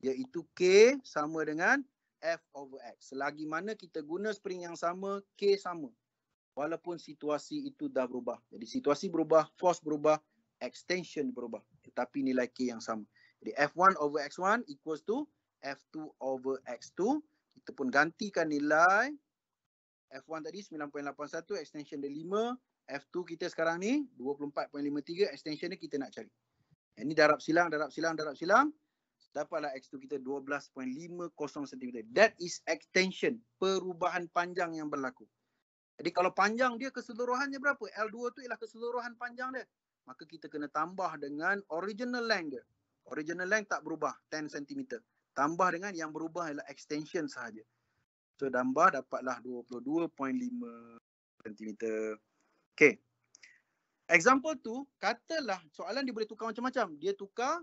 iaitu K sama dengan F over X. Selagi mana kita guna spring yang sama, K sama. Walaupun situasi itu dah berubah. Jadi situasi berubah, force berubah, extension berubah. Tetapi nilai K yang sama. Jadi F1 over X1 equals to F2 over X2. Kita pun gantikan nilai F1 tadi 9.81 extension dia 5. F2 kita sekarang ni 24.53 extension ni kita nak cari. Yang ni darab silang, darab silang, darab silang. Dapatlah X2 kita 12.50 cm. That is extension. Perubahan panjang yang berlaku. Jadi kalau panjang dia keseluruhannya berapa? L2 tu ialah keseluruhan panjang dia. Maka kita kena tambah dengan original length dia original length tak berubah 10 cm tambah dengan yang berubah ialah extension sahaja so tambah dapatlah 22.5 cm Okay. example tu katalah soalan dia boleh tukar macam-macam dia tukar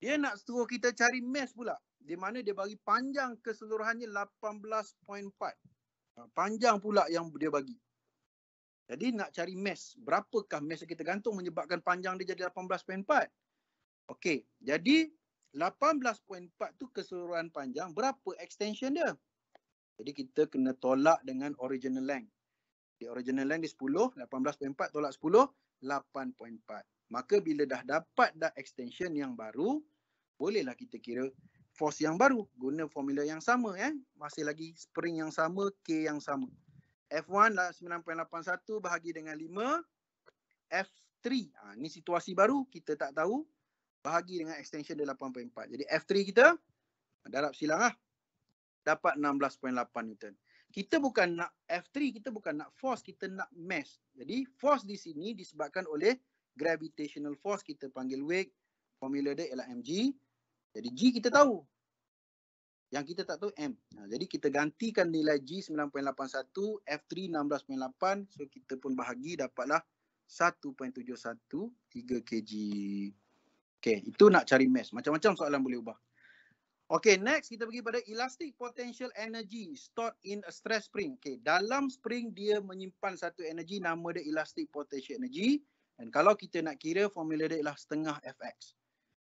dia nak suruh kita cari mass pula di mana dia bagi panjang keseluruhannya 18.4 ha, panjang pula yang dia bagi jadi nak cari mass berapakah mass yang kita gantung menyebabkan panjang dia jadi 18.4 Okey, jadi 18.4 tu keseluruhan panjang berapa extension dia? Jadi kita kena tolak dengan original length. Di original length di 10, 18.4 tolak 10, 8.4. Maka bila dah dapat dah extension yang baru, bolehlah kita kira force yang baru guna formula yang sama eh. Masih lagi spring yang sama, K yang sama. F1 lah 9.81 bahagi dengan 5, F3. Ha, ni situasi baru, kita tak tahu bahagi dengan extension dia 8.4. Jadi F3 kita darab silang lah. Dapat 16.8 Newton. Kita bukan nak F3, kita bukan nak force, kita nak mass. Jadi force di sini disebabkan oleh gravitational force kita panggil wake. Formula dia ialah mg. Jadi g kita tahu. Yang kita tak tahu m. Nah, ha, jadi kita gantikan nilai g 9.81, f3 16.8. So kita pun bahagi dapatlah 1.713 kg. Okay, itu nak cari mass. Macam-macam soalan boleh ubah. Okay, next kita pergi pada elastic potential energy stored in a stress spring. Okay, dalam spring dia menyimpan satu energy nama dia elastic potential energy. Dan kalau kita nak kira formula dia ialah setengah fx.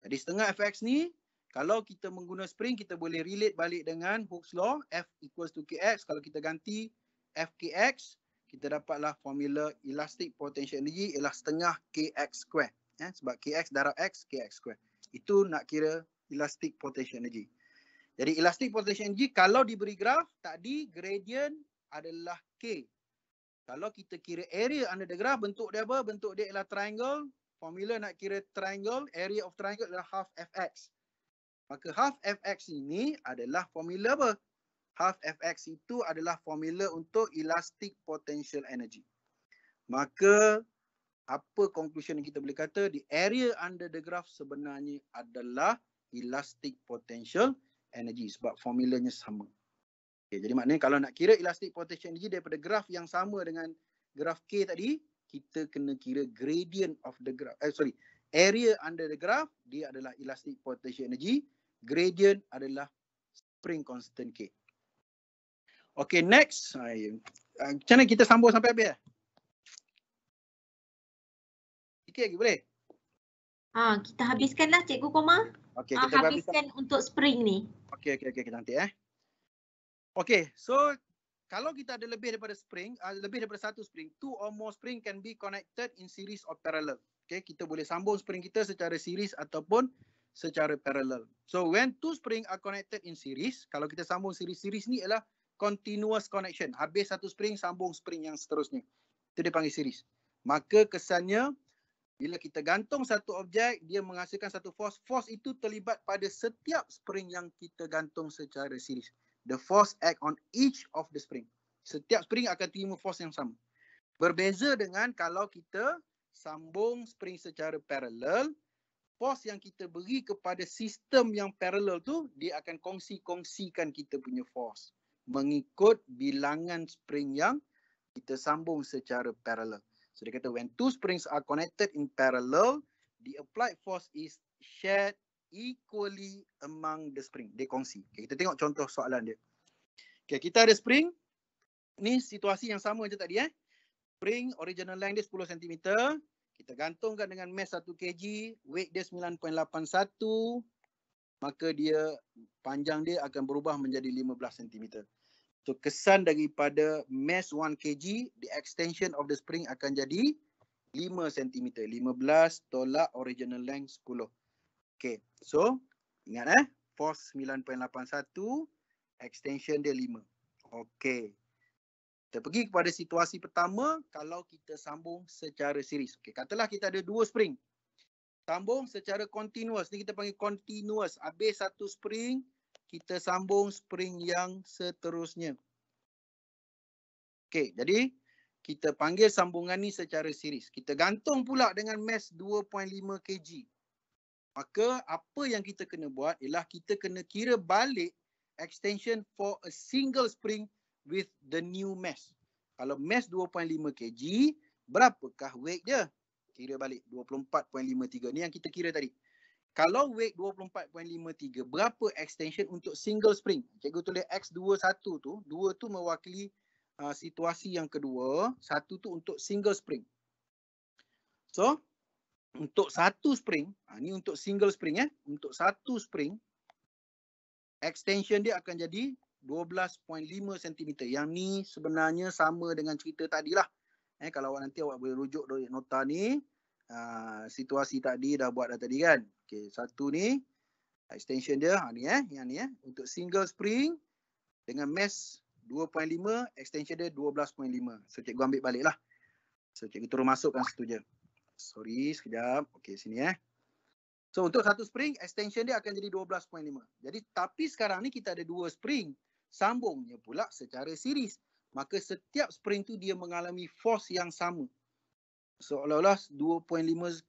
Jadi setengah fx ni, kalau kita menggunakan spring, kita boleh relate balik dengan Hooke's law. F equals to kx. Kalau kita ganti fkx, kita dapatlah formula elastic potential energy ialah setengah kx square eh, sebab kx darab x kx square itu nak kira elastic potential energy jadi elastic potential energy kalau diberi graf tadi gradient adalah k kalau kita kira area under the graph bentuk dia apa bentuk dia ialah triangle formula nak kira triangle area of triangle adalah half fx maka half fx ini adalah formula apa half fx itu adalah formula untuk elastic potential energy maka apa conclusion yang kita boleh kata Di area under the graph sebenarnya adalah elastic potential energy sebab formulanya sama. Okay, jadi maknanya kalau nak kira elastic potential energy daripada graf yang sama dengan graf K tadi, kita kena kira gradient of the graph. Eh, sorry, area under the graph dia adalah elastic potential energy, gradient adalah spring constant K. Okay, next. Macam mana kita sambung sampai habis? Eh? sikit lagi boleh? Ha, kita habiskanlah cikgu koma. Okay, ah, kita ha, habiskan untuk spring ni. Okey okey okey kita nanti eh. Okey, so kalau kita ada lebih daripada spring, uh, lebih daripada satu spring, two or more spring can be connected in series or parallel. Okey, kita boleh sambung spring kita secara series ataupun secara parallel. So when two spring are connected in series, kalau kita sambung series-series ni ialah continuous connection. Habis satu spring, sambung spring yang seterusnya. Itu dia panggil series. Maka kesannya bila kita gantung satu objek, dia menghasilkan satu force. Force itu terlibat pada setiap spring yang kita gantung secara series. The force act on each of the spring. Setiap spring akan terima force yang sama. Berbeza dengan kalau kita sambung spring secara paralel, force yang kita beri kepada sistem yang paralel tu, dia akan kongsi-kongsikan kita punya force mengikut bilangan spring yang kita sambung secara paralel. So dia kata when two springs are connected in parallel, the applied force is shared equally among the spring. Dia kongsi. Okay, kita tengok contoh soalan dia. Okay, kita ada spring. Ni situasi yang sama macam tadi eh. Spring original length dia 10 cm. Kita gantungkan dengan mass 1 kg, weight dia 9.81 maka dia panjang dia akan berubah menjadi 15 cm. So kesan daripada mass 1 kg, the extension of the spring akan jadi 5 cm. 15 tolak original length 10. Okay, so ingat eh. Force 9.81, extension dia 5. Okay. Kita pergi kepada situasi pertama kalau kita sambung secara series. Okay, katalah kita ada dua spring. Sambung secara continuous. Ini kita panggil continuous. Habis satu spring, kita sambung spring yang seterusnya. Okey, jadi kita panggil sambungan ni secara siris. Kita gantung pula dengan mass 2.5 kg. Maka apa yang kita kena buat ialah kita kena kira balik extension for a single spring with the new mass. Kalau mass 2.5 kg, berapakah weight dia? Kira balik 24.53 ni yang kita kira tadi. 24.53 kalau weight 24.53, berapa extension untuk single spring? Cikgu tulis X21 tu, dua tu mewakili uh, situasi yang kedua, satu tu untuk single spring. So, untuk satu spring, ha, ni untuk single spring ya, eh? untuk satu spring, extension dia akan jadi 12.5 cm. Yang ni sebenarnya sama dengan cerita tadilah. Eh, kalau awak nanti awak boleh rujuk nota ni, Ah, situasi tadi dah buat dah tadi kan. Okey, satu ni extension dia, ha ni eh, yang ni eh untuk single spring dengan mass 2.5, extension dia 12.5. So cikgu ambil lah. So cikgu masuk kan situ je. Sorry sekejap. Okay sini eh. So untuk satu spring, extension dia akan jadi 12.5. Jadi tapi sekarang ni kita ada dua spring sambungnya pula secara series. Maka setiap spring tu dia mengalami force yang sama seolah-olah 2.5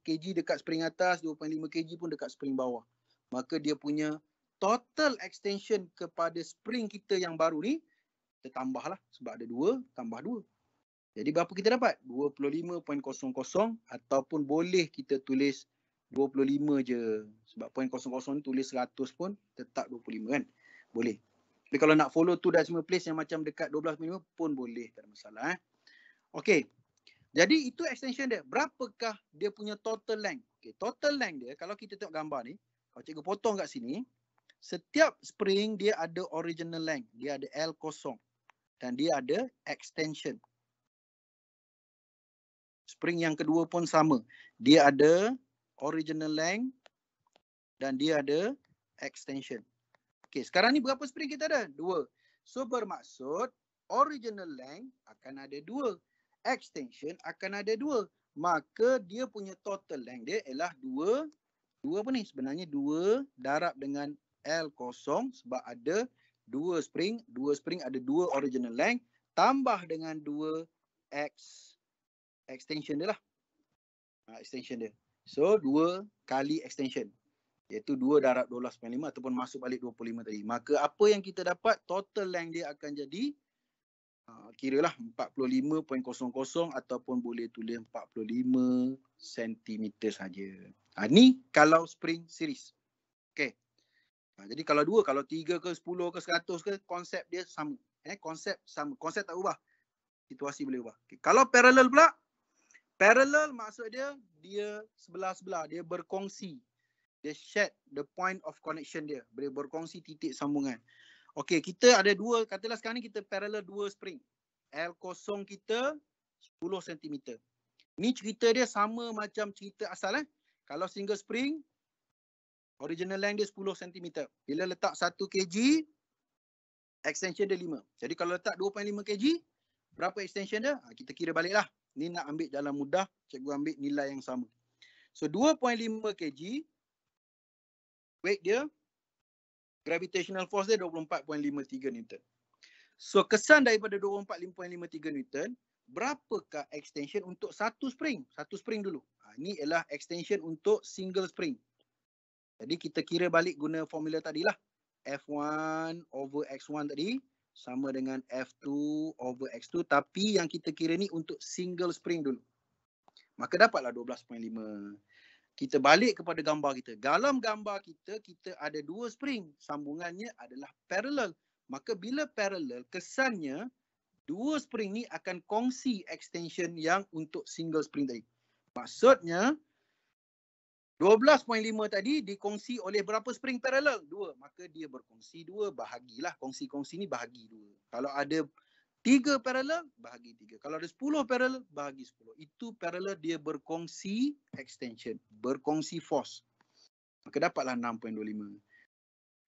kg dekat spring atas, 2.5 kg pun dekat spring bawah. Maka dia punya total extension kepada spring kita yang baru ni tertambahlah sebab ada 2 tambah 2. Jadi berapa kita dapat? 25.00 ataupun boleh kita tulis 25 je. Sebab 0.00 tulis 100 pun tetap 25 kan. Boleh. Tapi kalau nak follow tu dah semua place yang macam dekat 12.5 pun boleh. Tak ada masalah. Eh? Okay. Jadi itu extension dia. Berapakah dia punya total length? Okay, total length dia kalau kita tengok gambar ni, kalau cikgu potong kat sini, setiap spring dia ada original length. Dia ada L kosong dan dia ada extension. Spring yang kedua pun sama. Dia ada original length dan dia ada extension. Okay, sekarang ni berapa spring kita ada? Dua. So bermaksud original length akan ada dua extension akan ada dua. Maka dia punya total length dia ialah dua. Dua apa ni? Sebenarnya dua darab dengan L kosong sebab ada dua spring. Dua spring ada dua original length. Tambah dengan dua X extension dia lah. Ha, extension dia. So dua kali extension. Iaitu dua darab 12.5 ataupun masuk balik 25 tadi. Maka apa yang kita dapat total length dia akan jadi kira lah 45.00 ataupun boleh tulis 45 cm saja. Ha, ni kalau spring series. Okay. Ha, jadi kalau dua, kalau tiga ke sepuluh ke seratus ke konsep dia sama. Eh, konsep sama. Konsep tak ubah. Situasi boleh ubah. Okay. Kalau parallel pula, parallel maksud dia dia sebelah-sebelah. Dia berkongsi. Dia share the point of connection dia. Boleh berkongsi titik sambungan. Okey, kita ada dua, katalah sekarang ni kita parallel dua spring. L kosong kita 10 cm. Ni cerita dia sama macam cerita asal eh. Kalau single spring, original length dia 10 cm. Bila letak 1 kg, extension dia 5. Jadi kalau letak 2.5 kg, berapa extension dia? Ha, kita kira balik lah. Ni nak ambil dalam mudah, cikgu ambil nilai yang sama. So 2.5 kg, weight dia gravitational force dia 24.53 Newton. So kesan daripada 24.53 Newton, berapakah extension untuk satu spring? Satu spring dulu. Ha, ini ialah extension untuk single spring. Jadi kita kira balik guna formula tadilah. F1 over X1 tadi sama dengan F2 over X2 tapi yang kita kira ni untuk single spring dulu. Maka dapatlah kita balik kepada gambar kita. Dalam gambar kita, kita ada dua spring. Sambungannya adalah parallel. Maka bila parallel, kesannya dua spring ni akan kongsi extension yang untuk single spring tadi. Maksudnya, 12.5 tadi dikongsi oleh berapa spring parallel? Dua. Maka dia berkongsi dua. Bahagilah. Kongsi-kongsi ni bahagi dua. Kalau ada tiga paralel bahagi tiga. Kalau ada sepuluh paralel bahagi sepuluh. Itu paralel dia berkongsi extension, berkongsi force. Maka dapatlah 6.25.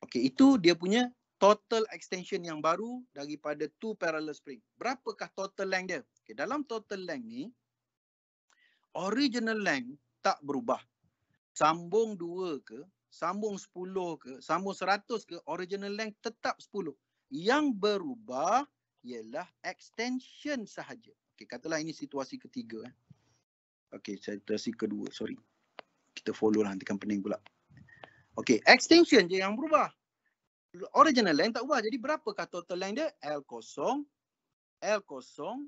Okey, itu dia punya total extension yang baru daripada two parallel spring. Berapakah total length dia? Okey, dalam total length ni original length tak berubah. Sambung dua ke, sambung sepuluh ke, sambung seratus ke, original length tetap sepuluh. Yang berubah ialah extension sahaja. Okay, katalah ini situasi ketiga. Eh. Okay, situasi kedua. Sorry. Kita follow lah, nantikan pening pula. Okay, extension je yang berubah. Original length tak ubah. Jadi berapakah total length dia? L kosong. L kosong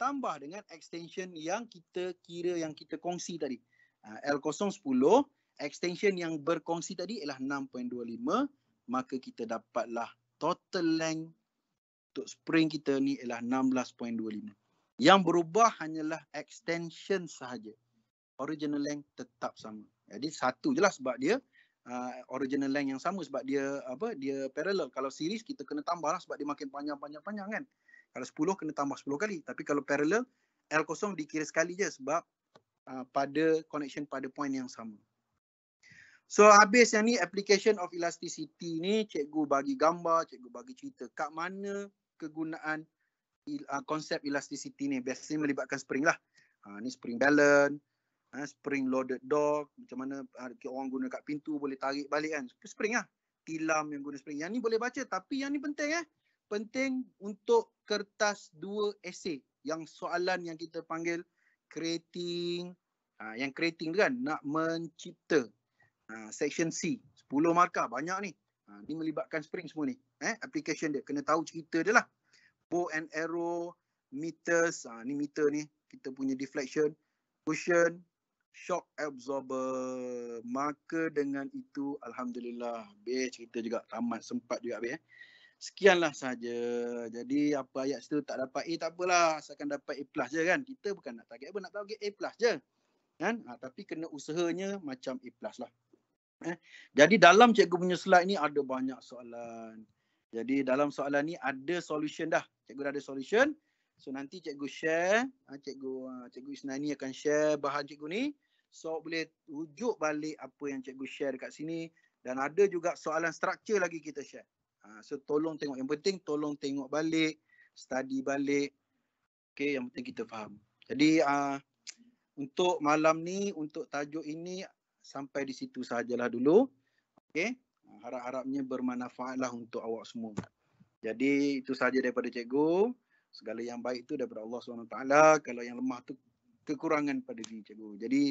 tambah dengan extension yang kita kira yang kita kongsi tadi. Ha, L kosong 10. Extension yang berkongsi tadi ialah 6.25. Maka kita dapatlah total length untuk spring kita ni ialah 16.25. Yang berubah hanyalah extension sahaja. Original length tetap sama. Jadi satu je lah sebab dia uh, original length yang sama sebab dia apa dia parallel. Kalau series kita kena tambah lah sebab dia makin panjang-panjang-panjang kan. Kalau 10 kena tambah 10 kali. Tapi kalau parallel L kosong dikira sekali je sebab uh, pada connection pada point yang sama. So habis yang ni application of elasticity ni cikgu bagi gambar, cikgu bagi cerita kat mana kegunaan uh, konsep elasticity ni biasanya melibatkan spring lah. Ha, ni spring balance, ha, spring loaded dog, macam mana uh, orang guna kat pintu boleh tarik balik kan. Spring lah. Tilam yang guna spring. Yang ni boleh baca tapi yang ni penting eh. Penting untuk kertas dua esay yang soalan yang kita panggil creating, ha, yang creating tu kan nak mencipta. Ha, section C, 10 markah banyak ni. Ha, ni melibatkan spring semua ni eh application dia kena tahu cerita dia lah bow and arrow meters ah ni meter ni kita punya deflection cushion shock absorber maka dengan itu alhamdulillah be cerita juga tamat sempat juga be eh sekianlah saja jadi apa ayat situ tak dapat A tak apalah asalkan dapat A plus je kan kita bukan nak target apa nak target A plus je kan ha, tapi kena usahanya macam A plus lah Eh, jadi dalam cikgu punya slide ni ada banyak soalan. Jadi dalam soalan ni ada solution dah. Cikgu dah ada solution. So nanti cikgu share, ah, cikgu ah, cikgu Isnani akan share bahan cikgu ni. So boleh rujuk balik apa yang cikgu share dekat sini dan ada juga soalan structure lagi kita share. Ah, so tolong tengok yang penting tolong tengok balik, study balik. Okay, yang penting kita faham. Jadi untuk malam ni untuk tajuk ini sampai di situ sajalah dulu. Okay harap-harapnya bermanfaatlah untuk awak semua. Jadi itu saja daripada cikgu. Segala yang baik itu daripada Allah SWT. Kalau yang lemah tu kekurangan pada diri cikgu. Jadi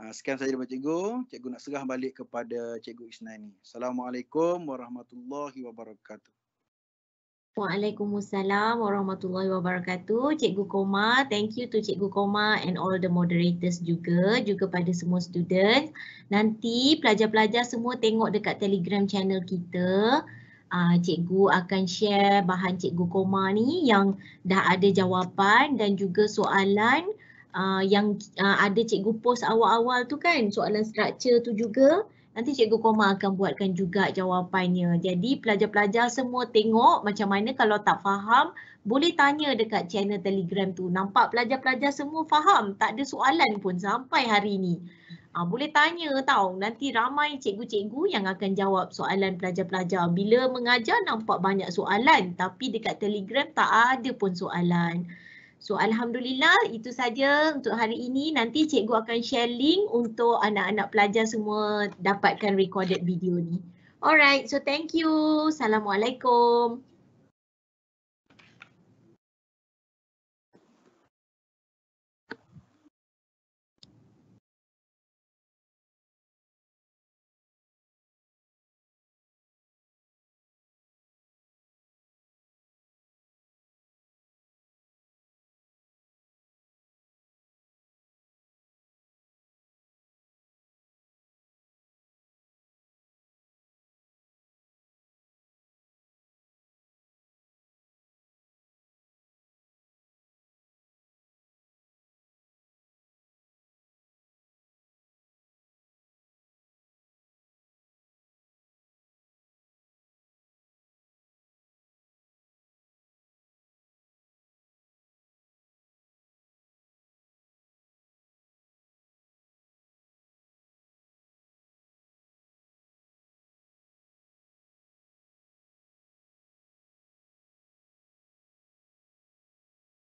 ah, sekian saja daripada cikgu. Cikgu nak serah balik kepada cikgu Isnani. Assalamualaikum warahmatullahi wabarakatuh. Waalaikumsalam warahmatullahi wabarakatuh. Cikgu Koma, thank you to Cikgu Koma and all the moderators juga, juga pada semua student. Nanti pelajar-pelajar semua tengok dekat Telegram channel kita. Uh, cikgu akan share bahan Cikgu Koma ni yang dah ada jawapan dan juga soalan ah, yang uh, ada Cikgu post awal-awal tu kan, soalan structure tu juga nanti Cikgu Koma akan buatkan juga jawapannya. Jadi pelajar-pelajar semua tengok macam mana kalau tak faham, boleh tanya dekat channel Telegram tu. Nampak pelajar-pelajar semua faham, tak ada soalan pun sampai hari ini. Ha, ah, boleh tanya tau, nanti ramai cikgu-cikgu yang akan jawab soalan pelajar-pelajar. Bila mengajar nampak banyak soalan tapi dekat Telegram tak ada pun soalan. So Alhamdulillah itu saja untuk hari ini. Nanti cikgu akan share link untuk anak-anak pelajar semua dapatkan recorded video ni. Alright, so thank you. Assalamualaikum.